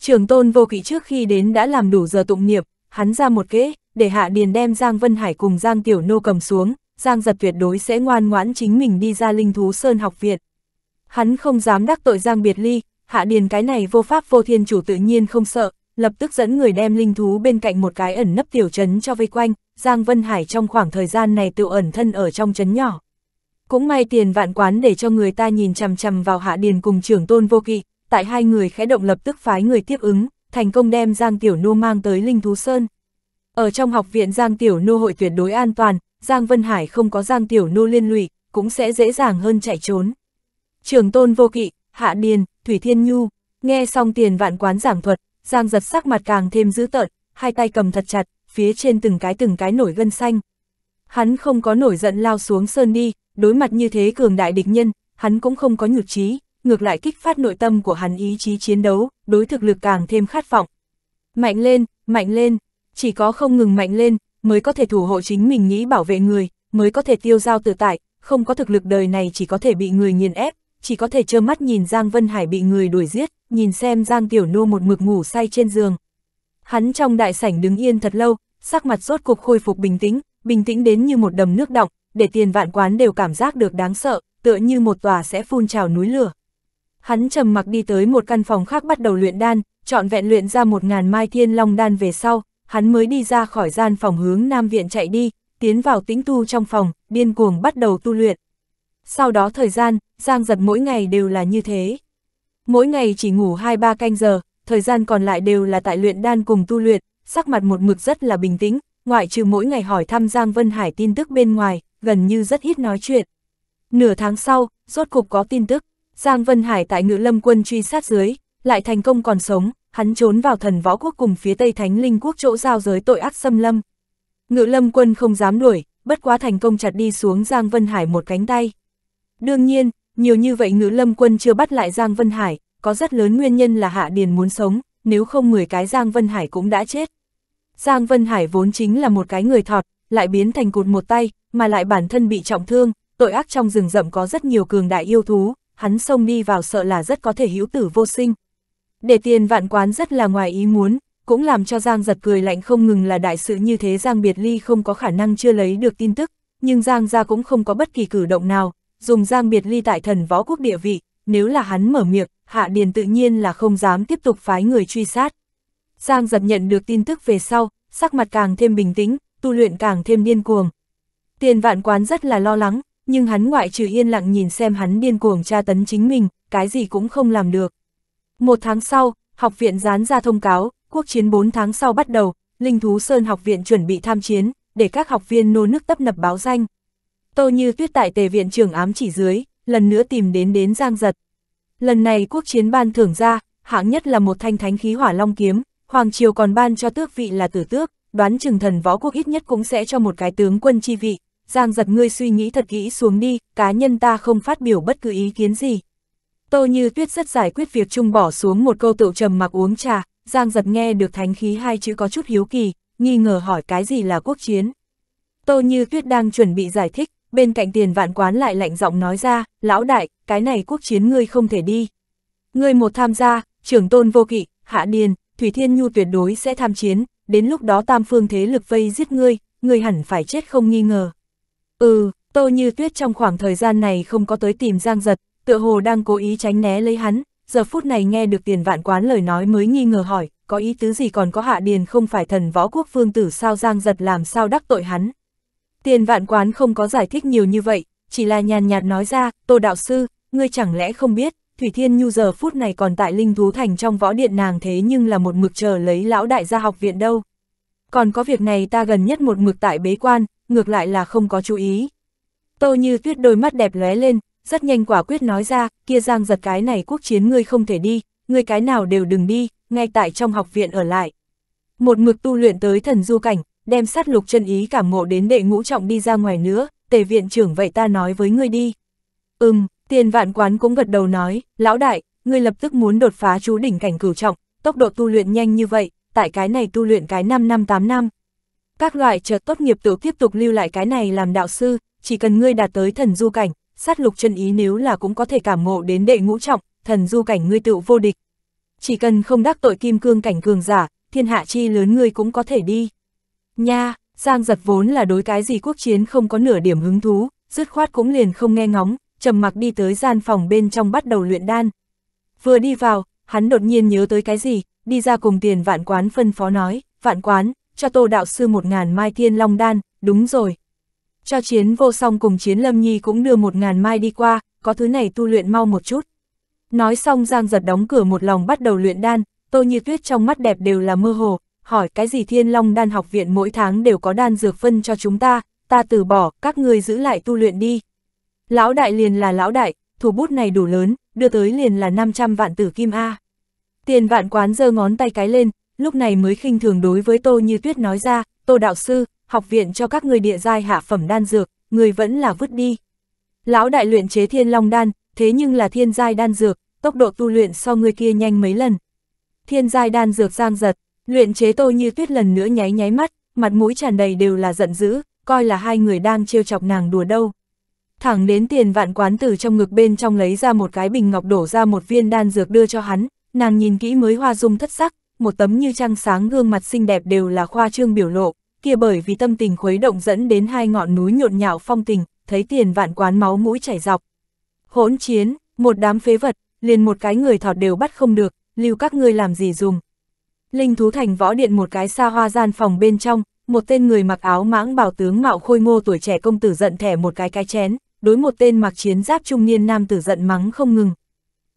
Trường tôn vô kỵ trước khi đến đã làm đủ giờ tụng niệm hắn ra một kế, để hạ điền đem Giang Vân Hải cùng Giang Tiểu Nô cầm xuống, Giang giật tuyệt đối sẽ ngoan ngoãn chính mình đi ra linh thú sơn học viện. Hắn không dám đắc tội Giang Biệt Ly, hạ điền cái này vô pháp vô thiên chủ tự nhiên không sợ, lập tức dẫn người đem linh thú bên cạnh một cái ẩn nấp tiểu trấn cho vây quanh, Giang Vân Hải trong khoảng thời gian này tự ẩn thân ở trong trấn nhỏ. Cũng may tiền vạn quán để cho người ta nhìn chằm chằm vào Hạ Điền cùng trưởng tôn vô kỵ, tại hai người khẽ động lập tức phái người tiếp ứng, thành công đem Giang Tiểu Nô mang tới Linh Thú Sơn. Ở trong học viện Giang Tiểu Nô hội tuyệt đối an toàn, Giang Vân Hải không có Giang Tiểu Nô liên lụy, cũng sẽ dễ dàng hơn chạy trốn. trưởng Tôn Vô Kỵ, Hạ Điền, Thủy Thiên Nhu, nghe xong tiền vạn quán giảng thuật, Giang giật sắc mặt càng thêm dữ tợn, hai tay cầm thật chặt, phía trên từng cái từng cái nổi gân xanh. Hắn không có nổi giận lao xuống sơn đi, đối mặt như thế cường đại địch nhân, hắn cũng không có nhược trí, ngược lại kích phát nội tâm của hắn ý chí chiến đấu, đối thực lực càng thêm khát vọng. Mạnh lên, mạnh lên, chỉ có không ngừng mạnh lên, mới có thể thủ hộ chính mình nghĩ bảo vệ người, mới có thể tiêu giao tự tại, không có thực lực đời này chỉ có thể bị người nghiền ép, chỉ có thể trơ mắt nhìn Giang Vân Hải bị người đuổi giết, nhìn xem Giang Tiểu Nô một mực ngủ say trên giường. Hắn trong đại sảnh đứng yên thật lâu, sắc mặt rốt cuộc khôi phục bình tĩnh, bình tĩnh đến như một đầm nước động, để tiền vạn quán đều cảm giác được đáng sợ, tựa như một tòa sẽ phun trào núi lửa. Hắn trầm mặc đi tới một căn phòng khác bắt đầu luyện đan, chọn vẹn luyện ra một ngàn mai thiên long đan về sau, hắn mới đi ra khỏi gian phòng hướng Nam Viện chạy đi, tiến vào tĩnh tu trong phòng, điên cuồng bắt đầu tu luyện. Sau đó thời gian, Giang giật mỗi ngày đều là như thế. Mỗi ngày chỉ ngủ 2-3 canh giờ, thời gian còn lại đều là tại luyện đan cùng tu luyện, sắc mặt một mực rất là bình tĩnh, ngoại trừ mỗi ngày hỏi thăm Giang Vân Hải tin tức bên ngoài, gần như rất ít nói chuyện. Nửa tháng sau, rốt cục có tin tức, Giang Vân Hải tại ngự lâm quân truy sát dưới, lại thành công còn sống, hắn trốn vào thần võ quốc cùng phía Tây Thánh Linh quốc chỗ giao giới tội ác xâm lâm. Ngự lâm quân không dám đuổi, bất quá thành công chặt đi xuống Giang Vân Hải một cánh tay. Đương nhiên, nhiều như vậy ngữ lâm quân chưa bắt lại Giang Vân Hải, có rất lớn nguyên nhân là Hạ Điền muốn sống, nếu không 10 cái Giang Vân Hải cũng đã chết. Giang Vân Hải vốn chính là một cái người thọt, lại biến thành cụt một tay, mà lại bản thân bị trọng thương, tội ác trong rừng rậm có rất nhiều cường đại yêu thú, hắn xông đi vào sợ là rất có thể hữu tử vô sinh. Để tiền vạn quán rất là ngoài ý muốn, cũng làm cho Giang giật cười lạnh không ngừng là đại sự như thế Giang Biệt Ly không có khả năng chưa lấy được tin tức, nhưng Giang gia cũng không có bất kỳ cử động nào, dùng Giang Biệt Ly tại thần võ quốc địa vị, nếu là hắn mở miệng, Hạ Điền tự nhiên là không dám tiếp tục phái người truy sát. Giang giật nhận được tin tức về sau, sắc mặt càng thêm bình tĩnh, tu luyện càng thêm điên cuồng. Tiền vạn quán rất là lo lắng, nhưng hắn ngoại trừ yên lặng nhìn xem hắn điên cuồng tra tấn chính mình, cái gì cũng không làm được. Một tháng sau, học viện dán ra thông cáo, quốc chiến 4 tháng sau bắt đầu, Linh Thú Sơn học viện chuẩn bị tham chiến, để các học viên nô nước tấp nập báo danh. Tô Như Tuyết tại tề viện trưởng ám chỉ dưới, lần nữa tìm đến đến Giang Giật. Lần này quốc chiến ban thưởng ra, hạng nhất là một thanh thánh khí hỏa long kiếm, Hoàng Triều còn ban cho tước vị là tử tước, đoán chừng thần võ quốc ít nhất cũng sẽ cho một cái tướng quân chi vị. Giang giật ngươi suy nghĩ thật kỹ xuống đi, cá nhân ta không phát biểu bất cứ ý kiến gì. Tô Như Tuyết rất giải quyết việc chung bỏ xuống một câu tựu trầm mặc uống trà, Giang giật nghe được thánh khí hai chữ có chút hiếu kỳ, nghi ngờ hỏi cái gì là quốc chiến. Tô Như Tuyết đang chuẩn bị giải thích, bên cạnh tiền vạn quán lại lạnh giọng nói ra, lão đại, cái này quốc chiến ngươi không thể đi. Ngươi một tham gia, trưởng tôn vô kỵ, hạ điền, Thủy Thiên Nhu tuyệt đối sẽ tham chiến, đến lúc đó tam phương thế lực vây giết ngươi, ngươi hẳn phải chết không nghi ngờ. Ừ, Tô Như Tuyết trong khoảng thời gian này không có tới tìm Giang Giật, tựa hồ đang cố ý tránh né lấy hắn, giờ phút này nghe được tiền vạn quán lời nói mới nghi ngờ hỏi, có ý tứ gì còn có hạ điền không phải thần võ quốc vương tử sao Giang Giật làm sao đắc tội hắn. Tiền vạn quán không có giải thích nhiều như vậy, chỉ là nhàn nhạt nói ra, Tô Đạo Sư, ngươi chẳng lẽ không biết, Thủy Thiên Nhu giờ phút này còn tại Linh Thú Thành trong võ điện nàng thế nhưng là một mực chờ lấy lão đại gia học viện đâu. Còn có việc này ta gần nhất một mực tại bế quan, ngược lại là không có chú ý. Tô Như Tuyết đôi mắt đẹp lóe lên, rất nhanh quả quyết nói ra, kia giang giật cái này quốc chiến ngươi không thể đi, ngươi cái nào đều đừng đi, ngay tại trong học viện ở lại. Một mực tu luyện tới thần du cảnh, đem sát lục chân ý cảm ngộ đến đệ ngũ trọng đi ra ngoài nữa, tề viện trưởng vậy ta nói với ngươi đi. Ừm, Tiền vạn quán cũng gật đầu nói, lão đại, ngươi lập tức muốn đột phá chú đỉnh cảnh cửu trọng, tốc độ tu luyện nhanh như vậy, tại cái này tu luyện cái 5 năm 8 năm. Các loại chợt tốt nghiệp tự tiếp tục lưu lại cái này làm đạo sư, chỉ cần ngươi đạt tới thần du cảnh, sát lục chân ý nếu là cũng có thể cảm ngộ đến đệ ngũ trọng, thần du cảnh ngươi tự vô địch. Chỉ cần không đắc tội kim cương cảnh cường giả, thiên hạ chi lớn ngươi cũng có thể đi. Nha, Giang giật vốn là đối cái gì quốc chiến không có nửa điểm hứng thú, dứt khoát cũng liền không nghe ngóng, trầm mặc đi tới gian phòng bên trong bắt đầu luyện đan. Vừa đi vào, hắn đột nhiên nhớ tới cái gì, đi ra cùng tiền vạn quán phân phó nói, vạn quán, cho tô đạo sư một ngàn mai thiên long đan, đúng rồi. Cho chiến vô song cùng chiến lâm nhi cũng đưa một ngàn mai đi qua, có thứ này tu luyện mau một chút. Nói xong Giang giật đóng cửa một lòng bắt đầu luyện đan, tô như tuyết trong mắt đẹp đều là mơ hồ, hỏi cái gì thiên long đan học viện mỗi tháng đều có đan dược phân cho chúng ta, ta từ bỏ, các ngươi giữ lại tu luyện đi. Lão đại liền là lão đại, thủ bút này đủ lớn, đưa tới liền là 500 vạn tử kim A. Tiền vạn quán giơ ngón tay cái lên, lúc này mới khinh thường đối với Tô Như Tuyết nói ra, Tô Đạo Sư, học viện cho các người địa giai hạ phẩm đan dược, người vẫn là vứt đi. Lão đại luyện chế thiên long đan, thế nhưng là thiên giai đan dược, tốc độ tu luyện so người kia nhanh mấy lần. Thiên giai đan dược giang giật, luyện chế Tô Như Tuyết lần nữa nháy nháy mắt, mặt mũi tràn đầy đều là giận dữ, coi là hai người đang trêu chọc nàng đùa đâu thẳng đến tiền vạn quán từ trong ngực bên trong lấy ra một cái bình ngọc đổ ra một viên đan dược đưa cho hắn, nàng nhìn kỹ mới hoa dung thất sắc, một tấm như trăng sáng gương mặt xinh đẹp đều là khoa trương biểu lộ, kia bởi vì tâm tình khuấy động dẫn đến hai ngọn núi nhộn nhạo phong tình, thấy tiền vạn quán máu mũi chảy dọc. Hỗn chiến, một đám phế vật, liền một cái người thọt đều bắt không được, lưu các ngươi làm gì dùng. Linh thú thành võ điện một cái xa hoa gian phòng bên trong, một tên người mặc áo mãng bảo tướng mạo khôi ngô tuổi trẻ công tử giận thẻ một cái cái chén, đối một tên mặc chiến giáp trung niên nam tử giận mắng không ngừng.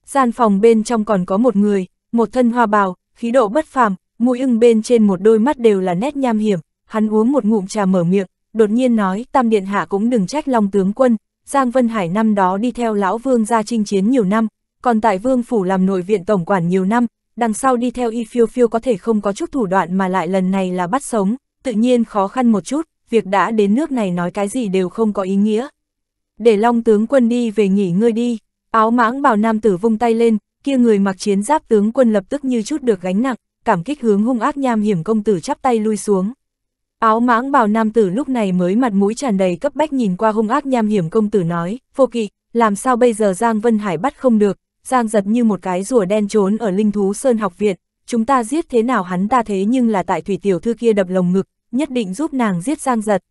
Gian phòng bên trong còn có một người, một thân hoa bào, khí độ bất phàm, mũi ưng bên trên một đôi mắt đều là nét nham hiểm, hắn uống một ngụm trà mở miệng, đột nhiên nói tam điện hạ cũng đừng trách long tướng quân, Giang Vân Hải năm đó đi theo lão vương ra chinh chiến nhiều năm, còn tại vương phủ làm nội viện tổng quản nhiều năm, đằng sau đi theo y phiêu phiêu có thể không có chút thủ đoạn mà lại lần này là bắt sống, tự nhiên khó khăn một chút, việc đã đến nước này nói cái gì đều không có ý nghĩa, để long tướng quân đi về nghỉ ngơi đi. Áo mãng bào nam tử vung tay lên, kia người mặc chiến giáp tướng quân lập tức như chút được gánh nặng, cảm kích hướng hung ác nham hiểm công tử chắp tay lui xuống. Áo mãng bào nam tử lúc này mới mặt mũi tràn đầy cấp bách nhìn qua hung ác nham hiểm công tử nói, vô kỵ, làm sao bây giờ Giang Vân Hải bắt không được, Giang giật như một cái rùa đen trốn ở linh thú sơn học viện, chúng ta giết thế nào hắn ta thế nhưng là tại thủy tiểu thư kia đập lồng ngực, nhất định giúp nàng giết Giang giật.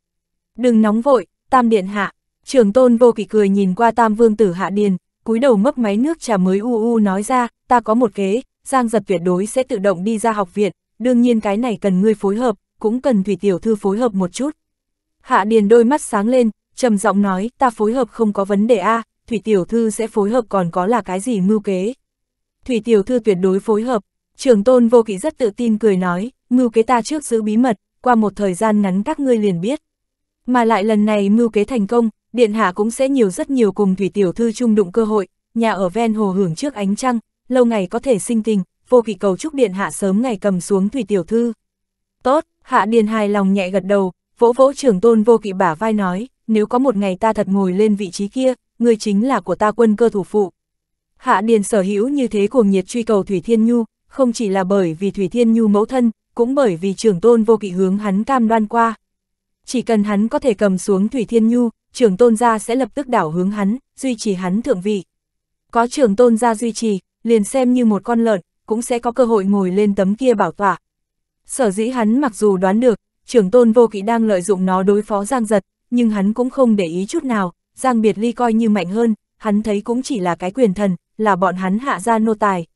Đừng nóng vội, tam điện hạ, Trường tôn vô kỵ cười nhìn qua tam vương tử hạ điền, cúi đầu mấp máy nước trà mới u u nói ra, ta có một kế, giang giật tuyệt đối sẽ tự động đi ra học viện, đương nhiên cái này cần ngươi phối hợp, cũng cần thủy tiểu thư phối hợp một chút. Hạ điền đôi mắt sáng lên, trầm giọng nói, ta phối hợp không có vấn đề a à, thủy tiểu thư sẽ phối hợp còn có là cái gì mưu kế. Thủy tiểu thư tuyệt đối phối hợp, trường tôn vô kỵ rất tự tin cười nói, mưu kế ta trước giữ bí mật, qua một thời gian ngắn các ngươi liền biết. Mà lại lần này mưu kế thành công, Điện hạ cũng sẽ nhiều rất nhiều cùng Thủy Tiểu Thư chung đụng cơ hội, nhà ở ven hồ hưởng trước ánh trăng, lâu ngày có thể sinh tình, vô kỵ cầu chúc Điện hạ sớm ngày cầm xuống Thủy Tiểu Thư. Tốt, Hạ Điền hài lòng nhẹ gật đầu, vỗ vỗ trưởng tôn vô kỵ bả vai nói, nếu có một ngày ta thật ngồi lên vị trí kia, người chính là của ta quân cơ thủ phụ. Hạ Điền sở hữu như thế cuồng nhiệt truy cầu Thủy Thiên Nhu, không chỉ là bởi vì Thủy Thiên Nhu mẫu thân, cũng bởi vì trưởng tôn vô kỵ hướng hắn cam đoan qua. Chỉ cần hắn có thể cầm xuống Thủy Thiên Nhu, trưởng tôn gia sẽ lập tức đảo hướng hắn, duy trì hắn thượng vị. Có trưởng tôn gia duy trì, liền xem như một con lợn, cũng sẽ có cơ hội ngồi lên tấm kia bảo tỏa. Sở dĩ hắn mặc dù đoán được, trưởng tôn vô kỵ đang lợi dụng nó đối phó Giang Giật, nhưng hắn cũng không để ý chút nào, Giang Biệt Ly coi như mạnh hơn, hắn thấy cũng chỉ là cái quyền thần, là bọn hắn hạ ra nô tài.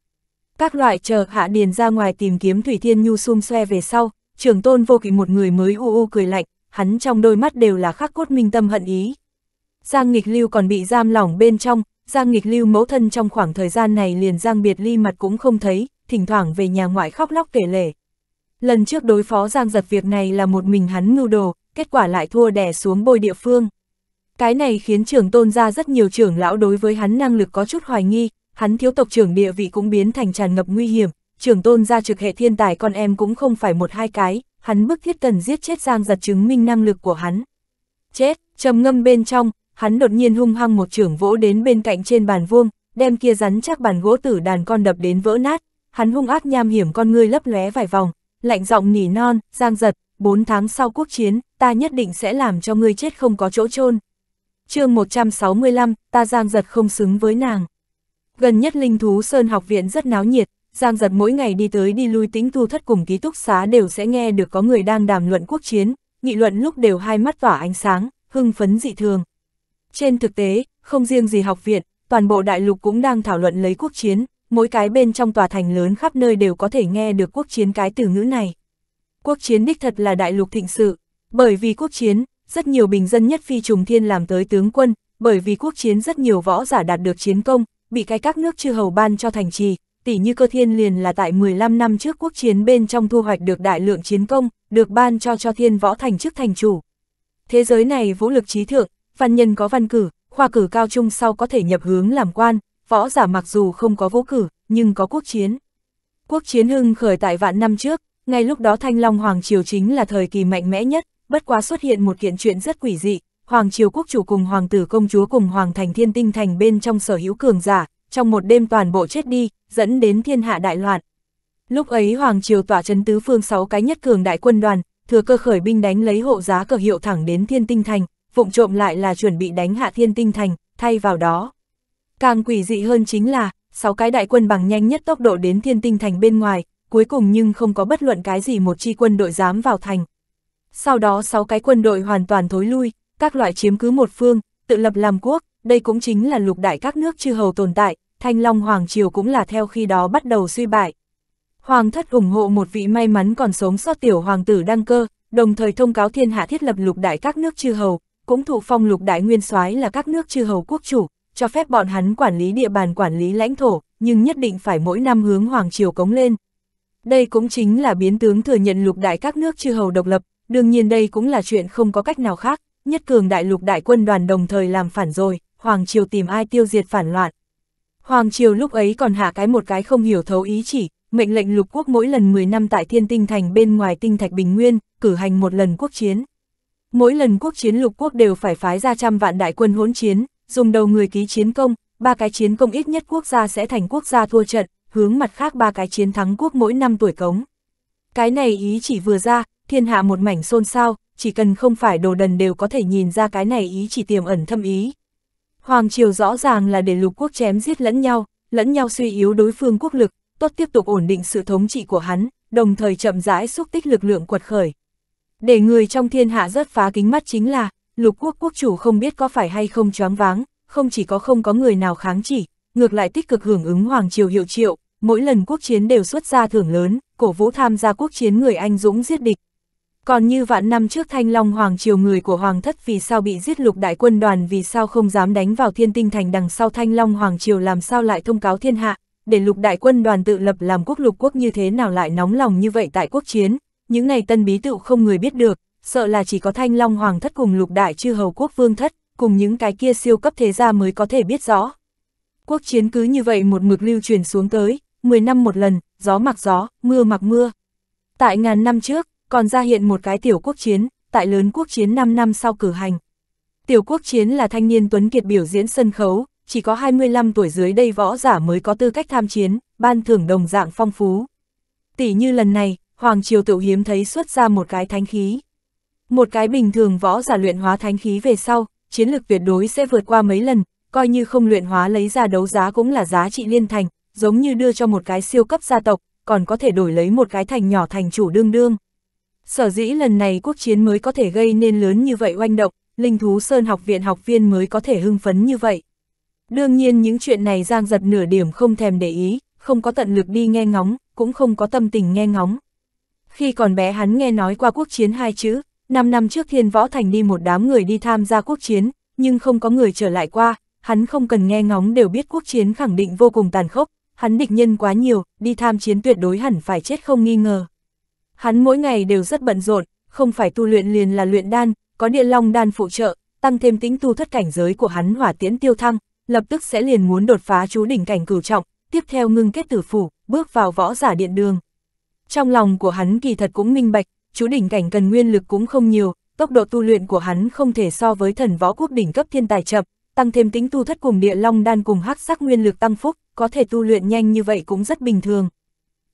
Các loại chờ hạ điền ra ngoài tìm kiếm Thủy Thiên Nhu xung xoe về sau, trưởng tôn vô kỵ một người mới u u cười lạnh, hắn trong đôi mắt đều là khắc cốt minh tâm hận ý. Giang nghịch lưu còn bị giam lỏng bên trong, Giang nghịch lưu mẫu thân trong khoảng thời gian này liền Giang biệt ly mặt cũng không thấy, thỉnh thoảng về nhà ngoại khóc lóc kể lể. Lần trước đối phó Giang giật việc này là một mình hắn ngưu đồ, kết quả lại thua đè xuống bôi địa phương. Cái này khiến trưởng tôn ra rất nhiều trưởng lão đối với hắn năng lực có chút hoài nghi, hắn thiếu tộc trưởng địa vị cũng biến thành tràn ngập nguy hiểm, trưởng tôn ra trực hệ thiên tài con em cũng không phải một hai cái, hắn bức thiết cần giết chết Giang giật chứng minh năng lực của hắn. Chết, trầm ngâm bên trong, hắn đột nhiên hung hăng một trưởng vỗ đến bên cạnh trên bàn vuông, đem kia rắn chắc bàn gỗ tử đàn con đập đến vỡ nát, hắn hung ác nham hiểm con ngươi lấp lóe vài vòng, lạnh giọng nỉ non, Giang giật, 4 tháng sau quốc chiến, ta nhất định sẽ làm cho ngươi chết không có chỗ chôn. chương 165, ta Giang giật không xứng với nàng. Gần nhất linh thú Sơn học viện rất náo nhiệt, Giang giật mỗi ngày đi tới đi lui tính tu thất cùng ký túc xá đều sẽ nghe được có người đang đàm luận quốc chiến, nghị luận lúc đều hai mắt tỏa ánh sáng, hưng phấn dị thường. Trên thực tế, không riêng gì học viện, toàn bộ đại lục cũng đang thảo luận lấy quốc chiến, mỗi cái bên trong tòa thành lớn khắp nơi đều có thể nghe được quốc chiến cái từ ngữ này. Quốc chiến đích thật là đại lục thịnh sự, bởi vì quốc chiến, rất nhiều bình dân nhất phi trùng thiên làm tới tướng quân, bởi vì quốc chiến rất nhiều võ giả đạt được chiến công, bị cái các nước chư hầu ban cho thành trì, tỷ như cơ thiên liền là tại 15 năm trước quốc chiến bên trong thu hoạch được đại lượng chiến công, được ban cho cho thiên võ thành chức thành chủ. Thế giới này vũ lực trí thượng, văn nhân có văn cử, khoa cử cao trung sau có thể nhập hướng làm quan, võ giả mặc dù không có vũ cử, nhưng có quốc chiến. Quốc chiến hưng khởi tại vạn năm trước, ngay lúc đó Thanh Long Hoàng Triều chính là thời kỳ mạnh mẽ nhất, bất quá xuất hiện một kiện chuyện rất quỷ dị, Hoàng Triều quốc chủ cùng Hoàng tử công chúa cùng Hoàng thành thiên tinh thành bên trong sở hữu cường giả, trong một đêm toàn bộ chết đi, dẫn đến thiên hạ đại loạn. Lúc ấy Hoàng Triều tỏa chấn tứ phương sáu cái nhất cường đại quân đoàn, thừa cơ khởi binh đánh lấy hộ giá cờ hiệu thẳng đến thiên tinh thành, vụng trộm lại là chuẩn bị đánh hạ thiên tinh thành, thay vào đó. Càng quỷ dị hơn chính là, sáu cái đại quân bằng nhanh nhất tốc độ đến thiên tinh thành bên ngoài, cuối cùng nhưng không có bất luận cái gì một chi quân đội dám vào thành. Sau đó sáu cái quân đội hoàn toàn thối lui, các loại chiếm cứ một phương, tự lập làm quốc, đây cũng chính là lục đại các nước chư hầu tồn tại, Thanh Long Hoàng Triều cũng là theo khi đó bắt đầu suy bại. Hoàng thất ủng hộ một vị may mắn còn sống sót tiểu hoàng tử đăng cơ, đồng thời thông cáo thiên hạ thiết lập lục đại các nước chư hầu, cũng thụ phong lục đại nguyên soái là các nước chư hầu quốc chủ, cho phép bọn hắn quản lý địa bàn quản lý lãnh thổ, nhưng nhất định phải mỗi năm hướng hoàng triều cống lên. Đây cũng chính là biến tướng thừa nhận lục đại các nước chư hầu độc lập, đương nhiên đây cũng là chuyện không có cách nào khác, nhất cường đại lục đại quân đoàn đồng thời làm phản rồi, hoàng triều tìm ai tiêu diệt phản loạn, Hoàng Triều lúc ấy còn hạ cái một cái không hiểu thấu ý chỉ, mệnh lệnh lục quốc mỗi lần 10 năm tại thiên tinh thành bên ngoài tinh thạch bình nguyên, cử hành một lần quốc chiến. Mỗi lần quốc chiến lục quốc đều phải phái ra trăm vạn đại quân hỗn chiến, dùng đầu người ký chiến công, ba cái chiến công ít nhất quốc gia sẽ thành quốc gia thua trận, hướng mặt khác ba cái chiến thắng quốc mỗi năm tuổi cống. Cái này ý chỉ vừa ra, thiên hạ một mảnh xôn xao, chỉ cần không phải đồ đần đều có thể nhìn ra cái này ý chỉ tiềm ẩn thâm ý, Hoàng triều rõ ràng là để lục quốc chém giết lẫn nhau, lẫn nhau suy yếu đối phương quốc lực, tốt tiếp tục ổn định sự thống trị của hắn, đồng thời chậm rãi xúc tích lực lượng quật khởi. Để người trong thiên hạ rất phá kính mắt chính là, lục quốc quốc chủ không biết có phải hay không choáng váng, không chỉ có không có người nào kháng chỉ, ngược lại tích cực hưởng ứng Hoàng Triều hiệu triệu, mỗi lần quốc chiến đều xuất ra thưởng lớn, cổ vũ tham gia quốc chiến người anh dũng giết địch, còn như vạn năm trước Thanh Long Hoàng triều người của Hoàng thất vì sao bị giết lục đại quân đoàn vì sao không dám đánh vào thiên tinh thành đằng sau Thanh Long Hoàng triều làm sao lại thông cáo thiên hạ, để lục đại quân đoàn tự lập làm quốc lục quốc như thế nào lại nóng lòng như vậy tại quốc chiến, những này tân bí tự không người biết được, sợ là chỉ có Thanh Long Hoàng thất cùng lục đại chư hầu quốc vương thất, cùng những cái kia siêu cấp thế gia mới có thể biết rõ. Quốc chiến cứ như vậy một mực lưu truyền xuống tới, 10 năm một lần, gió mặc gió, mưa mặc mưa. Tại ngàn năm trước, còn ra hiện một cái tiểu quốc chiến, tại lớn quốc chiến 5 năm sau cử hành. Tiểu quốc chiến là thanh niên tuấn kiệt biểu diễn sân khấu, chỉ có 25 tuổi dưới đây võ giả mới có tư cách tham chiến, ban thưởng đồng dạng phong phú. Tỷ như lần này, Hoàng Triều tự hiếm thấy xuất ra một cái thánh khí. Một cái bình thường võ giả luyện hóa thánh khí về sau, chiến lực tuyệt đối sẽ vượt qua mấy lần, coi như không luyện hóa lấy ra đấu giá cũng là giá trị liên thành, giống như đưa cho một cái siêu cấp gia tộc, còn có thể đổi lấy một cái thành nhỏ thành chủ đương đương. Sở dĩ lần này quốc chiến mới có thể gây nên lớn như vậy oanh động, linh thú sơn học viện học viên mới có thể hưng phấn như vậy. Đương nhiên những chuyện này Giang giật nửa điểm không thèm để ý, không có tận lực đi nghe ngóng, cũng không có tâm tình nghe ngóng. Khi còn bé hắn nghe nói qua quốc chiến hai chữ, 5 năm trước thiên võ thành đi một đám người đi tham gia quốc chiến, nhưng không có người trở lại qua, hắn không cần nghe ngóng đều biết quốc chiến khẳng định vô cùng tàn khốc, hắn địch nhân quá nhiều, đi tham chiến tuyệt đối hẳn phải chết không nghi ngờ. Hắn mỗi ngày đều rất bận rộn, không phải tu luyện liền là luyện đan, có địa long đan phụ trợ, tăng thêm tính tu thất cảnh giới của hắn hỏa tiễn tiêu thăng, lập tức sẽ liền muốn đột phá chú đỉnh cảnh cửu trọng, tiếp theo ngưng kết tử phủ, bước vào võ giả điện đường. Trong lòng của hắn kỳ thật cũng minh bạch, chú đỉnh cảnh cần nguyên lực cũng không nhiều, tốc độ tu luyện của hắn không thể so với thần võ quốc đỉnh cấp thiên tài chậm, tăng thêm tính tu thất cùng địa long đan cùng hắc sắc nguyên lực tăng phúc, có thể tu luyện nhanh như vậy cũng rất bình thường.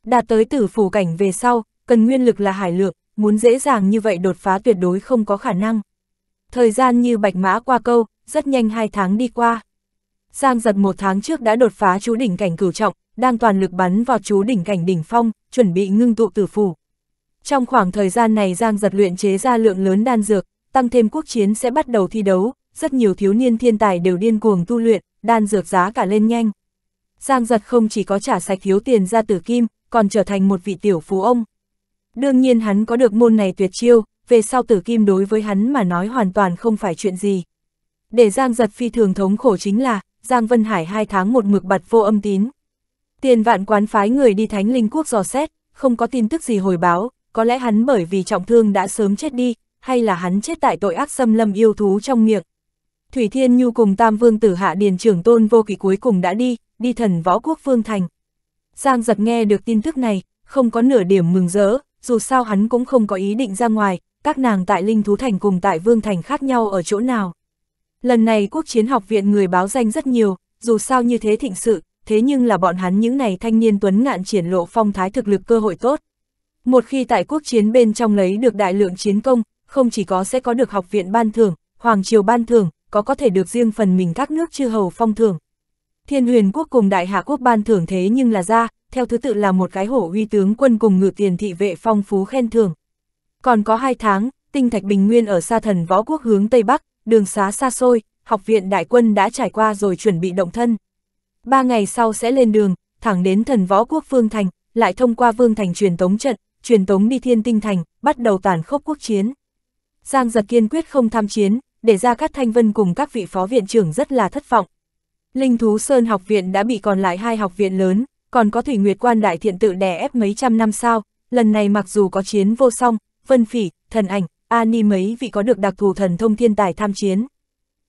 Đạt tới tử phủ cảnh về sau, cần nguyên lực là hải lượng, muốn dễ dàng như vậy đột phá tuyệt đối không có khả năng. Thời gian như bạch mã qua câu, rất nhanh hai tháng đi qua. Giang giật một tháng trước đã đột phá chú đỉnh cảnh cửu trọng, đang toàn lực bắn vào chú đỉnh cảnh đỉnh phong, chuẩn bị ngưng tụ tử phủ. Trong khoảng thời gian này Giang giật luyện chế ra lượng lớn đan dược, tăng thêm quốc chiến sẽ bắt đầu thi đấu, rất nhiều thiếu niên thiên tài đều điên cuồng tu luyện, đan dược giá cả lên nhanh. Giang giật không chỉ có trả sạch thiếu tiền ra tử kim, còn trở thành một vị tiểu phú ông. Đương nhiên hắn có được môn này tuyệt chiêu, về sau tử kim đối với hắn mà nói hoàn toàn không phải chuyện gì. Để Giang giật phi thường thống khổ chính là, Giang Vân Hải hai tháng một mực bật vô âm tín. Tiền vạn quán phái người đi thánh linh quốc dò xét, không có tin tức gì hồi báo, có lẽ hắn bởi vì trọng thương đã sớm chết đi, hay là hắn chết tại tội ác xâm lâm yêu thú trong miệng. Thủy Thiên Nhu cùng Tam Vương Tử Hạ Điền trưởng tôn vô kỳ cuối cùng đã đi, đi thần võ quốc phương thành. Giang giật nghe được tin tức này, không có nửa điểm mừng rỡ, dù sao hắn cũng không có ý định ra ngoài, các nàng tại Linh Thú Thành cùng tại Vương Thành khác nhau ở chỗ nào. Lần này quốc chiến học viện người báo danh rất nhiều, dù sao như thế thịnh sự, thế nhưng là bọn hắn những này thanh niên tuấn ngạn triển lộ phong thái thực lực cơ hội tốt. Một khi tại quốc chiến bên trong lấy được đại lượng chiến công, không chỉ có sẽ có được học viện ban thưởng, hoàng triều ban thưởng, có có thể được riêng phần mình các nước chư hầu phong thưởng. Thiên huyền quốc cùng đại hạ quốc ban thưởng thế nhưng là ra, theo thứ tự là một cái hổ huy tướng quân cùng ngự tiền thị vệ phong phú khen thưởng. Còn có hai tháng, tinh thạch bình nguyên ở xa thần võ quốc hướng Tây Bắc, đường xá xa xôi, học viện đại quân đã trải qua rồi chuẩn bị động thân. Ba ngày sau sẽ lên đường, thẳng đến thần võ quốc Phương Thành, lại thông qua Vương Thành truyền tống trận, truyền tống đi thiên tinh thành, bắt đầu tàn khốc quốc chiến. Giang giật kiên quyết không tham chiến, để ra các thanh vân cùng các vị phó viện trưởng rất là thất vọng. Linh Thú Sơn học viện đã bị còn lại hai học viện lớn, còn có Thủy Nguyệt Quan Đại Thiện Tự đè ép mấy trăm năm sao, lần này mặc dù có chiến vô song, vân phỉ, thần ảnh, Ani mấy vị có được đặc thù thần thông thiên tài tham chiến.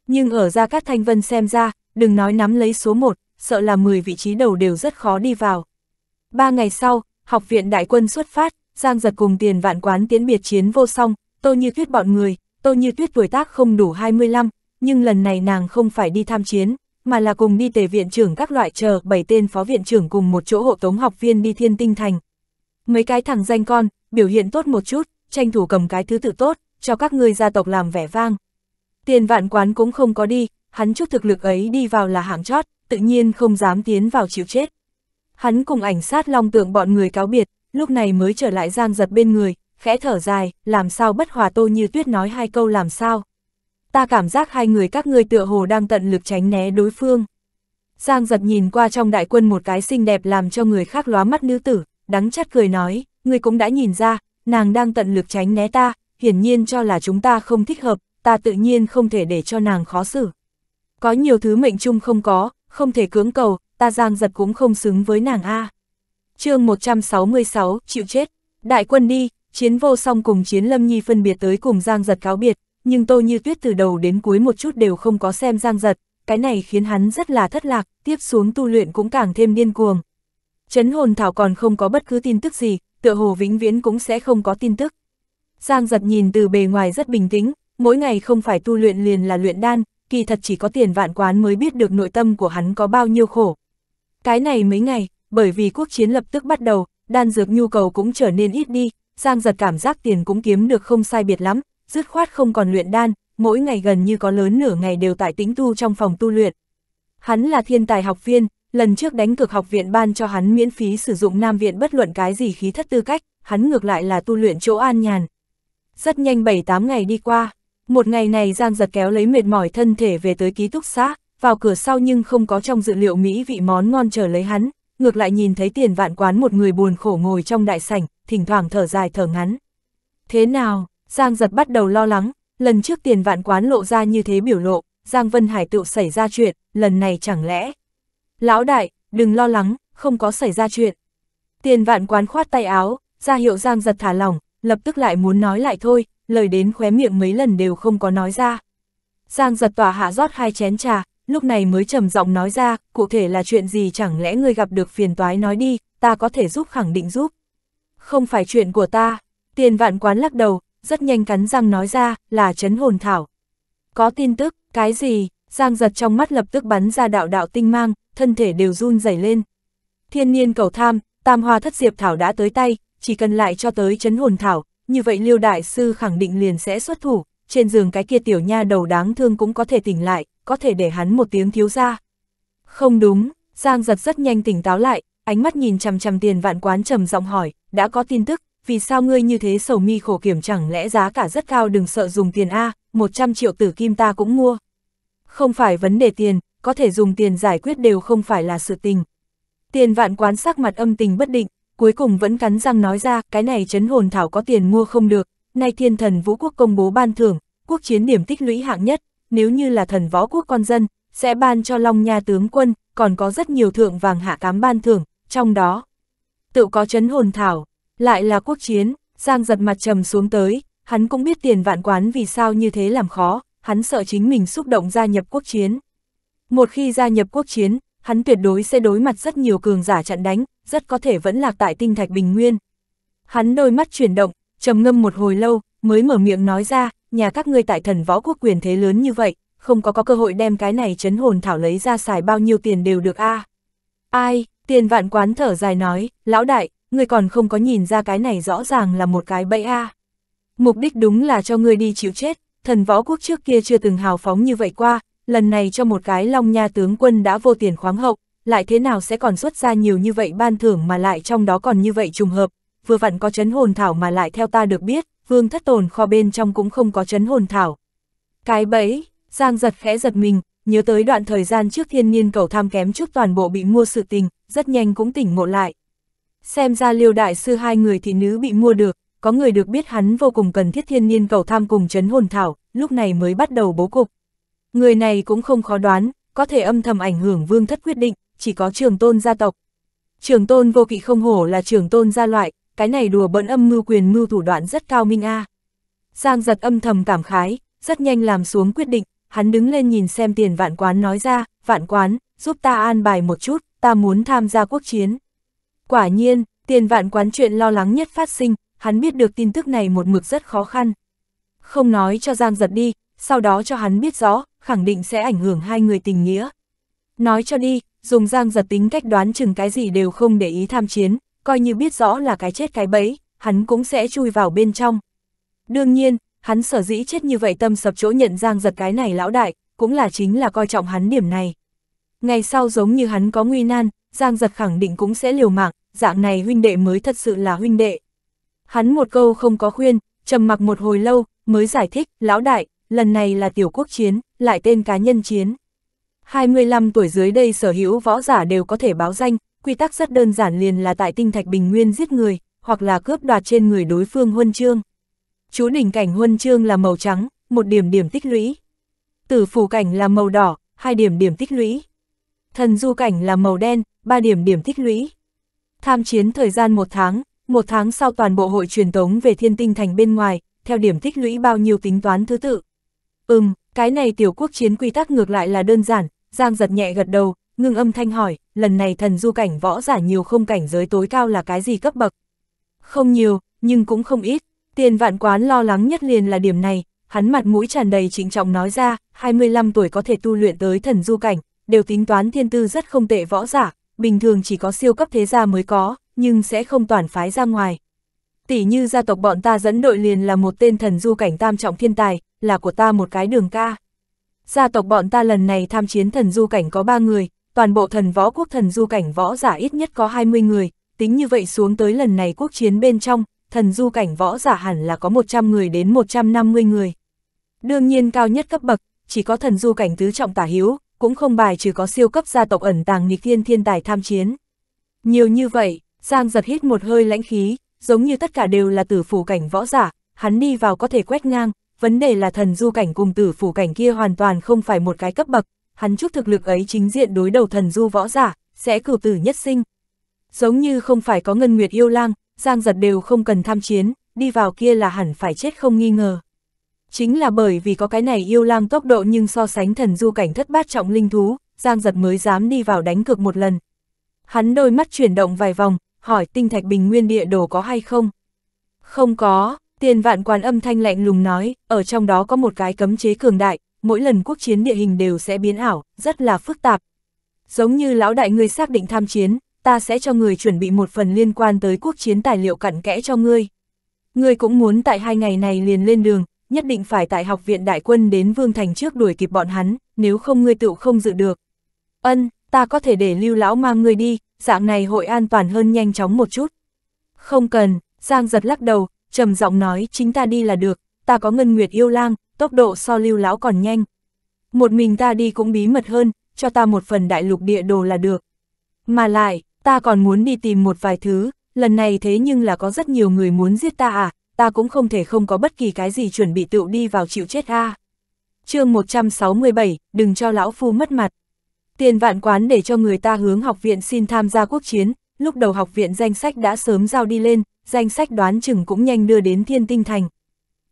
Nhưng ở ra các thanh vân xem ra, đừng nói nắm lấy số một sợ là 10 vị trí đầu đều rất khó đi vào. Ba ngày sau, học viện đại quân xuất phát, Giang giật cùng tiền vạn quán tiến biệt chiến vô song, tô như tuyết bọn người, tô như tuyết tuổi tác không đủ 25, nhưng lần này nàng không phải đi tham chiến, mà là cùng đi tề viện trưởng các loại chờ bảy tên phó viện trưởng cùng một chỗ hộ tống học viên đi thiên tinh thành. Mấy cái thằng danh con, biểu hiện tốt một chút, tranh thủ cầm cái thứ tự tốt, cho các ngươi gia tộc làm vẻ vang. Tiền vạn quán cũng không có đi, hắn chút thực lực ấy đi vào là hạng chót, tự nhiên không dám tiến vào chịu chết. Hắn cùng ảnh sát long tượng bọn người cáo biệt, lúc này mới trở lại giang giật bên người, khẽ thở dài, làm sao bất hòa tô như tuyết nói hai câu làm sao ta cảm giác hai người các ngươi tựa hồ đang tận lực tránh né đối phương. Giang giật nhìn qua trong đại quân một cái xinh đẹp làm cho người khác lóa mắt nữ tử, đắng chát cười nói, người cũng đã nhìn ra, nàng đang tận lực tránh né ta, hiển nhiên cho là chúng ta không thích hợp, ta tự nhiên không thể để cho nàng khó xử. Có nhiều thứ mệnh chung không có, không thể cưỡng cầu, ta giang giật cũng không xứng với nàng A. chương 166, chịu chết, đại quân đi, chiến vô song cùng chiến lâm nhi phân biệt tới cùng giang giật cáo biệt, nhưng Tô Như Tuyết từ đầu đến cuối một chút đều không có xem Giang Giật, cái này khiến hắn rất là thất lạc, tiếp xuống tu luyện cũng càng thêm điên cuồng. Chấn hồn thảo còn không có bất cứ tin tức gì, tựa hồ vĩnh viễn cũng sẽ không có tin tức. Giang Giật nhìn từ bề ngoài rất bình tĩnh, mỗi ngày không phải tu luyện liền là luyện đan, kỳ thật chỉ có tiền vạn quán mới biết được nội tâm của hắn có bao nhiêu khổ. Cái này mấy ngày, bởi vì quốc chiến lập tức bắt đầu, đan dược nhu cầu cũng trở nên ít đi, Giang Giật cảm giác tiền cũng kiếm được không sai biệt lắm, dứt khoát không còn luyện đan, mỗi ngày gần như có lớn nửa ngày đều tại tĩnh tu trong phòng tu luyện. Hắn là thiên tài học viên, lần trước đánh cực học viện ban cho hắn miễn phí sử dụng nam viện bất luận cái gì khí thất tư cách, hắn ngược lại là tu luyện chỗ an nhàn. Rất nhanh 7-8 ngày đi qua, một ngày này Giang giật kéo lấy mệt mỏi thân thể về tới ký túc xá, vào cửa sau nhưng không có trong dự liệu mỹ vị món ngon chờ lấy hắn, ngược lại nhìn thấy tiền vạn quán một người buồn khổ ngồi trong đại sảnh, thỉnh thoảng thở dài thở ngắn. Thế nào, Giang giật bắt đầu lo lắng, lần trước tiền vạn quán lộ ra như thế biểu lộ, Giang Vân Hải tự xảy ra chuyện, lần này chẳng lẽ. Lão đại, đừng lo lắng, không có xảy ra chuyện. Tiền vạn quán khoát tay áo, ra hiệu Giang giật thả lỏng, lập tức lại muốn nói lại thôi, lời đến khóe miệng mấy lần đều không có nói ra. Giang giật tỏa hạ rót hai chén trà, lúc này mới trầm giọng nói ra, cụ thể là chuyện gì chẳng lẽ người gặp được phiền toái nói đi, ta có thể giúp khẳng định giúp. Không phải chuyện của ta, tiền vạn quán lắc đầu, rất nhanh cắn răng nói ra, là chấn hồn thảo. Có tin tức, cái gì, Giang giật trong mắt lập tức bắn ra đạo đạo tinh mang, thân thể đều run rẩy lên. Thiên niên cầu tham, tam hoa thất diệp thảo đã tới tay, chỉ cần lại cho tới chấn hồn thảo, như vậy liêu đại sư khẳng định liền sẽ xuất thủ, trên giường cái kia tiểu nha đầu đáng thương cũng có thể tỉnh lại, có thể để hắn một tiếng thiếu ra. Không đúng, Giang giật rất nhanh tỉnh táo lại, ánh mắt nhìn chằm chằm tiền vạn quán trầm giọng hỏi, đã có tin tức, vì sao ngươi như thế sầu mi khổ kiểm chẳng lẽ giá cả rất cao đừng sợ dùng tiền A, 100 triệu tử kim ta cũng mua. Không phải vấn đề tiền, có thể dùng tiền giải quyết đều không phải là sự tình. Tiền vạn quán sắc mặt âm tình bất định, cuối cùng vẫn cắn răng nói ra, cái này chấn hồn thảo có tiền mua không được, nay thiên thần vũ quốc công bố ban thưởng, quốc chiến điểm tích lũy hạng nhất, nếu như là thần võ quốc con dân, sẽ ban cho Long Nha tướng quân, còn có rất nhiều thượng vàng hạ cám ban thưởng, trong đó tự có chấn hồn thảo. Lại là quốc chiến, Giang giật mặt trầm xuống tới, hắn cũng biết tiền vạn quán vì sao như thế làm khó, hắn sợ chính mình xúc động gia nhập quốc chiến. Một khi gia nhập quốc chiến, hắn tuyệt đối sẽ đối mặt rất nhiều cường giả chặn đánh, rất có thể vẫn lạc tại tinh thạch bình nguyên. Hắn đôi mắt chuyển động, trầm ngâm một hồi lâu, mới mở miệng nói ra, nhà các ngươi tại thần võ quốc quyền thế lớn như vậy, không có có cơ hội đem cái này chấn hồn thảo lấy ra xài bao nhiêu tiền đều được a. À. Ai, tiền vạn quán thở dài nói, lão đại, ngươi còn không có nhìn ra cái này rõ ràng là một cái bẫy a. À. Mục đích đúng là cho ngươi đi chịu chết, thần võ quốc trước kia chưa từng hào phóng như vậy qua, lần này cho một cái long nha tướng quân đã vô tiền khoáng hậu, lại thế nào sẽ còn xuất ra nhiều như vậy ban thưởng mà lại trong đó còn như vậy trùng hợp, vừa vặn có chấn hồn thảo mà lại theo ta được biết, vương thất tồn kho bên trong cũng không có chấn hồn thảo. Cái bẫy, Giang giật khẽ giật mình, nhớ tới đoạn thời gian trước thiên niên cầu tham kém trước toàn bộ bị mua sự tình, rất nhanh cũng tỉnh ngộ lại. Xem ra liêu đại sư hai người thị nữ bị mua được, có người được biết hắn vô cùng cần thiết thiên niên cầu tham cùng chấn hồn thảo, lúc này mới bắt đầu bố cục. Người này cũng không khó đoán, có thể âm thầm ảnh hưởng vương thất quyết định, chỉ có trường tôn gia tộc. Trường tôn vô kỵ không hổ là trường tôn gia loại, cái này đùa bỡn âm mưu quyền mưu thủ đoạn rất cao minh a. Giang giật âm thầm cảm khái, rất nhanh làm xuống quyết định, hắn đứng lên nhìn xem tiền vạn quán nói ra, vạn quán, giúp ta an bài một chút, ta muốn tham gia quốc chiến. Quả nhiên, tiền vạn quán chuyện lo lắng nhất phát sinh, hắn biết được tin tức này một mực rất khó khăn. Không nói cho Giang giật đi, sau đó cho hắn biết rõ, khẳng định sẽ ảnh hưởng hai người tình nghĩa. Nói cho đi, dùng Giang giật tính cách đoán chừng cái gì đều không để ý tham chiến, coi như biết rõ là cái chết cái bẫy, hắn cũng sẽ chui vào bên trong. Đương nhiên, hắn sở dĩ chết như vậy tâm sập chỗ nhận Giang giật cái này lão đại, cũng là chính là coi trọng hắn điểm này. Ngày sau giống như hắn có nguy nan, Giang giật khẳng định cũng sẽ liều mạng, dạng này huynh đệ mới thật sự là huynh đệ. Hắn một câu không có khuyên, trầm mặc một hồi lâu, mới giải thích, lão đại, lần này là tiểu quốc chiến, lại tên cá nhân chiến. 25 tuổi dưới đây sở hữu võ giả đều có thể báo danh, quy tắc rất đơn giản liền là tại tinh thạch bình nguyên giết người, hoặc là cướp đoạt trên người đối phương huân chương. Chú đỉnh cảnh huân chương là màu trắng, một điểm điểm tích lũy. Tử phủ cảnh là màu đỏ, hai điểm điểm tích lũy. Thần du cảnh là màu đen, ba điểm điểm tích lũy. Tham chiến thời gian một tháng, một tháng sau toàn bộ hội truyền tống về thiên tinh thành bên ngoài, theo điểm tích lũy bao nhiêu tính toán thứ tự. Ừm, cái này tiểu quốc chiến quy tắc ngược lại là đơn giản, Giang giật nhẹ gật đầu, ngưng âm thanh hỏi, lần này thần du cảnh võ giả nhiều không cảnh giới tối cao là cái gì cấp bậc? Không nhiều, nhưng cũng không ít, tiền vạn quán lo lắng nhất liền là điểm này, hắn mặt mũi tràn đầy trịnh trọng nói ra, 25 tuổi có thể tu luyện tới thần du cảnh, đều tính toán thiên tư rất không tệ võ giả, bình thường chỉ có siêu cấp thế gia mới có, nhưng sẽ không toàn phái ra ngoài. Tỷ như gia tộc bọn ta dẫn đội liền là một tên thần du cảnh tam trọng thiên tài, là của ta một cái đường ca. Gia tộc bọn ta lần này tham chiến thần du cảnh có ba người, toàn bộ thần võ quốc thần du cảnh võ giả ít nhất có 20 người, tính như vậy xuống tới lần này quốc chiến bên trong, thần du cảnh võ giả hẳn là có 100 người đến 150 người. Đương nhiên cao nhất cấp bậc, chỉ có thần du cảnh tứ trọng tả hiếu, cũng không bài trừ có siêu cấp gia tộc ẩn tàng nghịch thiên thiên tài tham chiến. Nhiều như vậy, Giang giật hít một hơi lãnh khí, giống như tất cả đều là tử phủ cảnh võ giả, hắn đi vào có thể quét ngang, vấn đề là thần du cảnh cùng tử phủ cảnh kia hoàn toàn không phải một cái cấp bậc, hắn chút thực lực ấy chính diện đối đầu thần du võ giả, sẽ cử tử nhất sinh. Giống như không phải có ngân nguyệt yêu lang, Giang giật đều không cần tham chiến, đi vào kia là hẳn phải chết không nghi ngờ. Chính là bởi vì có cái này yêu lang tốc độ nhưng so sánh thần du cảnh thất bát trọng linh thú, Giang giật mới dám đi vào đánh cược một lần. Hắn đôi mắt chuyển động vài vòng, hỏi tinh thạch bình nguyên địa đồ có hay không? Không có, tiền vạn quan âm thanh lạnh lùng nói, ở trong đó có một cái cấm chế cường đại, mỗi lần quốc chiến địa hình đều sẽ biến ảo, rất là phức tạp. Giống như lão đại ngươi xác định tham chiến, ta sẽ cho người chuẩn bị một phần liên quan tới quốc chiến tài liệu cặn kẽ cho ngươi. Ngươi cũng muốn tại hai ngày này liền lên đường, nhất định phải tại học viện đại quân đến Vương Thành trước đuổi kịp bọn hắn, nếu không ngươi tựu không dự được. Ân, ta có thể để lưu lão mang ngươi đi, dạng này hội an toàn hơn nhanh chóng một chút. Không cần, Giang giật lắc đầu, trầm giọng nói chính ta đi là được, ta có ngân nguyệt yêu lang, tốc độ so lưu lão còn nhanh. Một mình ta đi cũng bí mật hơn, cho ta một phần đại lục địa đồ là được. Mà lại, ta còn muốn đi tìm một vài thứ, lần này thế nhưng là có rất nhiều người muốn giết ta à, ta cũng không thể không có bất kỳ cái gì chuẩn bị tựu đi vào chịu chết a. À. chương 167, đừng cho lão phu mất mặt. Tiền vạn quán để cho người ta hướng học viện xin tham gia quốc chiến, lúc đầu học viện danh sách đã sớm giao đi lên, danh sách đoán chừng cũng nhanh đưa đến thiên tinh thành.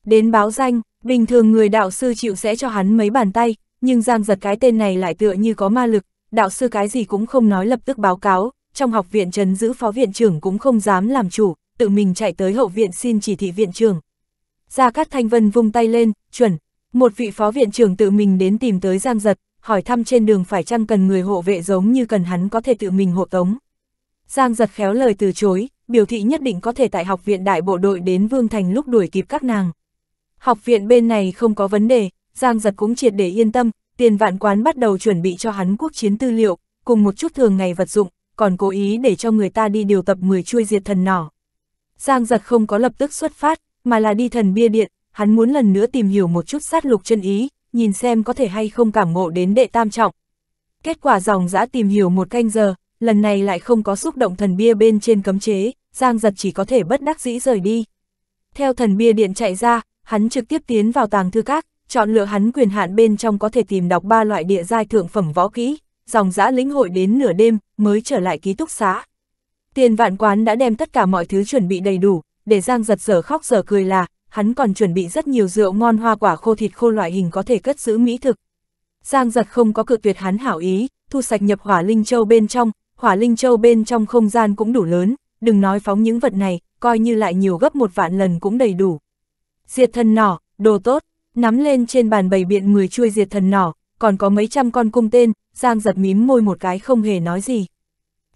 Đến báo danh, bình thường người đạo sư chịu sẽ cho hắn mấy bàn tay, nhưng giang giật cái tên này lại tựa như có ma lực, đạo sư cái gì cũng không nói lập tức báo cáo, trong học viện trấn giữ phó viện trưởng cũng không dám làm chủ, tự mình chạy tới hậu viện xin chỉ thị viện trưởng. Gia Cát Thanh Vân vung tay lên, chuẩn, một vị phó viện trưởng tự mình đến tìm tới Giang Giật, hỏi thăm trên đường phải chăng cần người hộ vệ giống như cần hắn có thể tự mình hộ tống. Giang Giật khéo lời từ chối, biểu thị nhất định có thể tại học viện đại bộ đội đến Vương Thành lúc đuổi kịp các nàng. Học viện bên này không có vấn đề, Giang Giật cũng triệt để yên tâm, tiền vạn quán bắt đầu chuẩn bị cho hắn quốc chiến tư liệu, cùng một chút thường ngày vật dụng, còn cố ý để cho người ta đi điều tập 10 chuôi diệt thần nỏ. Giang giật không có lập tức xuất phát, mà là đi thần bia điện, hắn muốn lần nữa tìm hiểu một chút sát lục chân ý, nhìn xem có thể hay không cảm ngộ đến đệ tam trọng. Kết quả dòng dã tìm hiểu một canh giờ, lần này lại không có xúc động thần bia bên trên cấm chế, Giang giật chỉ có thể bất đắc dĩ rời đi. Theo thần bia điện chạy ra, hắn trực tiếp tiến vào tàng thư các, chọn lựa hắn quyền hạn bên trong có thể tìm đọc ba loại địa giai thượng phẩm võ kỹ, dòng dã lĩnh hội đến nửa đêm mới trở lại ký túc xá, Tiền vạn quán đã đem tất cả mọi thứ chuẩn bị đầy đủ, để Giang giật giở khóc giở cười là, hắn còn chuẩn bị rất nhiều rượu ngon hoa quả khô thịt khô loại hình có thể cất giữ mỹ thực. Giang giật không có cự tuyệt hắn hảo ý, thu sạch nhập hỏa linh châu bên trong, hỏa linh châu bên trong không gian cũng đủ lớn, đừng nói phóng những vật này, coi như lại nhiều gấp một vạn lần cũng đầy đủ. Diệt thần nỏ, đồ tốt, nắm lên trên bàn bày biện người chui diệt thần nỏ, còn có mấy trăm con cung tên, Giang giật mím môi một cái không hề nói gì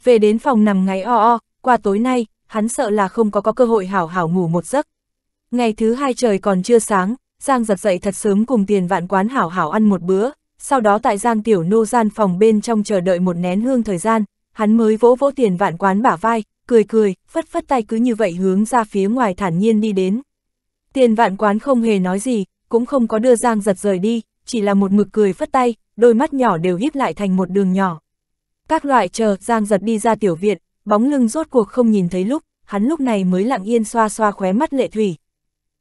về đến phòng nằm ngáy o o, qua tối nay, hắn sợ là không có có cơ hội hảo hảo ngủ một giấc. Ngày thứ hai trời còn chưa sáng, Giang giật dậy thật sớm cùng tiền vạn quán hảo hảo ăn một bữa, sau đó tại Giang tiểu nô gian phòng bên trong chờ đợi một nén hương thời gian, hắn mới vỗ vỗ tiền vạn quán bả vai, cười cười, phất phất tay cứ như vậy hướng ra phía ngoài thản nhiên đi đến. Tiền vạn quán không hề nói gì, cũng không có đưa Giang giật rời đi, chỉ là một mực cười phất tay, đôi mắt nhỏ đều híp lại thành một đường nhỏ. Các loại chờ Giang giật đi ra tiểu viện, bóng lưng rốt cuộc không nhìn thấy lúc, hắn lúc này mới lặng yên xoa xoa khóe mắt lệ thủy.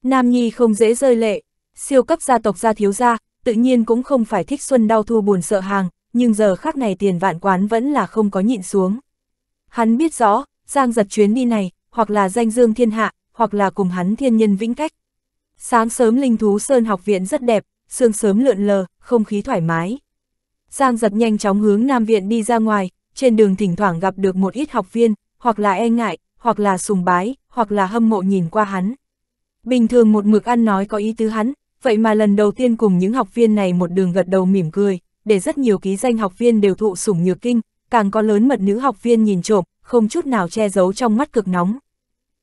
Nam Nhi không dễ rơi lệ, siêu cấp gia tộc gia thiếu gia, tự nhiên cũng không phải thích xuân đau thu buồn sợ hàng, nhưng giờ khác này tiền vạn quán vẫn là không có nhịn xuống. Hắn biết rõ, Giang giật chuyến đi này, hoặc là danh dương thiên hạ, hoặc là cùng hắn thiên nhân vĩnh cách. Sáng sớm linh thú sơn học viện rất đẹp, sương sớm lượn lờ, không khí thoải mái. Giang giật nhanh chóng hướng Nam Viện đi ra ngoài, trên đường thỉnh thoảng gặp được một ít học viên, hoặc là e ngại, hoặc là sùng bái, hoặc là hâm mộ nhìn qua hắn. Bình thường một mực ăn nói có ý tứ hắn, vậy mà lần đầu tiên cùng những học viên này một đường gật đầu mỉm cười, để rất nhiều ký danh học viên đều thụ sủng nhược kinh, càng có lớn mật nữ học viên nhìn trộm, không chút nào che giấu trong mắt cực nóng.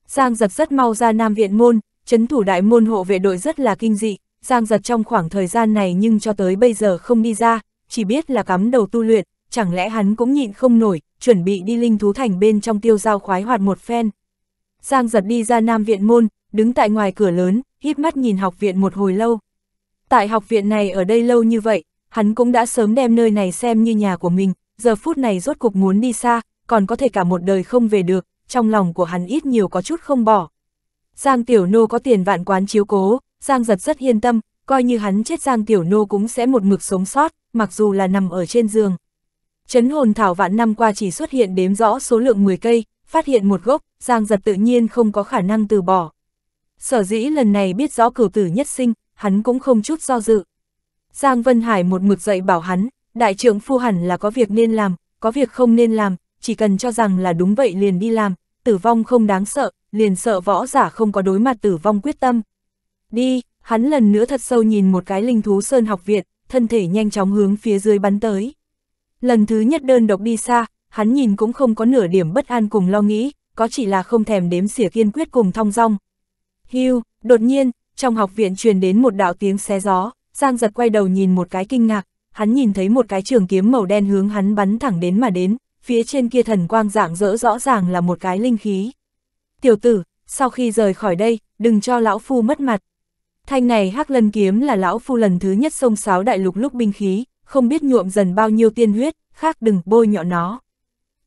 Giang giật rất mau ra Nam Viện Môn, chấn thủ đại môn hộ vệ đội rất là kinh dị, Giang giật trong khoảng thời gian này nhưng cho tới bây giờ không đi ra, chỉ biết là cắm đầu tu luyện, chẳng lẽ hắn cũng nhịn không nổi, chuẩn bị đi linh thú thành bên trong tiêu giao khoái hoạt một phen. Giang giật đi ra nam viện môn, đứng tại ngoài cửa lớn, híp mắt nhìn học viện một hồi lâu. Tại học viện này ở đây lâu như vậy, hắn cũng đã sớm đem nơi này xem như nhà của mình, giờ phút này rốt cục muốn đi xa, còn có thể cả một đời không về được, trong lòng của hắn ít nhiều có chút không bỏ. Giang Tiểu Nô có tiền vạn quán chiếu cố, Giang giật rất yên tâm, coi như hắn chết Giang Tiểu Nô cũng sẽ một mực sống sót, mặc dù là nằm ở trên giường. Chấn hồn thảo vạn năm qua chỉ xuất hiện đếm rõ số lượng 10 cây, phát hiện một gốc, Giang giật tự nhiên không có khả năng từ bỏ. Sở dĩ lần này biết rõ cửu tử nhất sinh, hắn cũng không chút do dự. Giang Vân Hải một mực dậy bảo hắn, đại trưởng phu hẳn là có việc nên làm, có việc không nên làm, chỉ cần cho rằng là đúng vậy liền đi làm, tử vong không đáng sợ, liền sợ võ giả không có đối mặt tử vong quyết tâm. Đi! Hắn lần nữa thật sâu nhìn một cái linh thú sơn học viện, thân thể nhanh chóng hướng phía dưới bắn tới. Lần thứ nhất đơn độc đi xa, hắn nhìn cũng không có nửa điểm bất an cùng lo nghĩ, có chỉ là không thèm đếm xỉa kiên quyết cùng thong dong. Hưu, đột nhiên, trong học viện truyền đến một đạo tiếng xé gió, Giang giật quay đầu nhìn một cái kinh ngạc, hắn nhìn thấy một cái trường kiếm màu đen hướng hắn bắn thẳng đến mà đến, phía trên kia thần quang dạng rỡ rõ ràng là một cái linh khí. Tiểu tử, sau khi rời khỏi đây, đừng cho lão phu mất mặt. Thanh này hắc lân kiếm là lão phu lần thứ nhất sông sáo đại lục lúc binh khí, không biết nhuộm dần bao nhiêu tiên huyết, khác đừng bôi nhọ nó.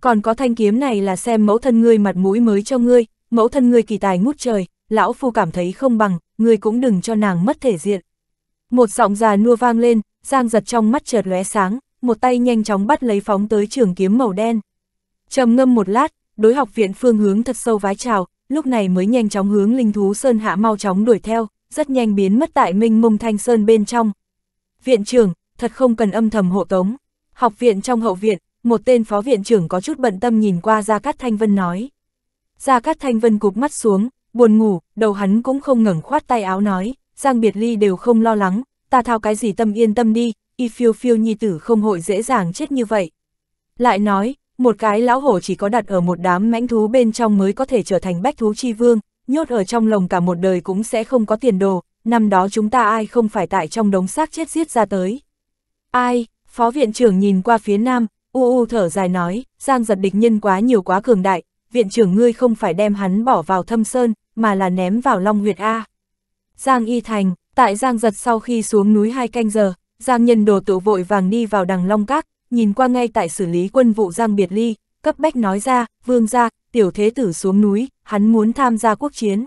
Còn có thanh kiếm này là xem mẫu thân ngươi mặt mũi mới cho ngươi, mẫu thân ngươi kỳ tài ngút trời, lão phu cảm thấy không bằng, ngươi cũng đừng cho nàng mất thể diện. Một giọng già nua vang lên, giang giật trong mắt chợt lóe sáng, một tay nhanh chóng bắt lấy phóng tới trường kiếm màu đen. trầm ngâm một lát, đối học viện phương hướng thật sâu vái chào, lúc này mới nhanh chóng hướng linh thú sơn hạ mau chóng đuổi theo, rất nhanh biến mất tại minh mông thanh sơn bên trong. Viện trưởng, thật không cần âm thầm hộ tống. Học viện trong hậu viện, một tên phó viện trưởng có chút bận tâm nhìn qua Gia Cát Thanh Vân nói. Gia Cát Thanh Vân cụp mắt xuống, buồn ngủ, đầu hắn cũng không ngẩng khoát tay áo nói, Giang Biệt Ly đều không lo lắng, ta thao cái gì tâm yên tâm đi, y phiêu phiêu nhi tử không hội dễ dàng chết như vậy. Lại nói, một cái lão hổ chỉ có đặt ở một đám mãnh thú bên trong mới có thể trở thành bách thú chi vương, nhốt ở trong lồng cả một đời cũng sẽ không có tiền đồ, năm đó chúng ta ai không phải tại trong đống xác chết giết ra tới. Ai, phó viện trưởng nhìn qua phía nam, u u thở dài nói, giang giật địch nhân quá nhiều quá cường đại, viện trưởng ngươi không phải đem hắn bỏ vào thâm sơn, mà là ném vào long huyệt A. Giang y thành, tại giang giật sau khi xuống núi hai canh giờ, giang nhân đồ tụ vội vàng đi vào đằng long các, nhìn qua ngay tại xử lý quân vụ giang biệt ly, cấp bách nói ra, vương ra, tiểu thế tử xuống núi, hắn muốn tham gia quốc chiến.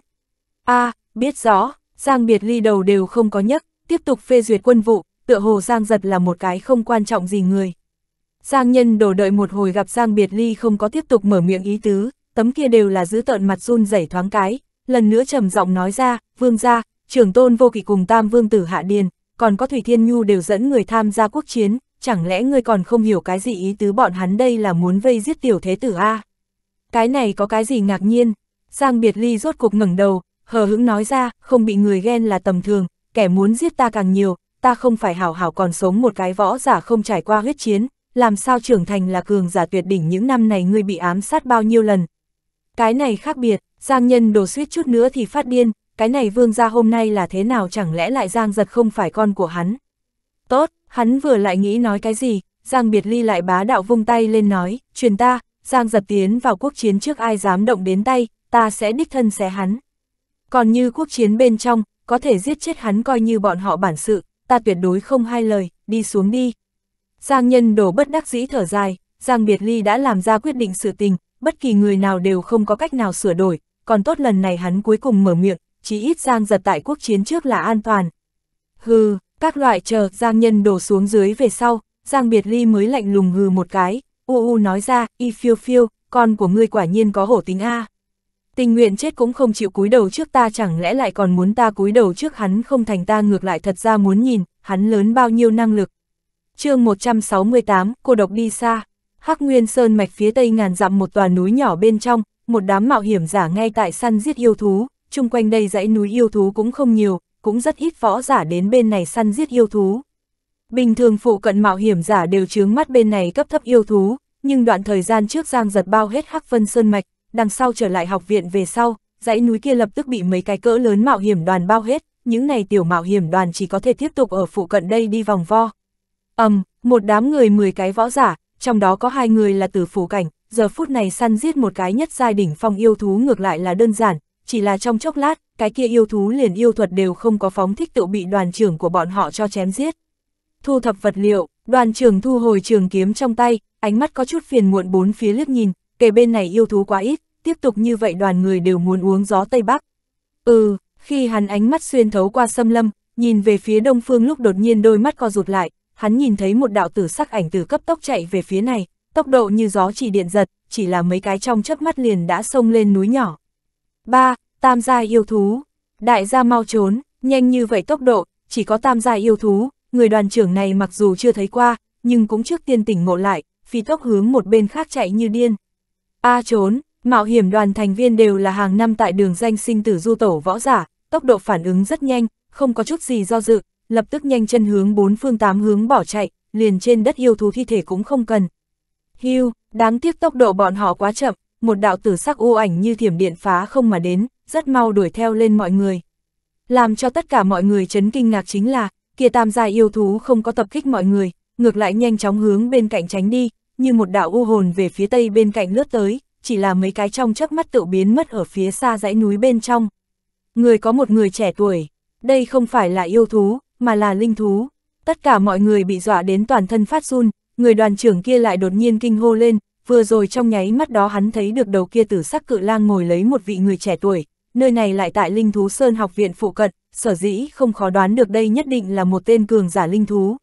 a à, biết rõ, Giang Biệt Ly đầu đều không có nhấc, tiếp tục phê duyệt quân vụ, tựa hồ Giang giật là một cái không quan trọng gì người. Giang nhân đổ đợi một hồi gặp Giang Biệt Ly không có tiếp tục mở miệng ý tứ, tấm kia đều là giữ tợn mặt run rẩy thoáng cái, lần nữa trầm giọng nói ra, vương ra, trưởng tôn vô kỵ cùng tam vương tử Hạ Điền, còn có Thủy Thiên Nhu đều dẫn người tham gia quốc chiến, chẳng lẽ ngươi còn không hiểu cái gì ý tứ bọn hắn đây là muốn vây giết tiểu thế tử a Cái này có cái gì ngạc nhiên? Giang Biệt Ly rốt cuộc ngẩng đầu, hờ hững nói ra, không bị người ghen là tầm thường, kẻ muốn giết ta càng nhiều, ta không phải hảo hảo còn sống một cái võ giả không trải qua huyết chiến, làm sao trưởng thành là cường giả tuyệt đỉnh những năm này ngươi bị ám sát bao nhiêu lần. Cái này khác biệt, Giang nhân đồ suýt chút nữa thì phát điên, cái này vương gia hôm nay là thế nào chẳng lẽ lại Giang giật không phải con của hắn. Tốt, hắn vừa lại nghĩ nói cái gì, Giang Biệt Ly lại bá đạo vung tay lên nói, truyền ta, Giang giật tiến vào quốc chiến trước ai dám động đến tay, ta sẽ đích thân xé hắn. Còn như quốc chiến bên trong, có thể giết chết hắn coi như bọn họ bản sự, ta tuyệt đối không hai lời, đi xuống đi. Giang nhân đổ bất đắc dĩ thở dài, Giang Biệt Ly đã làm ra quyết định sự tình, bất kỳ người nào đều không có cách nào sửa đổi, còn tốt lần này hắn cuối cùng mở miệng, chí ít Giang giật tại quốc chiến trước là an toàn. Hừ, các loại chờ Giang Nhân đổ xuống dưới về sau, Giang Biệt Ly mới lạnh lùng hừ một cái, u u nói ra, y phiêu phiêu, con của ngươi quả nhiên có hổ tính A. Tình nguyện chết cũng không chịu cúi đầu trước ta chẳng lẽ lại còn muốn ta cúi đầu trước hắn không thành ta ngược lại thật ra muốn nhìn, hắn lớn bao nhiêu năng lực. chương 168, cô độc đi xa. Hắc Nguyên Sơn mạch phía tây ngàn dặm một tòa núi nhỏ bên trong, một đám mạo hiểm giả ngay tại săn giết yêu thú, chung quanh đây dãy núi yêu thú cũng không nhiều, cũng rất ít võ giả đến bên này săn giết yêu thú. Bình thường phụ cận mạo hiểm giả đều chướng mắt bên này cấp thấp yêu thú, nhưng đoạn thời gian trước Giang giật bao hết Hắc Vân Sơn Mạch, đằng sau trở lại học viện về sau, dãy núi kia lập tức bị mấy cái cỡ lớn mạo hiểm đoàn bao hết, những này tiểu mạo hiểm đoàn chỉ có thể tiếp tục ở phụ cận đây đi vòng vo. ầm um, một đám người 10 cái võ giả, trong đó có hai người là tử phủ cảnh, giờ phút này săn giết một cái nhất giai đỉnh phong yêu thú ngược lại là đơn giản, chỉ là trong chốc lát, cái kia yêu thú liền yêu thuật đều không có phóng thích tự bị đoàn trưởng của bọn họ cho chém giết. Thu thập vật liệu, đoàn trưởng thu hồi trường kiếm trong tay, ánh mắt có chút phiền muộn bốn phía liếc nhìn, kể bên này yêu thú quá ít, tiếp tục như vậy đoàn người đều muốn uống gió Tây Bắc. Ừ, khi hắn ánh mắt xuyên thấu qua xâm lâm, nhìn về phía đông phương lúc đột nhiên đôi mắt co rụt lại, hắn nhìn thấy một đạo tử sắc ảnh từ cấp tốc chạy về phía này, tốc độ như gió chỉ điện giật, chỉ là mấy cái trong chớp mắt liền đã xông lên núi nhỏ. 3. Tam gia yêu thú. Đại gia mau trốn, nhanh như vậy tốc độ, chỉ có tam gia yêu thú, người đoàn trưởng này mặc dù chưa thấy qua, nhưng cũng trước tiên tỉnh ngộ lại, phi tốc hướng một bên khác chạy như điên. A trốn, mạo hiểm đoàn thành viên đều là hàng năm tại đường danh sinh tử du tổ võ giả, tốc độ phản ứng rất nhanh, không có chút gì do dự, lập tức nhanh chân hướng bốn phương tám hướng bỏ chạy, liền trên đất yêu thú thi thể cũng không cần. Hưu, đáng tiếc tốc độ bọn họ quá chậm, một đạo tử sắc u ảnh như thiểm điện phá không mà đến, rất mau đuổi theo lên mọi người. Làm cho tất cả mọi người chấn kinh ngạc chính là, kia tam gia yêu thú không có tập kích mọi người, ngược lại nhanh chóng hướng bên cạnh tránh đi, như một đạo u hồn về phía tây bên cạnh lướt tới, chỉ là mấy cái trong chớp mắt tự biến mất ở phía xa dãy núi bên trong. Người có một người trẻ tuổi, đây không phải là yêu thú, mà là linh thú. Tất cả mọi người bị dọa đến toàn thân phát run, người đoàn trưởng kia lại đột nhiên kinh hô lên, vừa rồi trong nháy mắt đó hắn thấy được đầu kia tử sắc cự lang ngồi lấy một vị người trẻ tuổi, nơi này lại tại Linh Thú Sơn học viện phụ cận, sở dĩ không khó đoán được đây nhất định là một tên cường giả linh thú.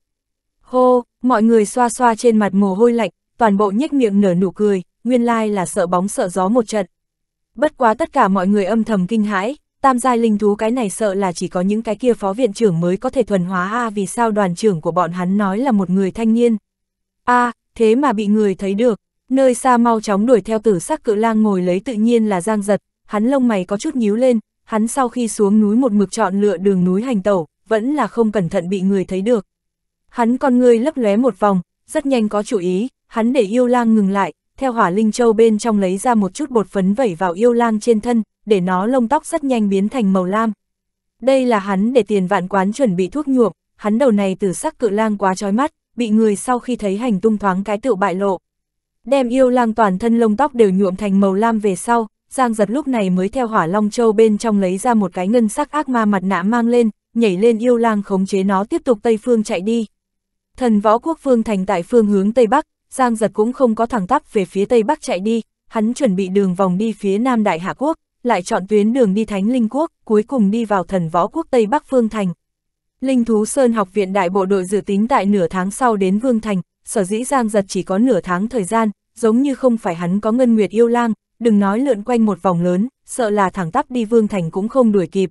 Hô, mọi người xoa xoa trên mặt mồ hôi lạnh, toàn bộ nhếch miệng nở nụ cười, nguyên lai là sợ bóng sợ gió một trận. Bất quá tất cả mọi người âm thầm kinh hãi, tam giai linh thú cái này sợ là chỉ có những cái kia phó viện trưởng mới có thể thuần hóa a vì sao đoàn trưởng của bọn hắn nói là một người thanh niên. a thế mà bị người thấy được, Nơi xa mau chóng đuổi theo tử sắc cự lang ngồi lấy tự nhiên là giang giật, hắn lông mày có chút nhíu lên, hắn sau khi xuống núi một mực chọn lựa đường núi hành tẩu, vẫn là không cẩn thận bị người thấy được. Hắn con ngươi lấp lóe một vòng, rất nhanh có chủ ý, hắn để yêu lang ngừng lại, theo hỏa linh châu bên trong lấy ra một chút bột phấn vẩy vào yêu lang trên thân, để nó lông tóc rất nhanh biến thành màu lam. Đây là hắn để tiền vạn quán chuẩn bị thuốc nhuộm, hắn đầu này từ sắc cự lang quá trói mắt, bị người sau khi thấy hành tung thoáng cái tựu bại lộ đem yêu lang toàn thân lông tóc đều nhuộm thành màu lam về sau, Giang giật lúc này mới theo hỏa long châu bên trong lấy ra một cái ngân sắc ác ma mặt nạ mang lên, nhảy lên yêu lang khống chế nó tiếp tục Tây Phương chạy đi. Thần võ quốc phương thành tại phương hướng Tây Bắc, Giang giật cũng không có thẳng tắp về phía Tây Bắc chạy đi, hắn chuẩn bị đường vòng đi phía Nam Đại Hạ Quốc, lại chọn tuyến đường đi Thánh Linh Quốc, cuối cùng đi vào thần võ quốc Tây Bắc phương thành. Linh Thú Sơn học viện đại bộ đội dự tính tại nửa tháng sau đến Vương Thành, sở dĩ Giang Giật chỉ có nửa tháng thời gian, giống như không phải hắn có ngân nguyệt yêu lang, đừng nói lượn quanh một vòng lớn, sợ là thẳng tắp đi Vương Thành cũng không đuổi kịp.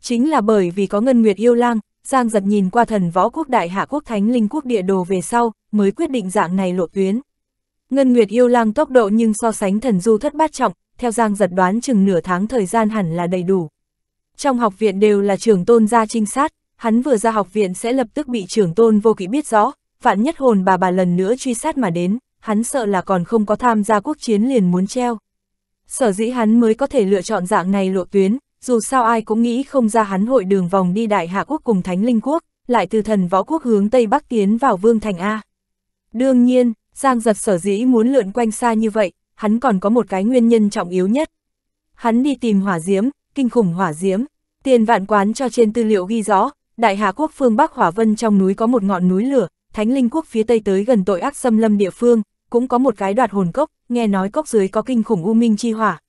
Chính là bởi vì có ngân nguyệt yêu lang, Giang Giật nhìn qua thần võ quốc đại hạ quốc thánh linh quốc địa đồ về sau, mới quyết định dạng này lộ tuyến. Ngân Nguyệt yêu lang tốc độ nhưng so sánh thần du thất bát trọng, theo Giang giật đoán chừng nửa tháng thời gian hẳn là đầy đủ. Trong học viện đều là trưởng tôn gia trinh sát, hắn vừa ra học viện sẽ lập tức bị trưởng tôn vô kỵ biết rõ, vạn nhất hồn bà bà lần nữa truy sát mà đến, hắn sợ là còn không có tham gia quốc chiến liền muốn treo. Sở dĩ hắn mới có thể lựa chọn dạng này lộ tuyến, dù sao ai cũng nghĩ không ra hắn hội đường vòng đi đại hạ quốc cùng thánh linh quốc, lại từ thần võ quốc hướng Tây Bắc tiến vào Vương Thành A. Đương nhiên, Giang giật sở dĩ muốn lượn quanh xa như vậy, hắn còn có một cái nguyên nhân trọng yếu nhất. Hắn đi tìm hỏa diễm, kinh khủng hỏa diễm, tiền vạn quán cho trên tư liệu ghi rõ, đại hạ quốc phương Bắc Hỏa Vân trong núi có một ngọn núi lửa, Thánh Linh Quốc phía Tây tới gần tội ác xâm lâm địa phương, cũng có một cái đoạt hồn cốc, nghe nói cốc dưới có kinh khủng u minh chi hỏa.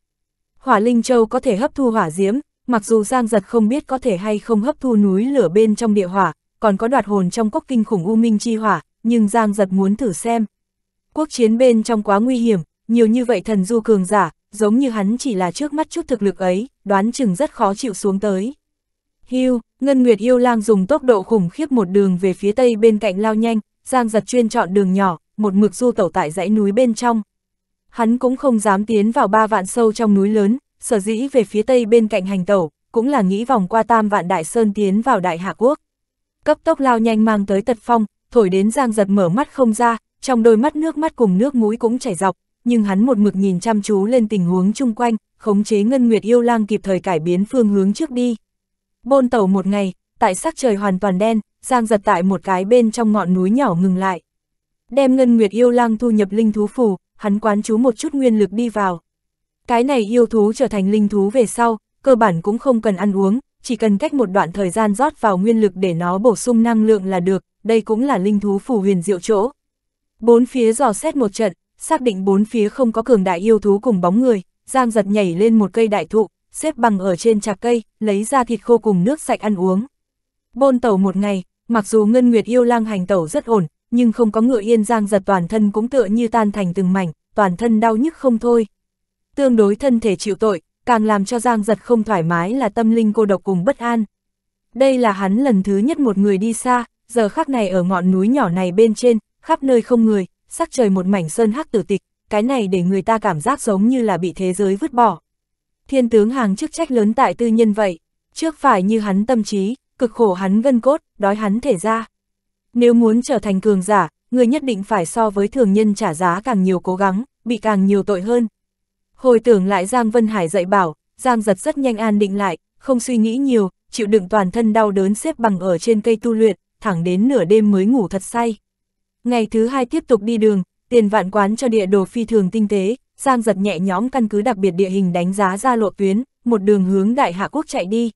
Hỏa Linh Châu có thể hấp thu hỏa diễm, mặc dù Giang Giật không biết có thể hay không hấp thu núi lửa bên trong địa hỏa, còn có đoạt hồn trong cốc kinh khủng u minh chi hỏa, nhưng Giang Giật muốn thử xem. Quốc chiến bên trong quá nguy hiểm, nhiều như vậy thần du cường giả, giống như hắn chỉ là trước mắt chút thực lực ấy, đoán chừng rất khó chịu xuống tới. Hưu, Ngân Nguyệt yêu lang dùng tốc độ khủng khiếp một đường về phía tây bên cạnh lao nhanh, Giang giật chuyên chọn đường nhỏ, một mực du tẩu tại dãy núi bên trong. Hắn cũng không dám tiến vào ba vạn sâu trong núi lớn, sở dĩ về phía tây bên cạnh hành tẩu, cũng là nghĩ vòng qua tam vạn đại sơn tiến vào đại hạ quốc. Cấp tốc lao nhanh mang tới tật phong, thổi đến Giang giật mở mắt không ra, trong đôi mắt nước mắt cùng nước mũi cũng chảy dọc, nhưng hắn một mực nhìn chăm chú lên tình huống chung quanh, khống chế Ngân Nguyệt yêu lang kịp thời cải biến phương hướng trước đi. Bôn tẩu một ngày, tại sắc trời hoàn toàn đen, Giang giật tại một cái bên trong ngọn núi nhỏ ngừng lại. Đem ngân nguyệt yêu lang thu nhập linh thú phủ, hắn quán chú một chút nguyên lực đi vào. Cái này yêu thú trở thành linh thú về sau, cơ bản cũng không cần ăn uống, chỉ cần cách một đoạn thời gian rót vào nguyên lực để nó bổ sung năng lượng là được, đây cũng là linh thú phủ huyền diệu chỗ. Bốn phía dò xét một trận, xác định bốn phía không có cường đại yêu thú cùng bóng người, Giang giật nhảy lên một cây đại thụ, xếp bằng ở trên chạc cây, lấy ra thịt khô cùng nước sạch ăn uống. Bôn tẩu một ngày, mặc dù Ngân Nguyệt yêu lang hành tẩu rất ổn, nhưng không có ngựa yên giang giật toàn thân cũng tựa như tan thành từng mảnh, toàn thân đau nhức không thôi. Tương đối thân thể chịu tội, càng làm cho giang giật không thoải mái là tâm linh cô độc cùng bất an. Đây là hắn lần thứ nhất một người đi xa, giờ khắc này ở ngọn núi nhỏ này bên trên, khắp nơi không người, sắc trời một mảnh sơn hắc tử tịch, cái này để người ta cảm giác giống như là bị thế giới vứt bỏ thiên tướng hàng chức trách lớn tại tư nhân vậy, trước phải như hắn tâm trí, cực khổ hắn gân cốt, đói hắn thể ra. Nếu muốn trở thành cường giả, người nhất định phải so với thường nhân trả giá càng nhiều cố gắng, bị càng nhiều tội hơn. Hồi tưởng lại Giang Vân Hải dạy bảo, Giang giật rất nhanh an định lại, không suy nghĩ nhiều, chịu đựng toàn thân đau đớn xếp bằng ở trên cây tu luyện, thẳng đến nửa đêm mới ngủ thật say. Ngày thứ hai tiếp tục đi đường, tiền vạn quán cho địa đồ phi thường tinh tế, Giang giật nhẹ nhóm căn cứ đặc biệt địa hình đánh giá ra lộ tuyến, một đường hướng Đại Hạ Quốc chạy đi.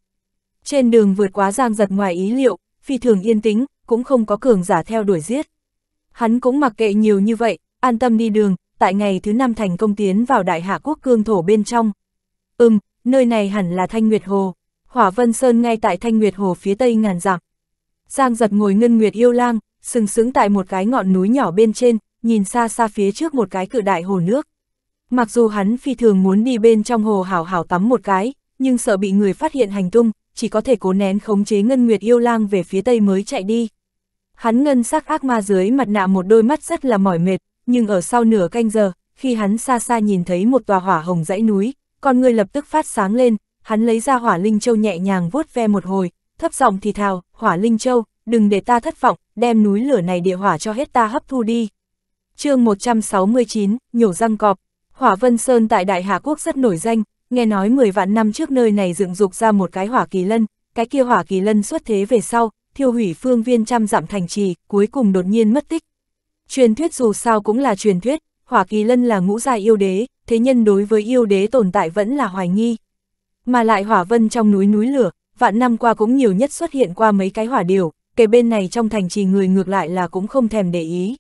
Trên đường vượt quá Giang giật ngoài ý liệu, phi thường yên tĩnh, cũng không có cường giả theo đuổi giết. Hắn cũng mặc kệ nhiều như vậy, an tâm đi đường, tại ngày thứ năm thành công tiến vào Đại Hạ Quốc cương thổ bên trong. Ừm, nơi này hẳn là Thanh Nguyệt Hồ, Hỏa Vân Sơn ngay tại Thanh Nguyệt Hồ phía tây ngàn dặm. Giang giật ngồi ngân nguyệt yêu lang, sừng sững tại một cái ngọn núi nhỏ bên trên, nhìn xa xa phía trước một cái cự đại hồ nước. Mặc dù hắn phi thường muốn đi bên trong hồ hảo hảo tắm một cái, nhưng sợ bị người phát hiện hành tung, chỉ có thể cố nén khống chế ngân nguyệt yêu lang về phía tây mới chạy đi. Hắn ngân sắc ác ma dưới mặt nạ một đôi mắt rất là mỏi mệt, nhưng ở sau nửa canh giờ, khi hắn xa xa nhìn thấy một tòa hỏa hồng dãy núi, con người lập tức phát sáng lên, hắn lấy ra hỏa linh châu nhẹ nhàng vuốt ve một hồi, thấp giọng thì thào, hỏa linh châu, đừng để ta thất vọng, đem núi lửa này địa hỏa cho hết ta hấp thu đi. chương 169, nhổ răng cọp, Hỏa Vân Sơn tại Đại Hà Quốc rất nổi danh, nghe nói 10 vạn năm trước nơi này dựng dục ra một cái hỏa kỳ lân, cái kia hỏa kỳ lân xuất thế về sau, thiêu hủy phương viên trăm dặm thành trì, cuối cùng đột nhiên mất tích. Truyền thuyết dù sao cũng là truyền thuyết, hỏa kỳ lân là ngũ gia yêu đế, thế nhân đối với yêu đế tồn tại vẫn là hoài nghi. Mà lại hỏa vân trong núi núi lửa, vạn năm qua cũng nhiều nhất xuất hiện qua mấy cái hỏa điều, kể bên này trong thành trì người ngược lại là cũng không thèm để ý.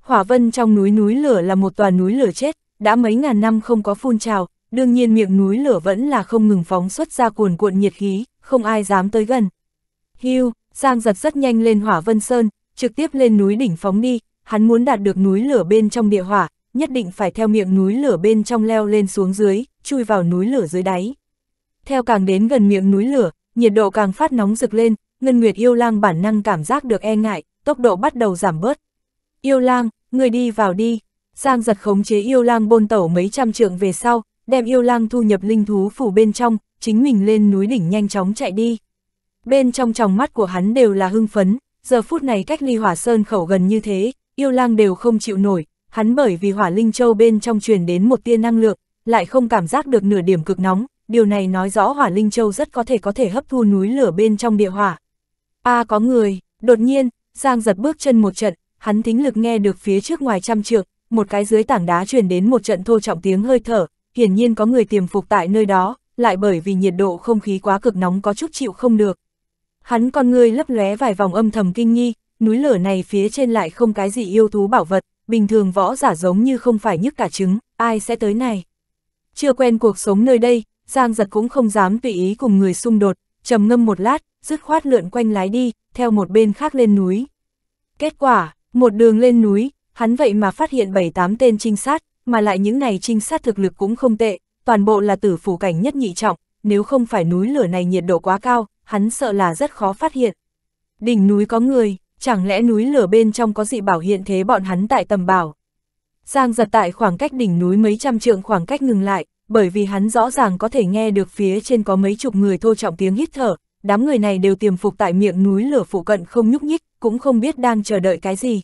Hỏa vân trong núi núi lửa là một tòa núi lửa chết, đã mấy ngàn năm không có phun trào, đương nhiên miệng núi lửa vẫn là không ngừng phóng xuất ra cuồn cuộn nhiệt khí, không ai dám tới gần. Hưu, Giang giật rất nhanh lên hỏa vân sơn, trực tiếp lên núi đỉnh phóng đi, hắn muốn đạt được núi lửa bên trong địa hỏa, nhất định phải theo miệng núi lửa bên trong leo lên xuống dưới, chui vào núi lửa dưới đáy. Theo càng đến gần miệng núi lửa, nhiệt độ càng phát nóng rực lên, Ngân Nguyệt yêu lang bản năng cảm giác được e ngại, tốc độ bắt đầu giảm bớt. Yêu lang, người đi vào đi, Giang giật khống chế yêu lang bôn tẩu mấy trăm trượng về sau, đem yêu lang thu nhập linh thú phủ bên trong, chính mình lên núi đỉnh nhanh chóng chạy đi. Bên trong tròng mắt của hắn đều là hưng phấn, giờ phút này cách ly hỏa sơn khẩu gần như thế, yêu lang đều không chịu nổi, hắn bởi vì hỏa linh châu bên trong truyền đến một tia năng lượng, lại không cảm giác được nửa điểm cực nóng, điều này nói rõ hỏa linh châu rất có thể có thể hấp thu núi lửa bên trong địa hỏa. A à, có người, đột nhiên, Giang giật bước chân một trận, hắn thính lực nghe được phía trước ngoài trăm trượng, một cái dưới tảng đá truyền đến một trận thô trọng tiếng hơi thở, hiển nhiên có người tiềm phục tại nơi đó, lại bởi vì nhiệt độ không khí quá cực nóng có chút chịu không được. Hắn con người lấp lóe vài vòng âm thầm kinh nghi, núi lửa này phía trên lại không cái gì yêu thú bảo vật, bình thường võ giả giống như không phải nhức cả trứng, ai sẽ tới này. Chưa quen cuộc sống nơi đây, Giang giật cũng không dám tùy ý cùng người xung đột, trầm ngâm một lát, dứt khoát lượn quanh lái đi, theo một bên khác lên núi. Kết quả, một đường lên núi, hắn vậy mà phát hiện 7-8 tên trinh sát, mà lại những này trinh sát thực lực cũng không tệ, toàn bộ là tử phủ cảnh nhất nhị trọng, nếu không phải núi lửa này nhiệt độ quá cao, hắn sợ là rất khó phát hiện. Đỉnh núi có người, chẳng lẽ núi lửa bên trong có dị bảo hiện thế bọn hắn tại tầm bảo. Giang giật tại khoảng cách đỉnh núi mấy trăm trượng khoảng cách ngừng lại, bởi vì hắn rõ ràng có thể nghe được phía trên có mấy chục người thô trọng tiếng hít thở, đám người này đều tiềm phục tại miệng núi lửa phụ cận không nhúc nhích, cũng không biết đang chờ đợi cái gì,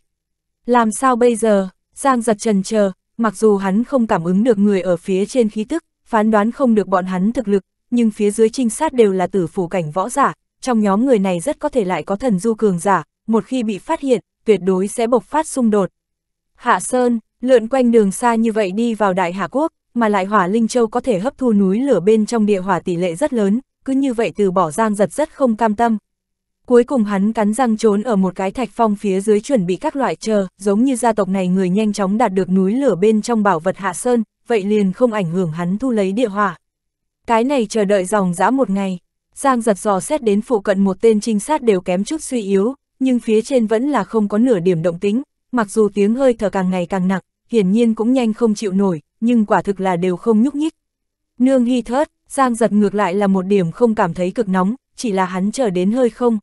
làm sao bây giờ? Giang giật trần chờ mặc dù hắn không cảm ứng được người ở phía trên khí tức, phán đoán không được bọn hắn thực lực, nhưng phía dưới trinh sát đều là tử phủ cảnh võ giả, trong nhóm người này rất có thể lại có thần du cường giả, một khi bị phát hiện, tuyệt đối sẽ bộc phát xung đột. Hạ Sơn, lượn quanh đường xa như vậy đi vào Đại Hạ Quốc, mà lại hỏa Linh Châu có thể hấp thu núi lửa bên trong địa hỏa tỷ lệ rất lớn, cứ như vậy từ bỏ giang giật rất không cam tâm, Cuối cùng hắn cắn răng trốn ở một cái thạch phong phía dưới chuẩn bị các loại chờ, giống như gia tộc này người nhanh chóng đạt được núi lửa bên trong bảo vật hạ sơn, vậy liền không ảnh hưởng hắn thu lấy địa hỏa. Cái này chờ đợi dòng dã một ngày, Giang giật giò xét đến phụ cận một tên trinh sát đều kém chút suy yếu, nhưng phía trên vẫn là không có nửa điểm động tính, mặc dù tiếng hơi thở càng ngày càng nặng, hiển nhiên cũng nhanh không chịu nổi, nhưng quả thực là đều không nhúc nhích. Nương hy thớt, Giang giật ngược lại là một điểm không cảm thấy cực nóng, chỉ là hắn chờ đến hơi không,